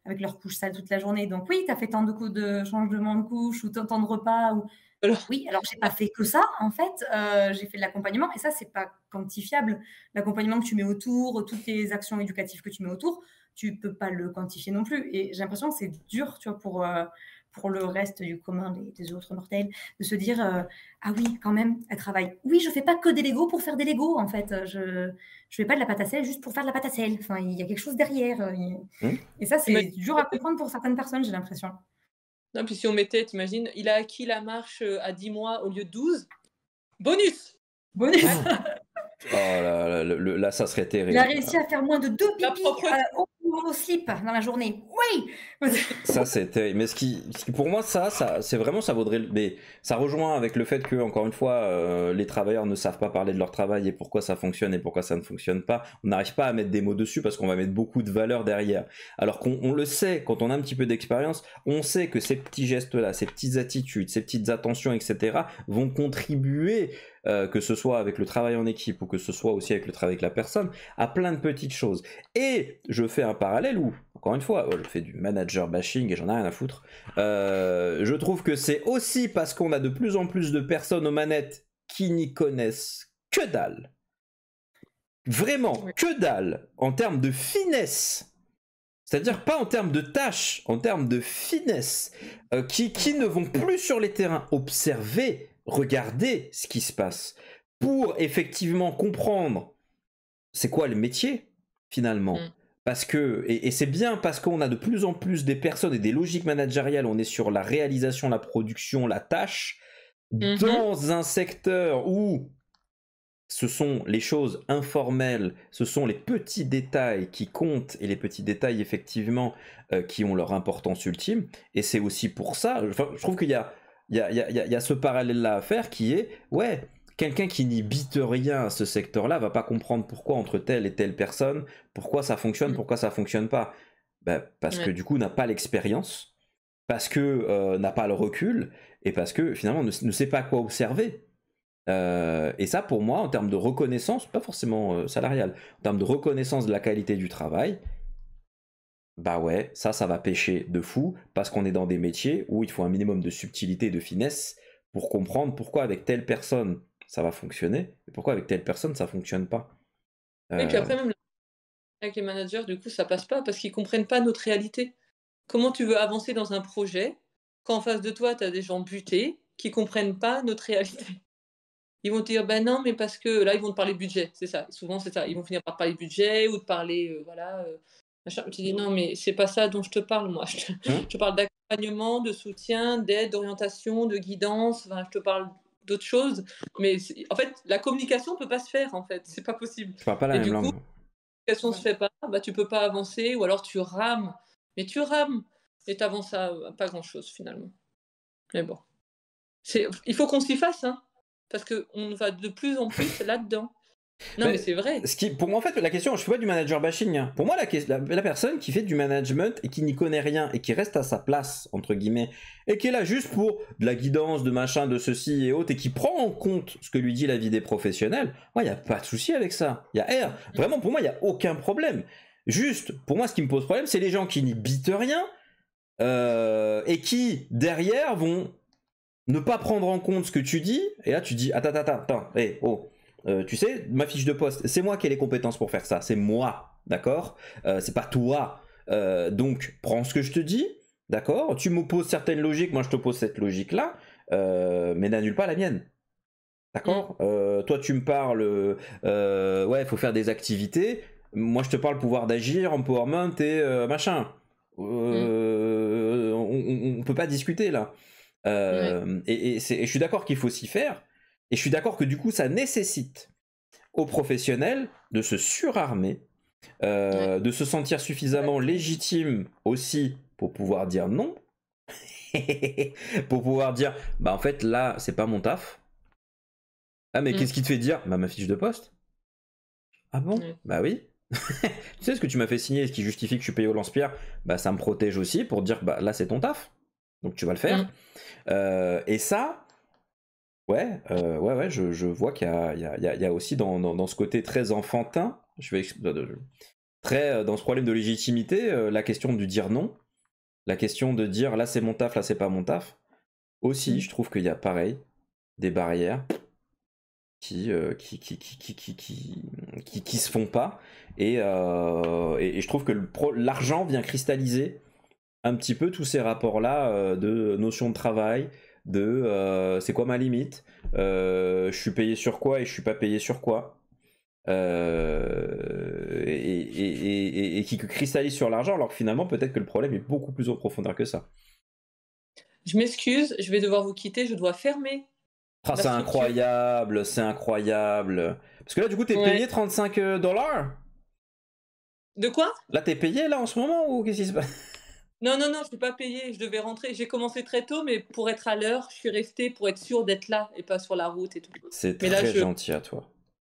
avec leur couche sale toute la journée. Donc oui, tu as fait tant de coups de changement de couche ou tant de repas. Ou... Oui, alors j'ai pas ah. fait que ça, en fait, euh, j'ai fait de l'accompagnement, et ça, c'est pas quantifiable. L'accompagnement que tu mets autour, toutes les actions éducatives que tu mets autour, tu peux pas le quantifier non plus. Et j'ai l'impression que c'est dur, tu vois, pour, euh, pour le reste du commun des, autres mortels, de se dire, euh, ah oui, quand même, elle travaille. Oui, je fais pas que des Legos pour faire des Legos, en fait. Je je fais pas de la pâte à sel juste pour faire de la pâte à sel. Enfin, il y a quelque chose derrière. Mmh. et ça, c'est dur à comprendre pour certaines personnes, j'ai l'impression. Non, puis si on mettait, tu imagines, il a acquis la marche euh, à 10 mois au lieu de 12. Bonus Bonus Oh là, là, là, ça serait terrible. Il a réussi à faire moins de 2 pipis euh, aussi slip dans la journée. Oui. ça c'était. Mais ce qui, pour moi, ça, ça, c'est vraiment, ça vaudrait. Mais ça rejoint avec le fait que, encore une fois, euh, les travailleurs ne savent pas parler de leur travail et pourquoi ça fonctionne et pourquoi ça ne fonctionne pas. On n'arrive pas à mettre des mots dessus parce qu'on va mettre beaucoup de valeur derrière. Alors qu'on le sait, quand on a un petit peu d'expérience, on sait que ces petits gestes-là, ces petites attitudes, ces petites attentions, etc., vont contribuer euh, que ce soit avec le travail en équipe ou que ce soit aussi avec le travail avec la personne, à plein de petites choses. Et je fais un parallèle où, encore une fois, oh, je fais du manager bashing et j'en ai rien à foutre. Euh, je trouve que c'est aussi parce qu'on a de plus en plus de personnes aux manettes qui n'y connaissent que dalle. Vraiment, que dalle en termes de finesse. C'est-à-dire pas en termes de tâches, en termes de finesse, euh, qui, qui ne vont plus sur les terrains observer regarder ce qui se passe pour effectivement comprendre c'est quoi le métier finalement. Mm. Parce que, et, c'est bien parce qu'on a de plus en plus des personnes et des logiques managériales, on est sur la réalisation, la production, la tâche, mhm. dans un secteur où ce sont les choses informelles, ce sont les petits détails qui comptent et les petits détails effectivement euh, qui ont leur importance ultime. Et c'est aussi pour ça, je trouve qu'il y a il y a, y, a, y a, ce parallèle-là à faire qui est, ouais, quelqu'un qui n'y bite rien à ce secteur-là va pas comprendre pourquoi entre telle et telle personne, pourquoi ça fonctionne, mm. pourquoi ça fonctionne pas. Bah, parce que du coup, n'a pas l'expérience, parce que euh, n'a pas le recul, et parce que finalement ne, ne sait pas quoi observer. Euh, et ça, pour moi, en termes de reconnaissance, pas forcément euh, salariale, en termes de reconnaissance de la qualité du travail, bah ouais, ça, ça va pêcher de fou, parce qu'on est dans des métiers où il faut un minimum de subtilité, de finesse, pour comprendre pourquoi avec telle personne ça va fonctionner, et pourquoi avec telle personne ça fonctionne pas. Et puis après, euh. même avec les managers, du coup, ça passe pas, parce qu'ils comprennent pas notre réalité. Comment tu veux avancer dans un projet quand en face de toi, tu as des gens butés qui comprennent pas notre réalité ils vont te dire ben non mais parce que là ils vont te parler budget c'est ça souvent c'est ça ils vont finir par te parler budget ou de parler euh, voilà euh, je dis non, mais c'est pas ça dont je te parle, moi. Hein je, te, parle d'accompagnement, de soutien, d'aide, d'orientation, de guidance. Enfin, je te parle d'autres choses. Mais en fait, la communication ne peut pas se faire, en fait. C'est pas possible. Tu parles pas la Et même langue. Coup, la communication se fait pas, bah, tu peux pas avancer, ou alors tu rames. Mais tu rames. Et tu à pas grand chose, finalement. Mais bon. Il faut qu'on s'y fasse, hein. Parce qu'on va de plus en plus là-dedans. Non, bah, mais, c'est vrai. Ce qui, pour moi, en fait, la question, je suis pas du manager bashing. Hein. Pour moi, la, personne qui fait du management et qui n'y connaît rien et qui reste à sa place, entre guillemets, et qui est là juste pour de la guidance, de machin, de ceci et autres, et qui prend en compte ce que lui dit la vie des professionnels, moi, il n'y a pas de souci avec ça. Il y a R. Vraiment, pour moi, il n'y a aucun problème. Juste, pour moi, ce qui me pose problème, c'est les gens qui n'y bitent rien euh, et qui, derrière, vont ne pas prendre en compte ce que tu dis. Et là, tu dis, attends, attends, attends, attends, hey, oh euh, tu sais, ma fiche de poste, c'est moi qui ai les compétences pour faire ça, c'est moi, d'accord euh, C'est pas toi. Euh, donc, prends ce que je te dis, d'accord Tu m'opposes certaines logiques, moi je t'oppose cette logique-là, mais n'annule pas la mienne. D'accord mm. Toi, tu me parles, ouais, il faut faire des activités. Moi, je te parle pouvoir d'agir, empowerment et machin. Mm. On, ne peut pas discuter là. et je suis d'accord qu'il faut s'y faire, et je suis d'accord que du coup, ça nécessite aux professionnels de se surarmer, euh, de se sentir suffisamment légitime aussi pour pouvoir dire non, pour pouvoir dire, bah en fait là, c'est pas mon taf. Ah mais mm. qu'est-ce qui te fait dire Bah ma fiche de poste. Ah bon Bah oui. tu sais ce que tu m'as fait signer ce qui justifie que je suis payé au lance-pierre Bah ça me protège aussi pour dire, bah là c'est ton taf. Donc tu vas le faire. Mm. Euh, et ça, euh, ouais, ouais, ouais, je, vois qu'il y, a, aussi dans, ce côté très enfantin, je vais, euh, très euh, dans ce problème de légitimité, la question du dire non, la question de dire là c'est mon taf, là c'est pas mon taf. Aussi, mmh. je trouve qu'il y a pareil des barrières qui, qui, qui, se font pas. Et, et je trouve que l'argent vient cristalliser un petit peu tous ces rapports-là de notion de travail, de euh, c'est quoi ma limite, euh, je suis payé sur quoi et je suis pas payé sur quoi. Euh, et, qui cristallise sur l'argent, alors que finalement, peut-être que le problème est beaucoup plus en profondeur que ça. Je m'excuse, je vais devoir vous quitter, je dois fermer. Ah, c'est incroyable, c'est incroyable. Parce que là, du coup, t'es payé 35 dollars De quoi Là, t'es payé là en ce moment ou qu'est-ce qui se passe non, non, non, je n'ai pas payé, je devais rentrer. J'ai commencé très tôt, mais pour être à l'heure, je suis restée pour être sûre d'être là et pas sur la route et tout. C'est très gentil à toi.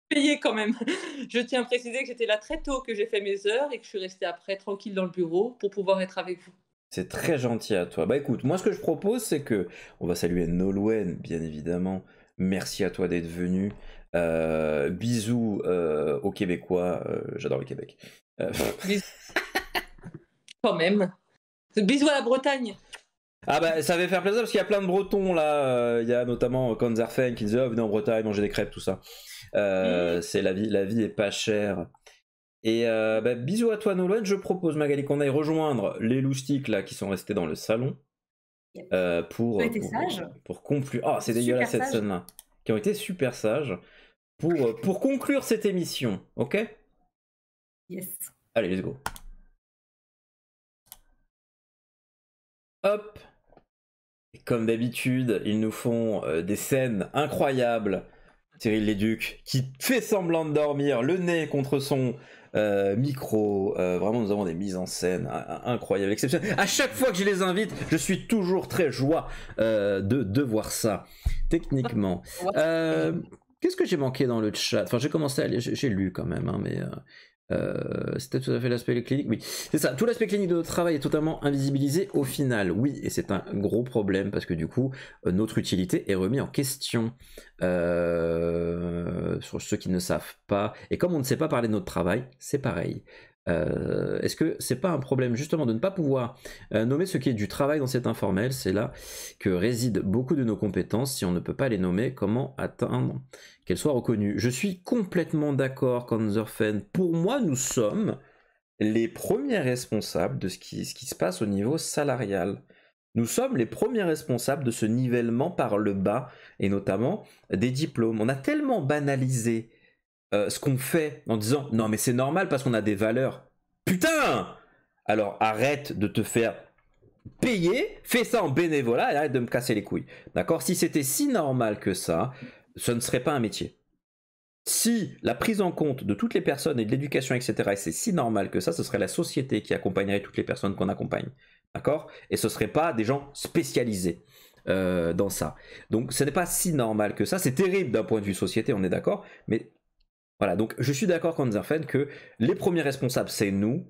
Payé quand même. je tiens à préciser que j'étais là très tôt, que j'ai fait mes heures et que je suis restée après tranquille dans le bureau pour pouvoir être avec vous. C'est très gentil à toi. Bah écoute, moi ce que je propose, c'est que on va saluer Nolwenn, bien évidemment. Merci à toi d'être venu. Euh, bisous euh, aux Québécois. Euh, j'adore le Québec. Euh, bisous. quand même. Bisous à la Bretagne. Ah bah ça va faire plaisir parce qu'il y a plein de Bretons là, euh, il y a notamment Kanzerfen qui disait oh, venez en Bretagne manger des crêpes tout ça. Euh, mm. C'est la vie, la vie est pas chère. Et euh, bah, bisous à toi Nolwenn, je propose Magali qu'on aille rejoindre les loustiques là qui sont restés dans le salon pour, pour, conclure. Ah c'est dégueulasse cette scène là, qui ont été super sages pour pour conclure cette émission, ok Yes. Allez let's go. Hop comme d'habitude, ils nous font euh, des scènes incroyables. Cyril Leduc qui fait semblant de dormir, le nez contre son euh, micro. Euh, vraiment, nous avons des mises en scène incroyables, exceptionnelles. À chaque fois que je les invite, je suis toujours très joie de, de voir ça, techniquement. Qu'est-ce que j'ai manqué dans le chat Enfin, j'ai commencé à j'ai lu quand même, hein, mais euh, c'était tout à fait l'aspect clinique. Oui, c'est ça. Tout l'aspect clinique de notre travail est totalement invisibilisé au final. Oui, et c'est un gros problème parce que du coup, euh, notre utilité est remise en question euh, sur ceux qui ne savent pas. Et comme on ne sait pas parler de notre travail, c'est pareil. Euh, est-ce que c'est pas un problème justement de ne pas pouvoir euh, nommer ce qui est du travail dans cet informel C'est là que résident beaucoup de nos compétences. Si on ne peut pas les nommer, comment atteindre qu'elles soient reconnues Je suis complètement d'accord, Kanzerfen. Pour moi, nous sommes les premiers responsables de ce qui se passe au niveau salarial. Nous sommes les premiers responsables de ce nivellement par le bas, et notamment des diplômes. On a tellement banalisé euh, ce qu'on fait en disant non mais c'est normal parce qu'on a des valeurs. Putain Alors arrête de te faire payer, fais ça en bénévolat et arrête de me casser les couilles. D'accord Si c'était si normal que ça, ce ne serait pas un métier. Si la prise en compte de toutes les personnes et de l'éducation, etc., c'est si normal que ça, ce serait la société qui accompagnerait toutes les personnes qu'on accompagne. D'accord Et ce ne serait pas des gens spécialisés. Euh, dans ça. Donc ce n'est pas si normal que ça, c'est terrible d'un point de vue société, on est d'accord, mais voilà, donc je suis d'accord, Kanzerfen, que les premiers responsables, c'est nous,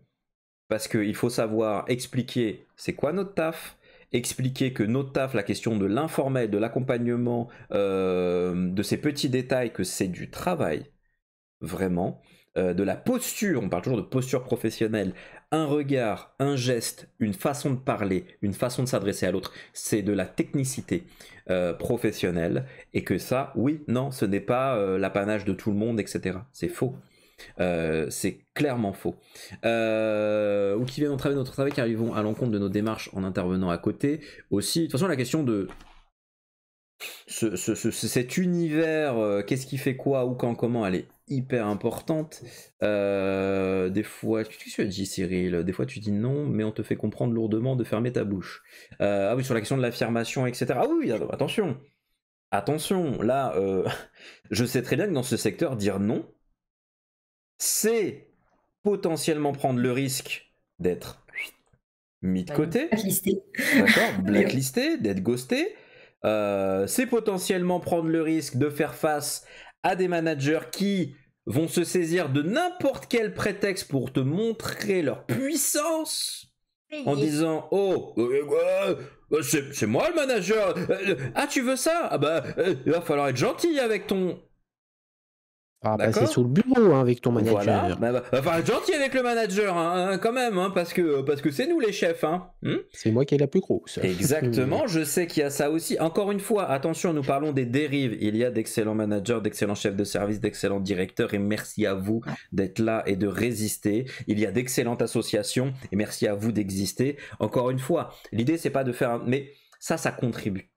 parce qu'il faut savoir expliquer c'est quoi notre taf, expliquer que notre taf, la question de l'informel, de l'accompagnement, euh, de ces petits détails, que c'est du travail, vraiment. Euh, de la posture, on parle toujours de posture professionnelle, un regard, un geste, une façon de parler, une façon de s'adresser à l'autre, c'est de la technicité euh, professionnelle, et que ça, oui, non, ce n'est pas euh, l'apanage de tout le monde, etc. C'est faux. c'est clairement faux. ou qui viennent entraver notre travail qui arrivent à l'encontre de nos démarches en intervenant à côté. Aussi, de toute façon, la question de cet univers, qu'est-ce qui fait quoi, ou quand, comment, aller? hyper importante. Euh, des fois, tu, as dis Cyril, des fois tu dis non, mais on te fait comprendre lourdement de fermer ta bouche. Euh, ah oui, sur la question de l'affirmation, etc. Ah oui, attention, attention. Là, euh, je sais très bien que dans ce secteur, dire non, c'est potentiellement prendre le risque d'être mis de côté, blacklisté d'être ghosté. c'est potentiellement prendre le risque de faire face à des managers qui vont se saisir de n'importe quel prétexte pour te montrer leur puissance en disant oh euh, euh, euh, c'est moi le manager ah tu veux ça ah bah il va falloir être gentil avec ton ah, bah c'est sous le bureau hein, avec ton manager. Voilà. Bah, bah gentil avec le manager hein, hein, quand même, parce que parce que c'est nous les chefs. Hmm c'est moi qui ai la plus grosse. Exactement, je sais qu'il y a ça aussi. Encore une fois, attention, nous parlons des dérives. Il y a d'excellents managers, d'excellents chefs de service, d'excellents directeurs, et merci à vous d'être là et de résister. Il y a d'excellentes associations, et merci à vous d'exister. Encore une fois, l'idée c'est pas de faire, mais ça, ça contribue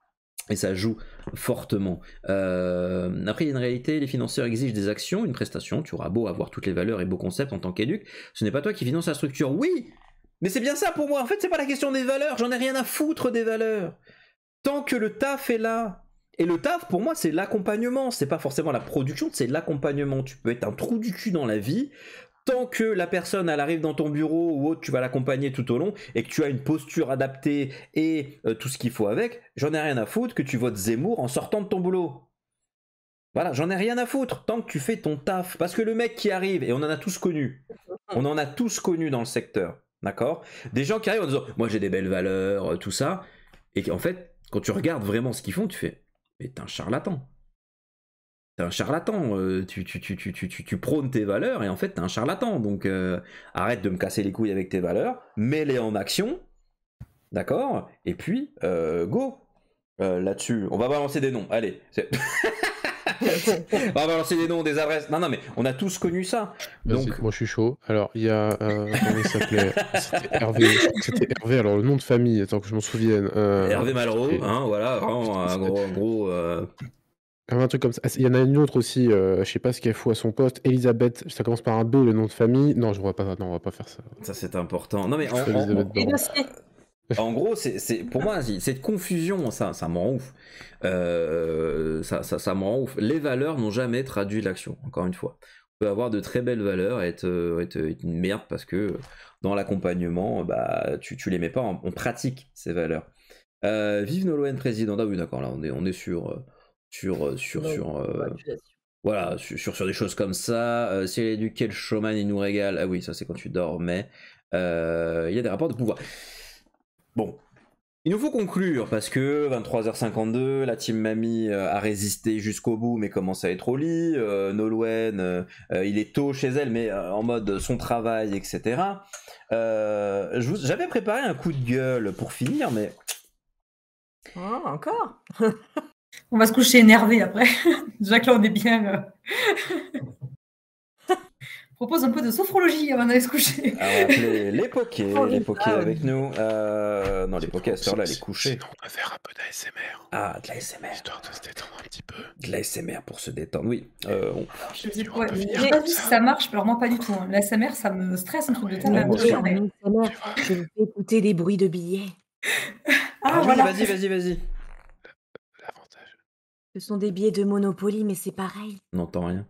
et ça joue fortement. Euh, après, il y a une réalité, les financeurs exigent des actions, une prestation, tu auras beau avoir toutes les valeurs et beaux concepts en tant qu'éduc, ce n'est pas toi qui finance la structure. Oui, mais c'est bien ça pour moi, en fait c'est pas la question des valeurs, j'en ai rien à foutre des valeurs. Tant que le taf est là, et le taf pour moi c'est l'accompagnement, c'est pas forcément la production, c'est l'accompagnement. Tu peux être un trou du cul dans la vie, tant que la personne elle arrive dans ton bureau ou autre, tu vas l'accompagner tout au long et que tu as une posture adaptée et euh, tout ce qu'il faut avec, j'en ai rien à foutre que tu votes Zemmour en sortant de ton boulot. Voilà, j'en ai rien à foutre tant que tu fais ton taf. Parce que le mec qui arrive, et on en a tous connu, on en a tous connu dans le secteur, d'accord Des gens qui arrivent en disant Moi j'ai des belles valeurs, euh, tout ça. Et en fait, quand tu regardes vraiment ce qu'ils font, tu fais Mais t'es un charlatan t'es un charlatan, euh, tu, tu, tu, tu, prônes tes valeurs et en fait t'es un charlatan. Donc euh, arrête de me casser les couilles avec tes valeurs, mets-les en action, d'accord Et puis, euh, go Là-dessus, on va balancer des noms, allez. on va balancer des noms, des adresses. Non, non, mais on a tous connu ça. Donc... Moi, je suis chaud. Alors, il y a. comment il s'appelait C'était Hervé. C'était Hervé. Alors, le nom de famille, tant que je m'en souvienne. Hervé Malraux, hein, voilà, ah, gros. Ah, truc comme ah, Il y en a une autre aussi, je euh, je sais pas ce qu'elle fout à son poste. Elisabeth, ça commence par un B, le nom de famille. Non, je vois pas, non, on va pas faire ça. Ça, c'est important. Non, mais en, gros, c'est pour moi, cette confusion, ça, ça me rend ouf. Euh, ça, ça, ça me ouf. Les valeurs n'ont jamais traduit l'action, encore une fois. On peut avoir de très belles valeurs et être, euh, être, une merde parce que dans l'accompagnement, bah, tu, tu les mets pas on pratique, ces valeurs. Euh, vive Nolwenn, président. Ah oui, d'accord, là, on est, on est sur sur sur sur voilà sur, des choses comme ça c'est si elle est le showman il nous régale ah oui ça c'est quand tu dors mais il y a des rapports de pouvoir bon il nous faut conclure parce que 23h52, la team Mamie a résisté jusqu'au bout mais commence à être au lit. Nolwenn, il est tôt chez elle mais en mode son travail, etc. J'avais préparé un coup de gueule pour finir mais Oh, encore On va se coucher énervé après. Déjà que là, on est bien. Euh. propose un peu de sophrologie avant d'aller se coucher. Alors, ah, les, les pokés, les pokés avec nous. Euh, non, les pokés à ce là les couchés. Sinon, on va faire un peu d'ASMR. Ah, de l'ASMR. Histoire de se détendre un petit peu. De l'ASMR pour se détendre, oui. Euh, on... Je sais pas, si ça marche, alors moi pas du tout. Hein. L'ASMR, ça me stresse un truc de table. Je vais écouter des bruits de billets. Ah, ah voilà. vas-y, vas-y, vas-y. Ce sont des billets de Monopoly, mais c'est pareil. N'entends rien.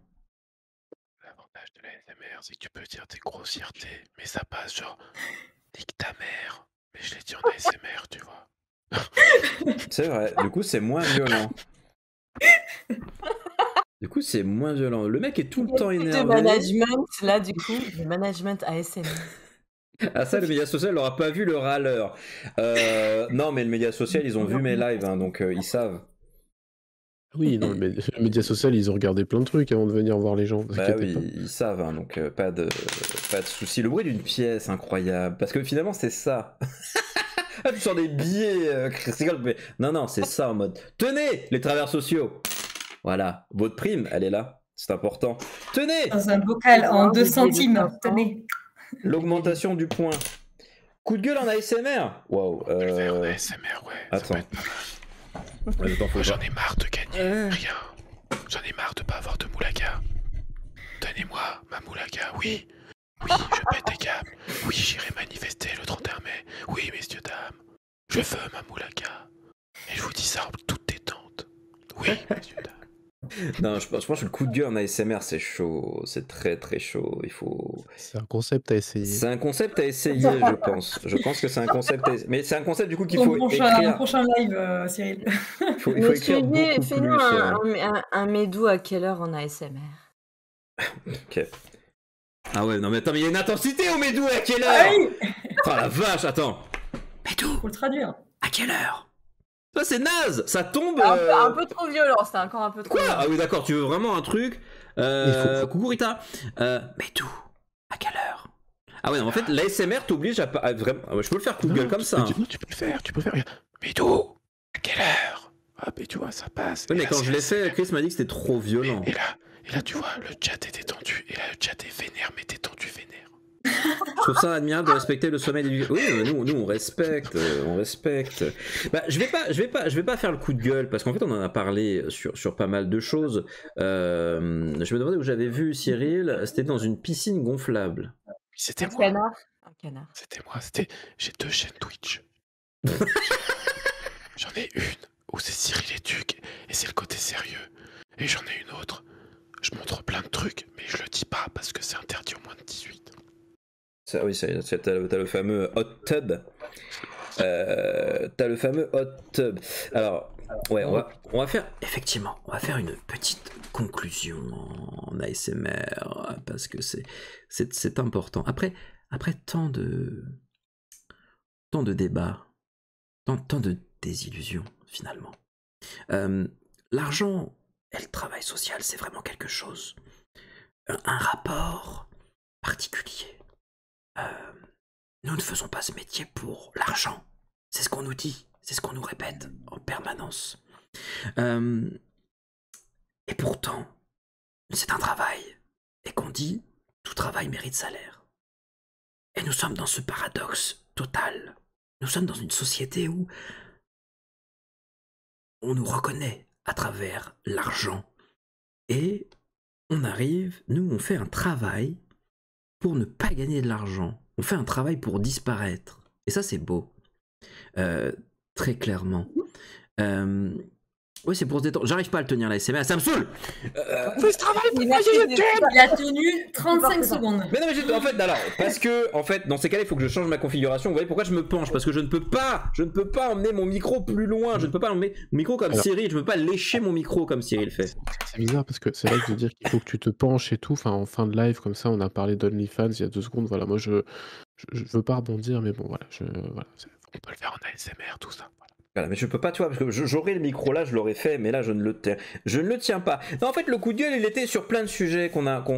L'avantage de la c'est que tu peux dire tes grossièretés, mais ça passe genre nique ta mère. Mais je l'ai dit en ASMR, tu vois. c'est vrai, du coup c'est moins violent. Du coup c'est moins violent. Le mec est tout le temps énervé. De management là du coup, le management ASMR. Ah ça, le média social n'aura pas vu le râleur. Euh, non mais le média social, ils ont vu mes lives, hein, donc euh, ils savent. Oui, les médias sociaux, ils ont regardé plein de trucs avant de venir voir les gens. Bah oui, ils savent, hein, donc euh, pas de pas de souci. Le bruit d'une pièce, incroyable. Parce que finalement, c'est ça. tu ah, sors des billets, euh, c'est mais... non, non, c'est ça en mode. Tenez, les travers sociaux. Voilà, votre prime, elle est là. C'est important. Tenez. Dans un bocal en deux centimes. Tenez. L'augmentation du point. Coup de gueule en ASMR. Waouh. Euh, ASMR, ouais. Attends. J'en ai marre de gagner euh. rien. J'en ai marre de pas avoir de moulaga. Donnez-moi ma moulaga, oui. Oui, je pète des câbles. Oui, j'irai manifester le 31 mai. Oui, messieurs, dames. Je veux ma moulaga. Et je vous dis ça en toute détente. Oui, messieurs, dames non, je, pense que le coup de gueule en ASMR, c'est chaud. C'est très très chaud. Il faut. C'est un concept à essayer. C'est un concept à essayer, je pense. Je pense que c'est un concept. À... Mais c'est un concept du coup qu'il faut prochain, écrire. prochain live, euh, Cyril. Il faut, fais, nous euh. un, un, médou à quelle heure en ASMR Ok. Ah ouais, non mais attends, mais il y a une intensité au médou à quelle ah heure Oh la vache, attends. Médou. Pour le traduire. À quelle heure c'est naze Ça tombe. Un, euh, peu, trop violent, c'est encore un peu trop. Quoi Ah oui, d'accord, tu veux vraiment un truc. Euh, faut... Coucou Rita. Euh, mais tout. À quelle heure Ah ouais, en fait, l'ASMR t'oblige à, pas. vraiment. Ah je peux le faire de comme ça. Hein. tu peux le faire, tu peux le faire. Mais tout. À quelle heure Ah, mais tu vois, ça passe. mais quand je l'ai fait, Chris m'a dit que c'était trop violent. Et, là, et là, tu vois, le chat est détendu. Et là, le chat est vénère, mais détendu, vénère. Je trouve ça admirable de respecter le sommeil des. Oui, nous, nous, on respecte, euh, on respecte. Bah, je vais pas, je vais pas, je vais pas faire le coup de gueule parce qu'en fait, on en a parlé sur, sur pas mal de choses. Euh, je me demandais où j'avais vu Cyril. C'était dans une piscine gonflable. C'était moi. Canard. C'était moi. C'était. J'ai deux chaînes Twitch. j'en ai une où c'est Cyril et Duc et c'est le côté sérieux. Et j'en ai une autre. Je montre plein de trucs, mais je le dis pas parce que c'est interdit au moins de 18. Ça, oui, t'as le fameux hot tub. Euh, t'as le fameux hot tub. Alors, ouais, on va, on va faire, effectivement, on va faire une petite conclusion en ASMR parce que c'est important. Après, après tant de, tant de débats, tant, tant de désillusions, finalement. Euh, l'argent et le travail social, c'est vraiment quelque chose. un rapport particulier. Euh, nous ne faisons pas ce métier pour l'argent. C'est ce qu'on nous dit, c'est ce qu'on nous répète en permanence. Euh, et pourtant, c'est un travail. Et qu'on dit, tout travail mérite salaire. Et nous sommes dans ce paradoxe total. Nous sommes dans une société où on nous reconnaît à travers l'argent. Et on arrive, nous, on fait un travail ne pas gagner de l'argent. On fait un travail pour disparaître. Et ça, c'est beau. Euh, très clairement. Euh, oui, c'est pour se détendre. J'arrive pas à le tenir la SMR, ça me saoule euh... je travaille pour moi, le Il a tenu 35 secondes. Mais non, mais en fait, alors, parce que, en fait, dans ces cas-là, il faut que je change ma configuration. Vous voyez pourquoi je me penche Parce que je ne peux pas, je ne peux pas emmener mon micro plus loin. Je ne peux pas emmener mon micro comme Siri. Cyril. Je ne peux pas lécher mon micro comme Cyril fait. C'est bizarre parce que c'est vrai que de dire qu'il faut que tu te penches et tout. Enfin, en fin de live, comme ça, on a parlé d'OnlyFans il y a deux secondes. Voilà, moi, je, je, veux pas rebondir, mais bon, voilà, voilà on peut le faire en ASMR, tout ça mais je peux pas, tu parce que j'aurais le micro là, je l'aurais fait, mais là je ne le tiens, je ne le tiens pas. en fait, le coup de gueule, il était sur plein de sujets qu'on a, qu'on,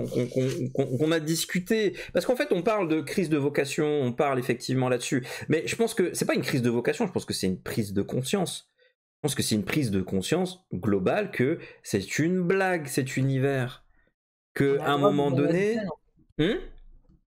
discuté, parce qu'en fait, on parle de crise de vocation, on parle effectivement là-dessus, mais je pense que c'est pas une crise de vocation, je pense que c'est une prise de conscience. Je pense que c'est une prise de conscience globale que c'est une blague, cet univers, que ah, à un moment donné. Hein. Hum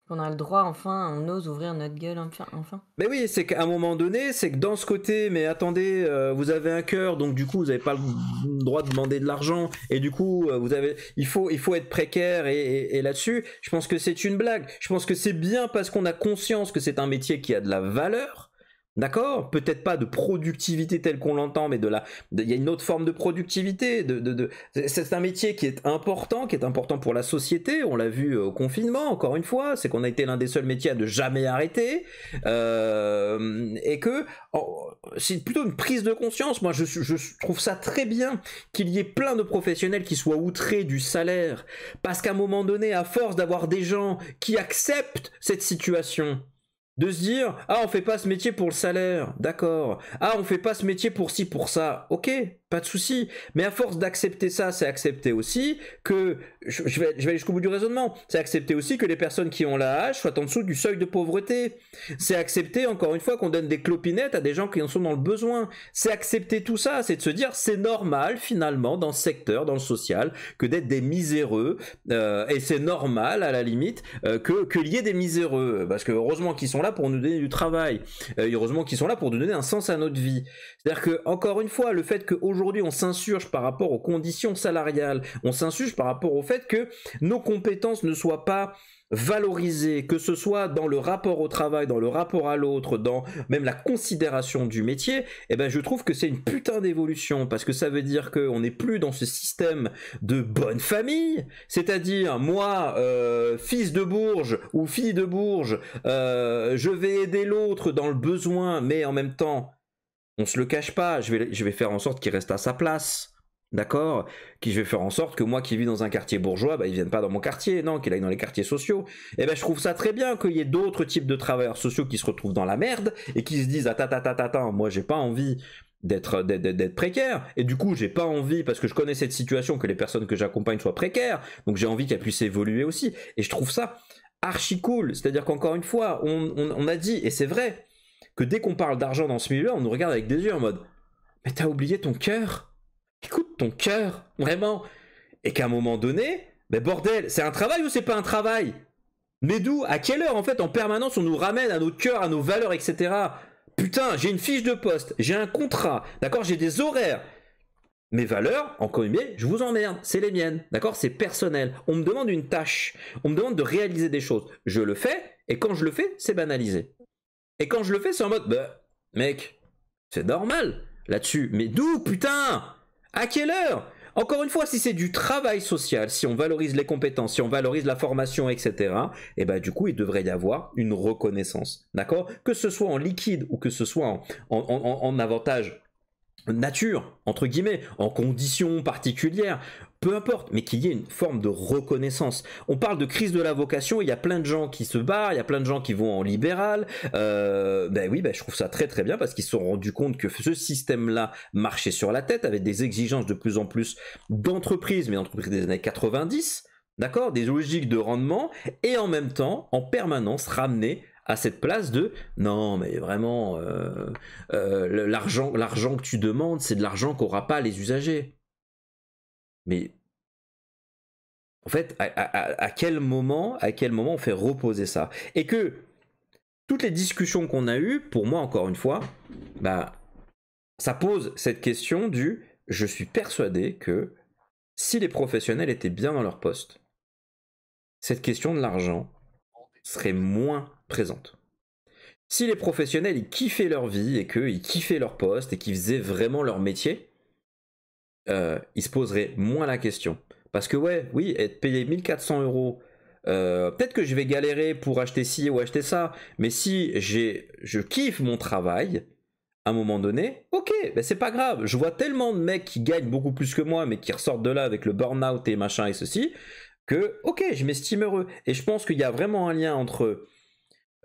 on a le droit, enfin, on ose ouvrir notre gueule, enfin. enfin. Mais oui, c'est qu'à un moment donné, c'est que dans ce côté, mais attendez, euh, vous avez un cœur, donc du coup, vous n'avez pas le droit de demander de l'argent, et du coup, euh, vous avez, il faut, il faut être précaire, et là-dessus, je pense que c'est une blague. Je pense que c'est bien parce qu'on a conscience que c'est un métier qui a de la valeur, D'accord Peut-être pas de productivité telle qu'on l'entend, mais de la, il y a une autre forme de productivité. c'est un métier qui est important, qui est important pour la société. On l'a vu euh, au confinement, encore une fois, c'est qu'on a été l'un des seuls métiers à ne jamais arrêter, euh, et que c'est plutôt une prise de conscience. Moi, je trouve ça très bien qu'il y ait plein de professionnels qui soient outrés du salaire, parce qu'à un moment donné, à force d'avoir des gens qui acceptent cette situation de se dire ah on fait pas ce métier pour le salaire d'accord ah on fait pas ce métier pour ci pour ça ok pas de souci. Mais à force d'accepter ça, c'est accepter aussi que, je, je vais, jusqu'au bout du raisonnement, c'est accepter aussi que les personnes qui ont la hache soient en dessous du seuil de pauvreté. C'est accepter, encore une fois, qu'on donne des clopinettes à des gens qui en sont dans le besoin. C'est accepter tout ça, c'est de se dire, c'est normal, finalement, dans ce secteur, dans le social, que d'être des miséreux, euh, et c'est normal, à la limite, euh, que qu'il y ait des miséreux, parce que heureusement qu'ils sont là pour nous donner du travail, euh, heureusement qu'ils sont là pour nous donner un sens à notre vie. C'est-à-dire que, encore une fois, le fait que aujourd'hui on s'insurge par rapport aux conditions salariales, on s'insurge par rapport au fait que nos compétences ne soient pas valorisées, que ce soit dans le rapport au travail, dans le rapport à l'autre, dans même la considération du métier, eh ben je trouve que c'est une putain d'évolution parce que ça veut dire qu'on n'est plus dans ce système de bonne famille, c'est-à-dire moi, euh, fils de Bourges ou fille de Bourges, euh, je vais aider l'autre dans le besoin, mais en même temps on se le cache pas, je vais, je vais faire en sorte qu'il reste à sa place. D'accord Qui je vais faire en sorte que moi qui vis dans un quartier bourgeois, bah, ils viennent pas dans mon quartier, non, qu'il aille dans les quartiers sociaux. Et eh ben je trouve ça très bien qu'il y ait d'autres types de travailleurs sociaux qui se retrouvent dans la merde et qui se disent attends, ta ta moi j'ai pas envie d'être d'être précaire et du coup j'ai pas envie parce que je connais cette situation que les personnes que j'accompagne soient précaires donc j'ai envie qu'elles puissent évoluer aussi et je trouve ça archi cool c'est à dire qu'encore une fois on a dit et c'est vrai que dès qu'on parle d'argent dans ce milieu-là, on nous regarde avec des yeux en mode Mais t'as oublié ton cœur Écoute ton cœur, vraiment Et qu'à un moment donné, mais ben bordel, c'est un travail ou c'est pas un travail Mais d'où À quelle heure en fait en permanence on nous ramène à nos cœurs, à nos valeurs, etc. Putain, j'ai une fiche de poste, j'ai un contrat, d'accord, j'ai des horaires. Mes valeurs, en combien je vous emmerde, c'est les miennes, d'accord, c'est personnel. On me demande une tâche, on me demande de réaliser des choses. Je le fais, et quand je le fais, c'est banalisé. Et quand je le fais, c'est en mode, bah, mec, c'est normal là-dessus. Mais d'où, putain À quelle heure Encore une fois, si c'est du travail social, si on valorise les compétences, si on valorise la formation, etc., et bah du coup, il devrait y avoir une reconnaissance. D'accord Que ce soit en liquide ou que ce soit en avantage nature, entre guillemets, en conditions particulières, peu importe, mais qu'il y ait une forme de reconnaissance. On parle de crise de la vocation, il y a plein de gens qui se barrent, il y a plein de gens qui vont en libéral. Euh, ben oui, ben je trouve ça très très bien parce qu'ils se sont rendus compte que ce système-là marchait sur la tête avec des exigences de plus en plus d'entreprises, mais d'entreprises des années 90, d'accord Des logiques de rendement et en même temps, en permanence, ramener à cette place de non mais vraiment euh, euh, l'argent l'argent que tu demandes c'est de l'argent qu'aura pas les usagers mais en fait, à, quel moment, à quel moment on fait reposer ça Et que toutes les discussions qu'on a eues, pour moi encore une fois, bah, ça pose cette question du je suis persuadé que si les professionnels étaient bien dans leur poste, cette question de l'argent serait moins présente. Si les professionnels kiffaient leur vie et qu'ils kiffaient leur poste et qu'ils faisaient vraiment leur métier, euh, il se poserait moins la question. Parce que ouais, oui, être payé 1400 euros, euh, peut-être que je vais galérer pour acheter ci ou acheter ça, mais si j'ai, je kiffe mon travail, à un moment donné, ok, ben c'est pas grave. Je vois tellement de mecs qui gagnent beaucoup plus que moi, mais qui ressortent de là avec le burn-out et machin et ceci, que ok, je m'estime heureux. Et je pense qu'il y a vraiment un lien entre,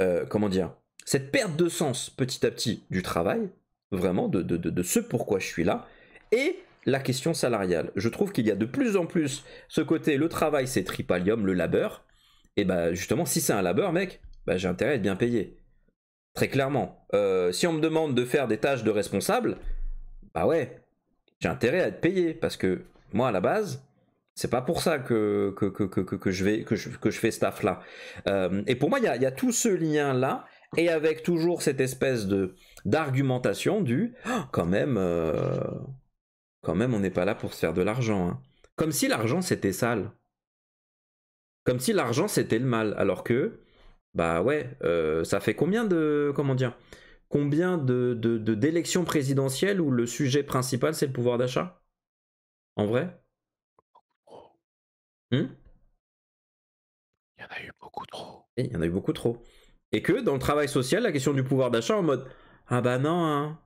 euh, comment dire, cette perte de sens petit à petit du travail, vraiment, de, de, de, de ce pourquoi je suis là, et la question salariale. Je trouve qu'il y a de plus en plus ce côté le travail c'est tripalium, le labeur. Et bah justement, si c'est un labeur, mec, bah, j'ai intérêt à être bien payé. Très clairement. Euh, si on me demande de faire des tâches de responsable, bah ouais, j'ai intérêt à être payé parce que moi à la base, c'est pas pour ça que, que, que, que, que je, vais, que, que je fais ce là euh, et pour moi, il y a, tout ce lien-là, et avec toujours cette espèce de d'argumentation du oh, quand même, euh, quand même, on n'est pas là pour se faire de l'argent. Hein. Comme si l'argent c'était sale. Comme si l'argent c'était le mal. Alors que, bah ouais, euh, ça fait combien de. Comment dire Combien de d'élections présidentielles où le sujet principal c'est le pouvoir d'achat En vrai hmm? Il y en a eu beaucoup trop. Eh, il y en a eu beaucoup trop. Et que dans le travail social, la question du pouvoir d'achat en mode Ah bah non, hein,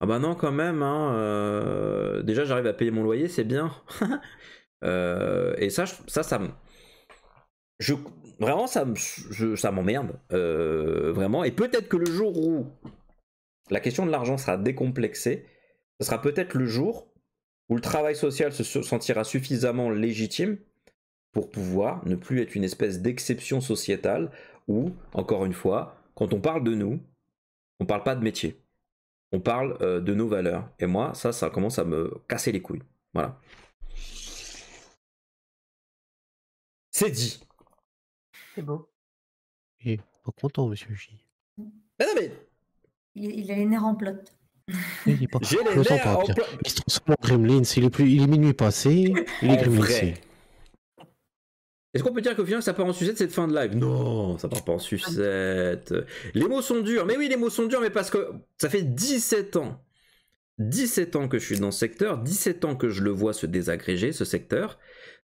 ah bah non, quand même. Hein, euh, déjà, j'arrive à payer mon loyer, c'est bien. Euh, et ça, ça, ça Je, vraiment, ça, ça m'emmerde. Euh, vraiment. Et peut-être que le jour où la question de l'argent sera décomplexée, ce sera peut-être le jour où le travail social se sentira suffisamment légitime pour pouvoir ne plus être une espèce d'exception sociétale où, encore une fois, quand on parle de nous, on parle pas de métier on parle euh, de nos valeurs. Et moi, ça, ça commence à me casser les couilles. Voilà. C'est dit. C'est beau. Il est pas content, monsieur J. Mais non, mais. Il, il a les nerfs en plot. Il pas... J'ai les nerfs en Il se transforme en Il est, il est minuit passé. Il est Gremlins. Est-ce qu'on peut dire qu'au final ça part en sucette cette fin de live Non, ça part pas en sucette. Les mots sont durs, mais oui, les mots sont durs, mais parce que ça fait 17 ans. 17 ans que je suis dans ce secteur, 17 ans que je le vois se désagréger, ce secteur.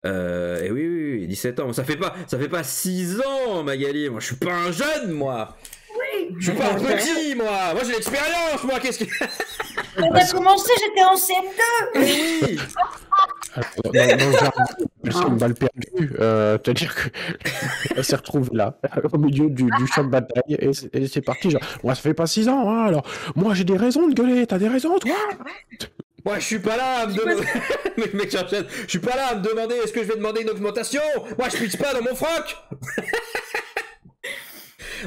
Euh, et oui, oui, 17 ans, ça fait pas, ça fait pas 6 ans, Magali. Moi, je suis pas un jeune, moi. Oui. Je suis pas un petit, moi. Moi, j'ai l'expérience, moi. Qu'est-ce que. Quand t'as commencé, j'étais en CM2. Eh oui dans, euh, bah, bah, le c'est à dire qu'elle s'est retrouvée là, au milieu du, champ de bataille, et, c'est parti. Genre, moi ça fait pas six ans, hein, alors moi j'ai des raisons de gueuler, t'as des raisons, toi Moi je suis pas là à me demander. mec, je suis pas là à me demander est-ce que je vais demander une augmentation Moi je pitch pas dans mon froc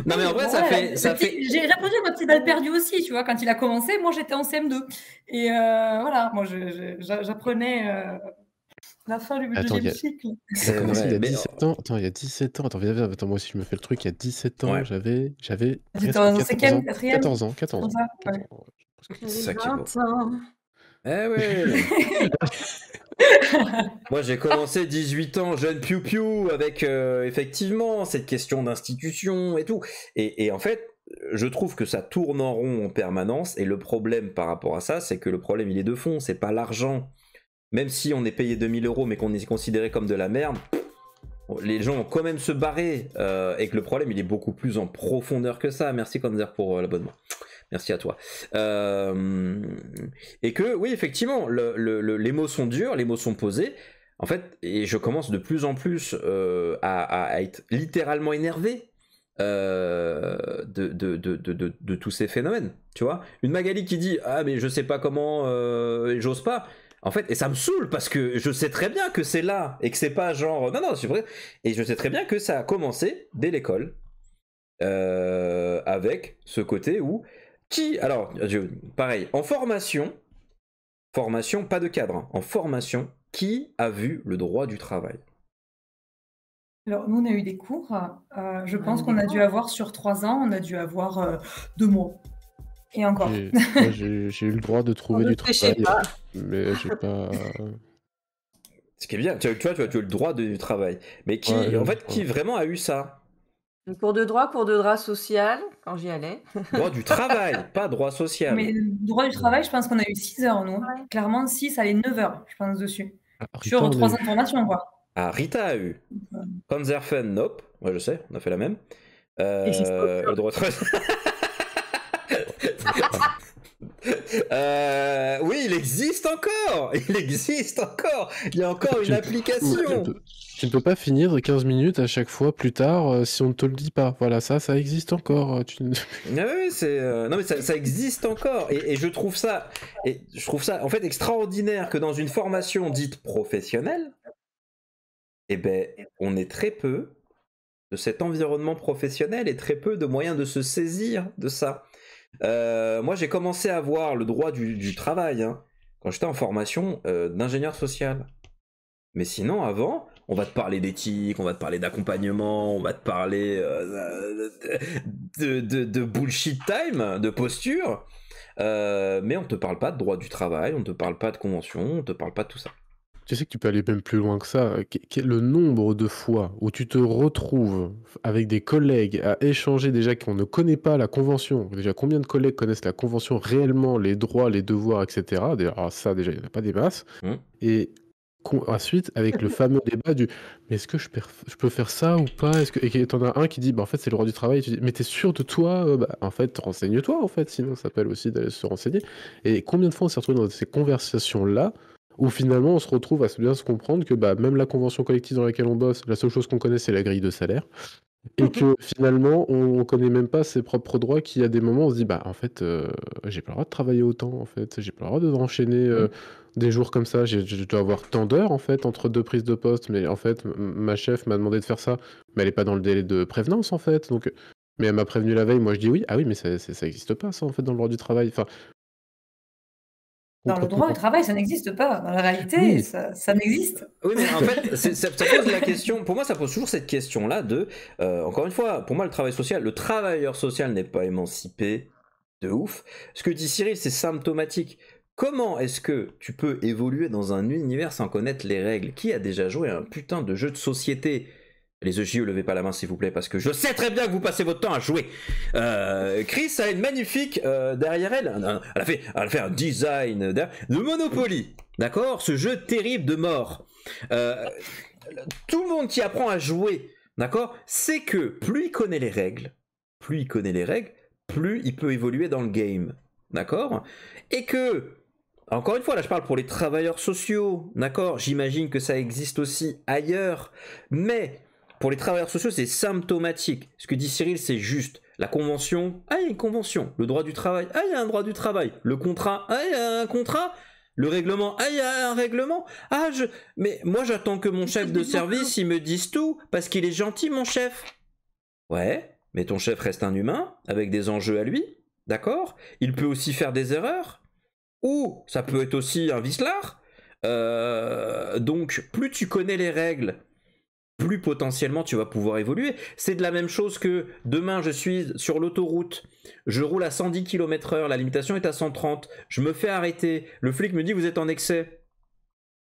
Non mais en vrai, ça fait. J'ai répondu à ma petite balle perdue aussi, tu vois. Quand il a commencé, moi j'étais en CM2. Et euh, voilà, moi j'apprenais euh, la fin du attends, deuxième cycle. Ça ouais, il y a 17 ans. Attends, il y a 17 ans. Attends, viens, viens, moi aussi je me fais le truc. Il y a 17 ans, ouais. j'avais. J'avais. 14, 14, ans, 14 ans. 14 ans. C'est ça qui est Eh ouais Moi j'ai commencé 18 ans, jeune piou-piou, avec euh, effectivement cette question d'institution et tout. Et, et en fait, je trouve que ça tourne en rond en permanence. Et le problème par rapport à ça, c'est que le problème il est de fond, c'est pas l'argent même si on est payé 2000 euros mais qu'on est considéré comme de la merde, les gens ont quand même se barrer euh, et que le problème il est beaucoup plus en profondeur que ça. Merci Kanzer pour euh, l'abonnement. Merci à toi. Euh, et que oui, effectivement, les mots sont durs, les mots sont posés. En fait, et je commence de plus en plus à, être littéralement énervé de, de, tous ces phénomènes. Tu vois, une Magali qui dit ah mais je sais pas comment, j'ose pas. En fait, et ça me saoule parce que je sais très bien que c'est là et que c'est pas genre non non c'est vrai et je sais très bien que ça a commencé dès l'école euh, avec ce côté où qui alors pareil en formation formation pas de cadre hein, en formation qui a vu le droit du travail alors, nous, on a eu des cours. Euh, je pense qu'on a dû avoir sur trois ans, on a dû avoir euh, deux mois. Et encore. J'ai eu le droit de trouver du travail, mais j'ai pas. Ce qui est bien, tu, vois, tu, as, tu, le droit du travail. Mais qui, en fait, qui vraiment a eu ça Cours de droit, cours de droit social, quand j'y allais. Droit du travail, pas droit social. Mais droit du travail, je pense qu'on a eu 6 heures, nous. Clairement, 6, à 9 heures, je pense, dessus. Ah, Sur 3 informations, quoi. Ah, Rita a eu. nope. Moi, je sais, on a fait la même. Euh, le droit de... Euh, oui, il existe encore Il existe encore Il y a encore une application Tu ne peux pas finir 15 minutes à chaque fois plus tard euh, si on ne te le dit pas. Voilà, ça, ça existe encore. Euh, ah non, mais ça, existe encore. Et, et, je trouve ça, et je trouve ça en fait extraordinaire que dans une formation dite professionnelle, eh ben, on est très peu de cet environnement professionnel et très peu de moyens de se saisir de ça. Euh, moi, j'ai commencé à voir le droit du, travail hein, quand j'étais en formation euh, d'ingénieur social. Mais sinon, avant, on va te parler d'éthique, on va te parler d'accompagnement, on va te parler euh, de, bullshit time, de posture. mais on ne te parle pas de droit du travail, on ne te parle pas de convention, on ne te parle pas de tout ça. Tu sais que tu peux aller même plus loin que ça. Le nombre de fois où tu te retrouves avec des collègues à échanger déjà qu'on ne connaît pas la convention. Déjà, combien de collègues connaissent la convention réellement, les droits, les devoirs, etc. Ah, ça, déjà, il n'y en a pas des masses. Mmh. Et ensuite, avec le fameux débat du mais est-ce que je, peux faire ça ou pas est-ce que... Et t'en as un qui dit bah, en fait, c'est le droit du travail. tu dis mais t'es sûr de toi euh, bah, En fait, renseigne-toi, en fait. Sinon, ça s'appelle aussi d'aller se renseigner. Et combien de fois on s'est retrouvé dans ces conversations-là où finalement on se retrouve à bien se comprendre que bah, même la convention collective dans laquelle on bosse, la seule chose qu'on connaît, c'est la grille de salaire. Et mhm. que finalement, on ne connaît même pas ses propres droits, qu'il y a des moments on se dit, bah en fait, euh, j'ai pas le droit de travailler autant, en fait, j'ai pas le droit de enchaîner euh, mhm. des jours comme ça, je dois avoir tant d'heures, en fait, entre deux prises de poste, mais en fait, ma chef m'a demandé de faire ça, mais elle n'est pas dans le délai de prévenance, en fait, donc mais elle m'a prévenu la veille, moi je dis oui, ah oui, mais ça n'existe pas ça en fait dans le droit du travail. Dans le droit au travail, ça n'existe pas. Dans la réalité, ça, n'existe. Oui, mais en fait, ça, pose la question. Pour moi, ça pose toujours cette question-là de, euh, encore une fois, pour moi, le travail social, le travailleur social n'est pas émancipé de ouf. Ce que dit Cyril, c'est symptomatique. Comment est-ce que tu peux évoluer dans un univers sans connaître les règles Qui a déjà joué un putain de jeu de société les ne levez pas la main s'il vous plaît, parce que je sais très bien que vous passez votre temps à jouer. Euh, Chris a une magnifique euh, derrière elle. Elle a, fait, a fait un design de Monopoly. D'accord Ce jeu terrible de mort. Euh, tout le monde qui apprend à jouer, d'accord C'est que plus il connaît les règles, plus il connaît les règles, plus il peut évoluer dans le game. D'accord Et que encore une fois, là je parle pour les travailleurs sociaux, d'accord J'imagine que ça existe aussi ailleurs, mais pour les travailleurs sociaux, c'est symptomatique. Ce que dit Cyril, c'est juste. La convention, ah, il y a une convention. Le droit du travail, ah, il y a un droit du travail. Le contrat, ah, il y a un contrat. Le règlement, ah, il y a un règlement. Ah, je. Mais moi, j'attends que mon chef de service, il me dise tout, parce qu'il est gentil, mon chef. Ouais, mais ton chef reste un humain, avec des enjeux à lui, d'accord Il peut aussi faire des erreurs. Ou ça peut être aussi un vicelard. Euh, donc, plus tu connais les règles, plus potentiellement tu vas pouvoir évoluer. C'est de la même chose que demain je suis sur l'autoroute, je roule à 110 km/h, la limitation est à 130, je me fais arrêter, le flic me dit vous êtes en excès.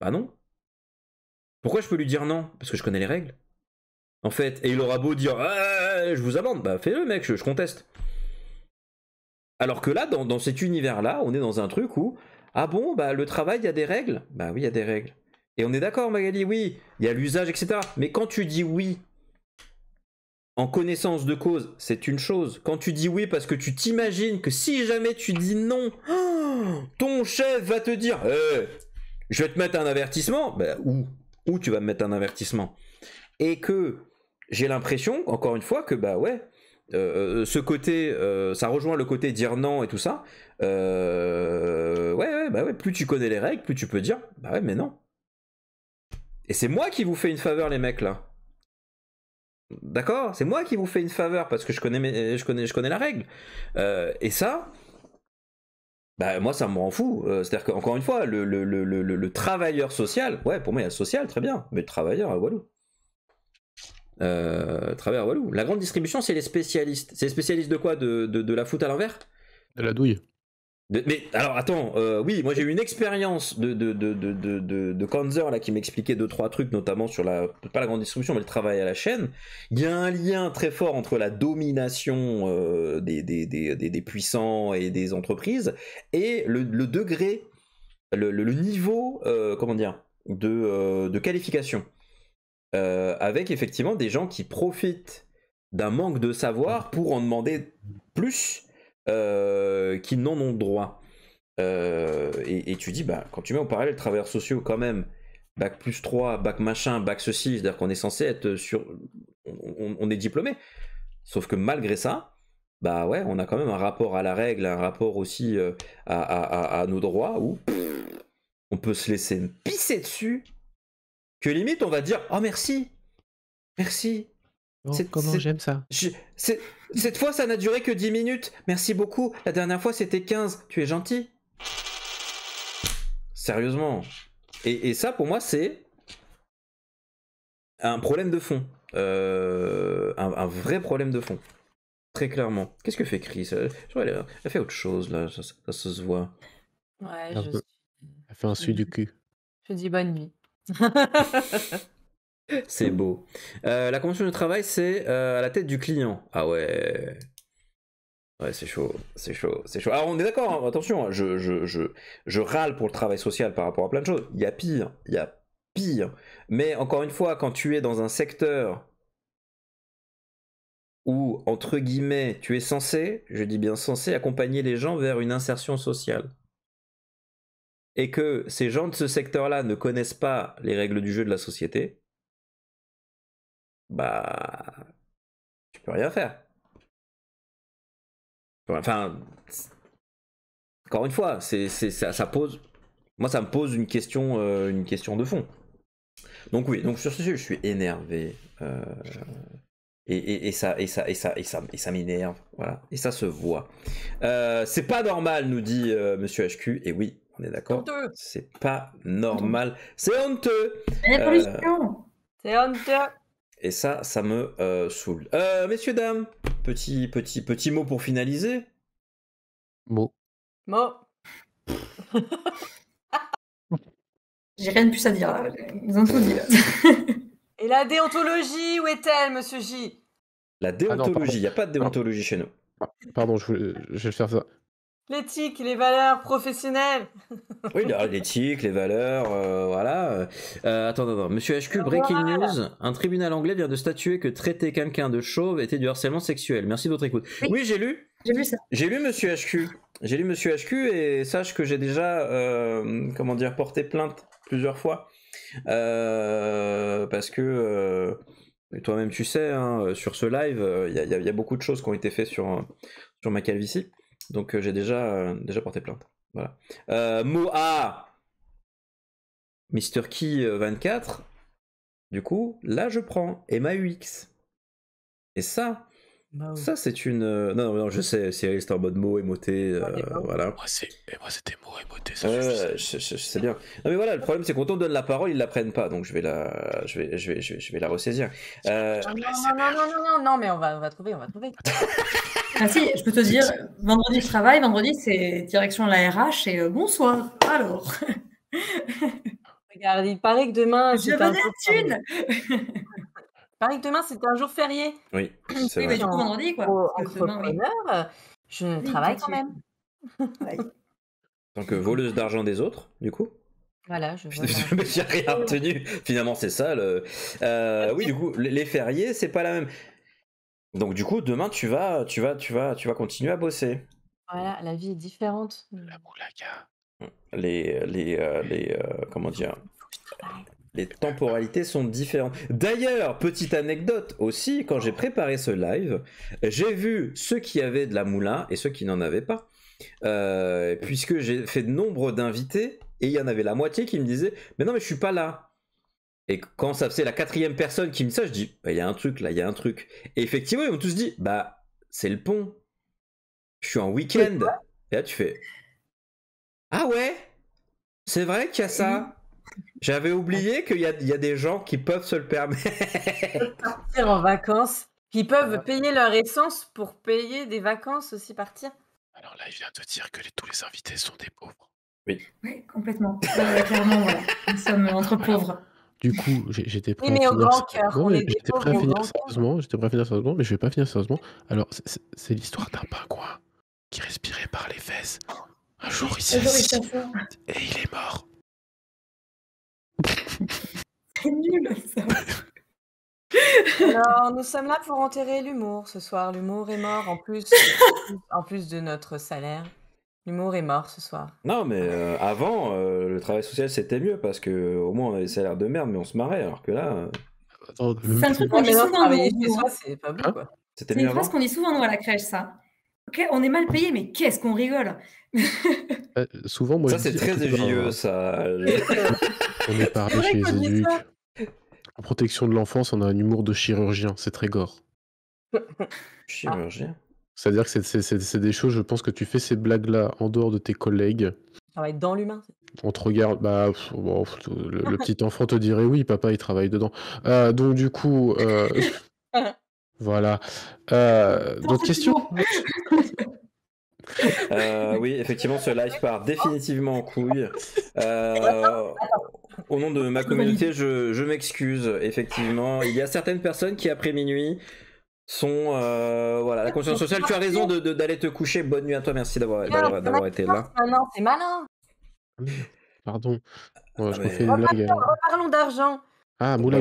Bah non. Pourquoi je peux lui dire non Parce que je connais les règles. En fait, et il aura beau dire ah, je vous amende, bah fais-le mec, je, conteste. Alors que là, dans, cet univers-là, on est dans un truc où ah bon, bah le travail, il y a des règles Bah oui, il y a des règles. Et on est d'accord, Magali, oui, il y a l'usage, etc. Mais quand tu dis oui en connaissance de cause, c'est une chose. Quand tu dis oui parce que tu t'imagines que si jamais tu dis non, ton chef va te dire euh, je vais te mettre un avertissement, Ben bah, ou, Où tu vas me mettre un avertissement. Et que j'ai l'impression, encore une fois, que bah ouais, euh, ce côté, euh, ça rejoint le côté dire non et tout ça. ouais, bah ouais, plus tu connais les règles, plus tu peux dire, bah ouais, mais non. Et c'est moi qui vous fais une faveur, les mecs, là. D'accord C'est moi qui vous fais une faveur parce que je connais, je connais, je connais la règle. Euh, et ça, bah, moi, ça me rend fou. Euh, c'est-à-dire qu'encore une fois, le, le, travailleur social, ouais, pour moi, il y a social, très bien, mais travailleur travailleur, walou. Euh, à walou. La grande distribution, c'est les spécialistes. C'est les spécialistes de quoi de, de, de la foot à l'envers De la douille mais alors attends, euh, oui, moi j'ai eu une expérience de de de de de, Kanzer, là qui m'expliquait deux trois trucs, notamment sur la pas la grande distribution, mais le travail à la chaîne. Il y a un lien très fort entre la domination euh, des, des, des, des, puissants et des entreprises et le, degré, le, le, niveau, euh, comment dire, de, de qualification, avec effectivement des gens qui profitent d'un manque de savoir pour en demander plus euh, qui n'en ont droit. Euh, et, tu dis, bah, quand tu mets en parallèle travailleurs sociaux quand même, bac plus 3, bac machin, bac ceci, c'est-à-dire qu'on est censé être sur... On, est diplômé. Sauf que malgré ça, bah ouais, on a quand même un rapport à la règle, un rapport aussi euh, à, nos droits, où on peut se laisser pisser dessus, que limite on va dire, oh merci, merci. Oh, comment j'aime ça. Cette fois, ça n'a duré que 10 minutes. Merci beaucoup. La dernière fois, c'était 15. Tu es gentil. Sérieusement. Et, ça, pour moi, c'est un problème de fond. Euh, un, vrai problème de fond. Très clairement. Qu'est-ce que fait Chris euh, elle, fait autre chose, là. Ça, se voit. Ouais, je... Elle fait un su du cul. Je dis bonne nuit. c'est beau. Euh, la convention de travail, c'est euh, à la tête du client. Ah ouais. Ouais, c'est chaud, c'est chaud, c'est chaud. Alors on est d'accord, hein. attention, hein. je, je, je râle pour le travail social par rapport à plein de choses. Il y a pire, il y a pire. Mais encore une fois, quand tu es dans un secteur où, entre guillemets, tu es censé, je dis bien censé, accompagner les gens vers une insertion sociale. Et que ces gens de ce secteur-là ne connaissent pas les règles du jeu de la société, bah, tu peux rien faire. Enfin, encore une fois, c'est, ça, ça, pose. Moi, ça me pose une question, euh, une question de fond. Donc oui, donc sur ce sujet, je suis énervé. Euh, et, et, et, ça, et ça, et ça, et ça, et ça m'énerve. Voilà. Et ça se voit. Euh, c'est pas normal, nous dit Monsieur HQ. Et oui, on est d'accord. C'est pas normal. C'est honteux. C'est honteux. Et ça, ça me euh, saoule. Euh, messieurs, dames, petit, petit, petit mot pour finaliser. Mot. Mot. J'ai rien de plus à dire Ils ont tout dit Et la déontologie, où est-elle, monsieur J La ah déontologie, il n'y a pas de déontologie chez nous. Pardon, je, je vais le faire ça. L'éthique, les valeurs professionnelles. oui, l'éthique, les valeurs, euh, voilà. Euh, attends, attends, attends, Monsieur HQ, breaking news. Un tribunal anglais vient de statuer que traiter quelqu'un de chauve était du harcèlement sexuel. Merci de votre écoute. Oui, j'ai lu. J'ai lu ça. J'ai lu Monsieur HQ. J'ai lu Monsieur HQ et sache que j'ai déjà, euh, comment dire, porté plainte plusieurs fois. parce que. toi-même, tu sais, hein, sur ce live, il y, a beaucoup de choses qui ont été faites sur, sur ma calvitie. Donc euh, j'ai déjà, euh, déjà porté plainte. Voilà. Euh, Moa Mister Key 24, du coup, là je prends UX. Et ça, bah ça, c'est une. Non, euh, non, non, je sais, Cyril, c'est en mode mot, émoté. Euh, voilà. Moi, c'était mot, émoté. Ça, je, je, je, sais bien. Non, mais voilà, le problème, c'est qu'on on donne la parole, ils la prennent pas. Donc, je vais la, je vais, je vais, je vais, la ressaisir. Euh... Non, non, non, non, non, non, mais on va, on va trouver, on va trouver. ah, si, je peux te dire, vendredi, je travaille. Vendredi, c'est direction la RH et euh, bonsoir. Alors. Regarde, il paraît que demain. Je veux des thunes Pareil que demain, c'est un jour férié. Oui, c'est vrai. du coup, vendredi, quoi. entrepreneur, je travaille quand même. tant que euh, voleuse d'argent des autres, du coup voilà, je J'ai rien retenu. Finalement, c'est ça. Euh, oui, du coup, les fériés, c'est pas la même. Donc, du coup, demain, tu vas, tu vas, tu vas, tu vas continuer à bosser. Voilà, la vie est différente. La moulaga. Les, les, euh, les, comment dire les temporalités sont différentes. D'ailleurs, petite anecdote aussi, quand j'ai préparé ce live, j'ai vu ceux qui avaient de la moulin et ceux qui n'en avaient pas. Euh, puisque j'ai fait nombre d'invités et il y en avait la moitié qui me disaient Mais non, mais je suis pas là. Et quand ça faisait la quatrième personne qui me dit ça, je dis bah, Il y a un truc là, il y a un truc. Et effectivement, ils m'ont tous dit Bah, c'est le pont. Je suis en week-end. Et là, tu fais Ah ouais C'est vrai qu'il y a ça j'avais oublié qu'il y, a des gens qui peuvent se le permettre. partir en vacances, qui peuvent payer leur essence pour payer des vacances aussi partir. Alors là, il vient de dire que tous les invités sont des pauvres. Oui. Oui, complètement. clairement, voilà. Nous sommes entre pauvres. Du coup, j'étais prêt, à, finir... j'étais sérieusement. J'étais prêt à finir mais je vais pas finir sérieusement. Alors, c'est l'histoire d'un pingouin qui respirait par les fesses. Un jour, il s'est et il est mort. C'est nul Alors, nous sommes là pour enterrer l'humour ce soir. L'humour est mort en plus, en plus de notre salaire. L'humour est mort ce soir. Non, mais euh, avant, euh, le travail social c'était mieux parce que au moins on avait des salaires de merde, mais on se marrait. Alors que là, euh, c'est un truc qu'on dit souvent c'est pas beau, hein quoi. une phrase qu'on dit souvent nous à la crèche, ça. Ok, on est mal payé, mais qu'est-ce qu'on rigole Souvent, moi, ça c'est très vieux hein. ça. on est chez les En protection de l'enfance, on a un humour de chirurgien, c'est très gore. Chirurgien C'est-à-dire que c'est des choses, je pense que tu fais ces blagues-là en dehors de tes collègues. dans l'humain. On te regarde, bah, le, petit enfant te dirait oui, papa, il travaille dedans. Euh, donc du coup, euh, voilà. Euh, d'autres questions Oui, effectivement, ce live part définitivement en couille. Au nom de ma communauté, je, m'excuse, effectivement. Il y a certaines personnes qui, après minuit, sont. Euh, voilà, la conscience sociale, tu as raison d'aller te coucher. Bonne nuit à toi, merci d'avoir été là. Non, c'est malin. Pardon. Parlons je ah, une blague. Reparlons euh. d'argent. Ah, moula.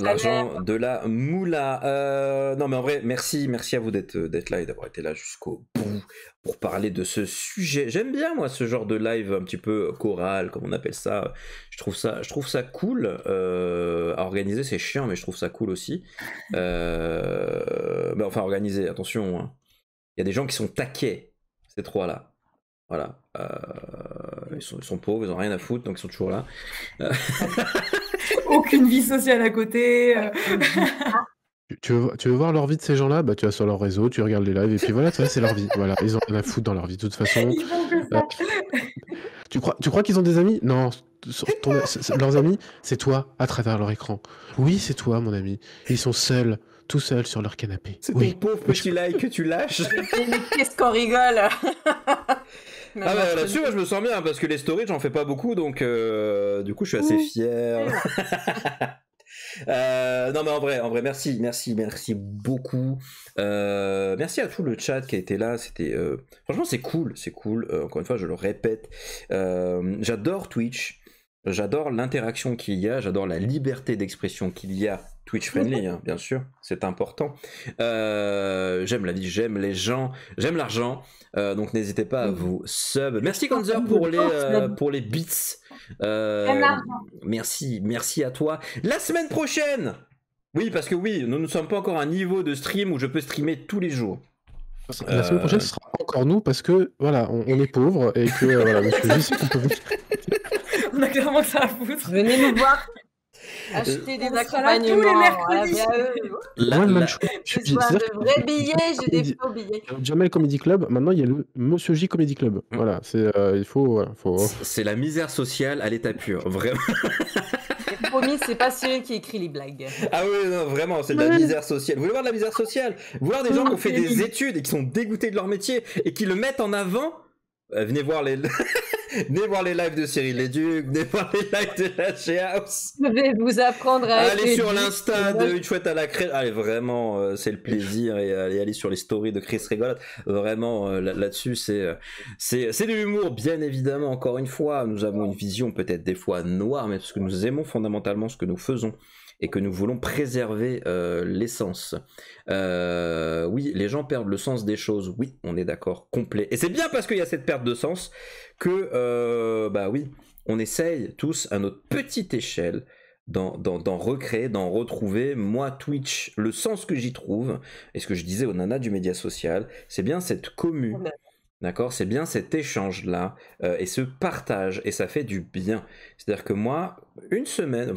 L'argent de la Moula. Euh, non, mais en vrai, merci, merci à vous euh, d'être là et d'avoir été là jusqu'au bout pour parler de ce sujet. J'aime bien, moi, ce genre de live un petit peu choral, comme on appelle ça. Je trouve ça, je trouve ça cool. Euh, à organiser, c'est chiant, mais je trouve ça cool aussi. Bah, enfin, organiser, attention. Hein. Il y a des gens qui sont taqués ces trois-là. Voilà. Euh, ils, sont, pauvres, ils n'ont rien à foutre, donc ils sont toujours là. Euh. Aucune vie sociale à côté. Euh. tu, veux, tu, veux, voir leur vie de ces gens-là bah, Tu vas sur leur réseau, tu regardes les lives, et puis voilà, c'est leur vie. Voilà, ils ont rien à foutre dans leur vie, de toute façon. tu crois, tu crois qu'ils ont des amis Non, leurs amis, c'est toi, à travers leur écran. Oui, c'est toi, mon ami. Ils sont seuls tout seuls, sur leur canapé. C'est oui. ton pauvre petit like que tu lâches. Qu'est-ce qu'on rigole Ah bah, là-dessus, je me sens bien parce que les stories, j'en fais pas beaucoup, donc euh, du coup, je suis assez fier. Euh, non mais en vrai, en vrai, merci, merci, merci beaucoup. Euh, merci à tout le chat qui a été là. C'était franchement c'est cool, c'est cool. encore une fois, je le répète, j'adore Twitch, j'adore l'interaction qu'il y a, j'adore la liberté d'expression qu'il y a Twitch friendly, hein, bien sûr, c'est important. Euh, j'aime la vie, j'aime les gens, j'aime l'argent. Euh, donc n'hésitez pas à mm. vous sub. Merci Kanzer euh, pour les beats. pour les merci, merci à toi. La semaine prochaine. Oui, parce que oui, nous ne sommes pas encore à un niveau de stream où je peux streamer tous les jours. La semaine prochaine, ce sera encore nous parce que voilà, on, est pauvres, et que voilà, on on a clairement ça à foutre. Venez nous voir Acheter euh, des accompagnements. Tous les mercredis. La, même Je suis de vrais billets, j'ai des faux billets. Jamel Comedy Club, maintenant il y a le Monsieur J Comedy Club. Mm. Voilà, c'est euh, il faut. C'est la misère sociale à l'état pur, vraiment. Promis, c'est pas celui qui écrit les blagues. Ah oui, non, vraiment, c'est de la misère sociale. Vous voulez voir de la misère sociale Voir des gens qui ont fait des études et qui sont dégoûtés de leur métier et qui le mettent en avant euh, venez voir les. venez voir les lives de Cyril Leduc, venez voir les lives de la House. Je vais vous apprendre à aller sur l'Insta de Chouette à la Crèche. Allez, vraiment, euh, c'est le plaisir. Et euh, allez, aller sur les stories de Chris Rigolade. Vraiment, là-dessus, c'est, c'est, c'est de l'humour, bien évidemment. Encore une fois, nous avons une vision peut-être des fois noire, mais parce que nous aimons fondamentalement ce que nous faisons et que nous voulons préserver euh, l'essence. Euh, oui, les gens perdent le sens des choses. Oui, on est d'accord, complet. Et c'est bien parce qu'il y a cette perte de sens que, euh, bah oui, on essaye tous à notre petite échelle d'en recréer, d'en retrouver, moi Twitch, le sens que j'y trouve, et ce que je disais aux nanas du média social, c'est bien cette commune. Ben, D'accord C'est bien cet échange-là euh, et ce partage, et ça fait du bien. C'est-à-dire que moi, une semaine,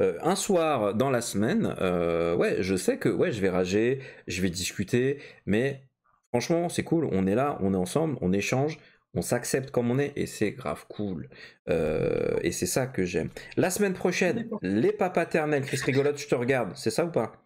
euh, un soir dans la semaine, euh, ouais, je sais que ouais, je vais rager, je vais discuter, mais franchement, c'est cool, on est là, on est ensemble, on échange, on s'accepte comme on est, et c'est grave cool. et c'est ça que j'aime. La semaine prochaine, les papas paternels, Chris Rigolote, je te regarde, c'est ça ou pas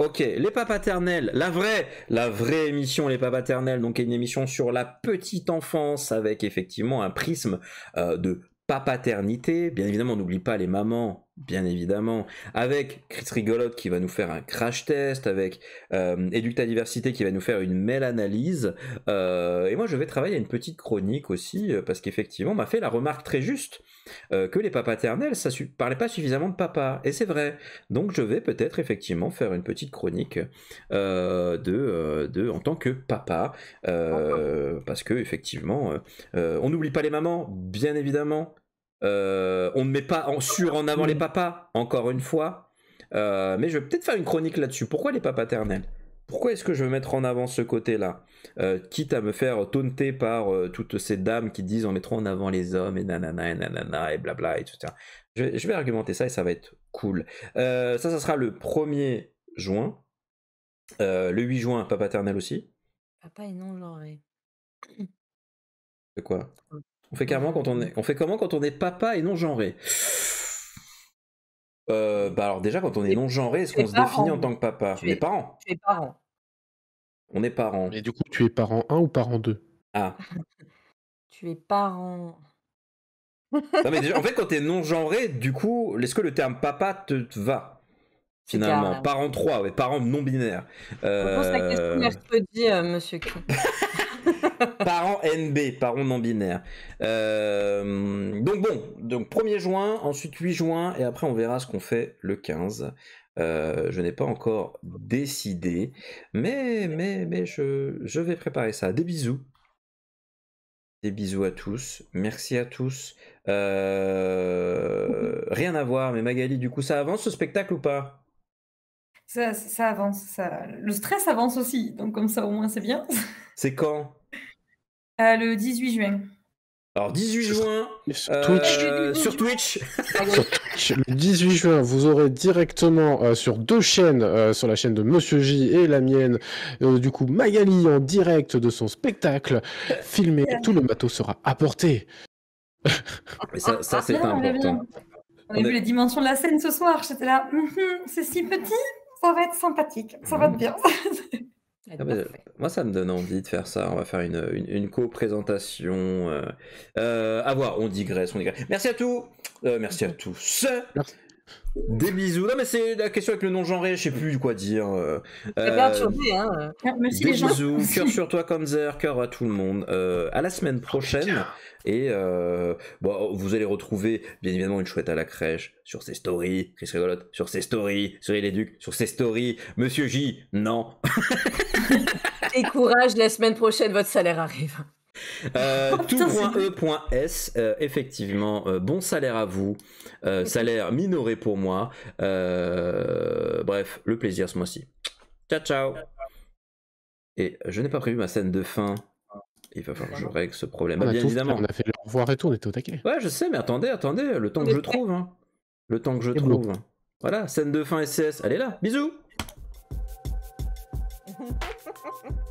Ok, les pas paternels, la vraie, la vraie émission les pas paternels, donc une émission sur la petite enfance avec effectivement un prisme euh, de pas paternité. Bien évidemment, on n'oublie pas les mamans bien évidemment, avec Chris Rigolotte qui va nous faire un crash test, avec euh, Educta Diversité qui va nous faire une mêle analyse euh, et moi je vais travailler à une petite chronique aussi, euh, parce qu'effectivement on m'a fait la remarque très juste euh, que les paternels, ça ne parlait pas suffisamment de papa, et c'est vrai, donc je vais peut-être effectivement faire une petite chronique de, en tant que papa, parce que effectivement on n'oublie pas les mamans, bien évidemment, euh, on ne met pas en, sur en avant les mm. papas, encore une fois. Euh, mais je vais peut-être faire une chronique là-dessus. Pourquoi les papas paternels Pourquoi est-ce que je veux mettre en avant ce côté-là euh, Quitte à me faire taunter par toutes ces dames qui disent on met en avant les hommes et nanana et nanana et blabla et tout ça. Je, je vais argumenter ça et ça va être cool. ça, ça sera le 1er juin. le 8 juin, papa paternel aussi. Papa et non genré. C'est quoi on fait, quand on, est, on fait comment quand on est papa et non genré euh, bah alors déjà quand on est non genré, est-ce qu'on se définit en tant que papa tu es, est parent. Tu es parent. On est parent. Et du coup, tu es parent 1 ou parent 2 Ah. tu es parent. mais déjà, en fait quand tu es non genré, du coup, est-ce que le terme papa te, va finalement Parent 3, ouais, parent non binaire. Euh... Je pose la question euh. mercredi, euh, monsieur parents NB, parents non binaires. Euh, donc bon, donc 1er juin, ensuite 8 juin, et après on verra ce qu'on fait le 15. Euh, je n'ai pas encore décidé, mais, mais, mais je, je vais préparer ça. Des bisous. Des bisous à tous. Merci à tous. Euh, rien à voir, mais Magali, du coup, ça avance ce spectacle ou pas ça, ça, avance. Ça... Le stress avance aussi, donc comme ça au moins c'est bien. C'est quand euh, le 18 juin. Alors 18 juin euh, sur Twitch, euh, ah sur Twitch. le 18 juin, vous aurez directement sur deux chaînes, sur la chaîne de Monsieur J et la mienne, du coup Magali en direct de son spectacle filmé. Tout le bateau sera apporté. Ah, ça, ah, c'est important. On a vu les dimensions de la scène ce soir. J'étais là, mm-hmm, c'est si petit, ça va être sympathique, ça va être mhm. bien. Ah, euh, moi, ça me donne envie de faire ça. On va faire une, une, co-présentation. Euh, euh, à voir, on digresse, on digresse. Merci à tous. Euh, merci à tous. Des bisous. Non, mais c'est la question avec le nom genré je sais plus quoi dire. des bisous, cœur sur toi, Kanzer, cœur à tout le monde. Euh, à la semaine prochaine. Et euh, vous allez retrouver, bien évidemment, une chouette à la crèche sur ses stories. Chris Rigolote sur ses stories. Sur les Ducs sur ses stories. Monsieur J, non. et courage, la semaine prochaine, votre salaire arrive. Euh, oh, Tout.e.s, e euh, effectivement, euh, bon salaire à vous, salaire minoré pour moi. bref, le plaisir ce mois-ci. Ciao, ciao. Et je n'ai pas prévu ma scène de fin. Il va falloir que je règle ce problème. bien évidemment. on a fait le revoir et tout, on était au Ouais, je sais, mais attendez, attendez, le temps que je trouve. Hein. Le temps que je trouve. Voilà, scène de fin SCS, elle est là. Bisous.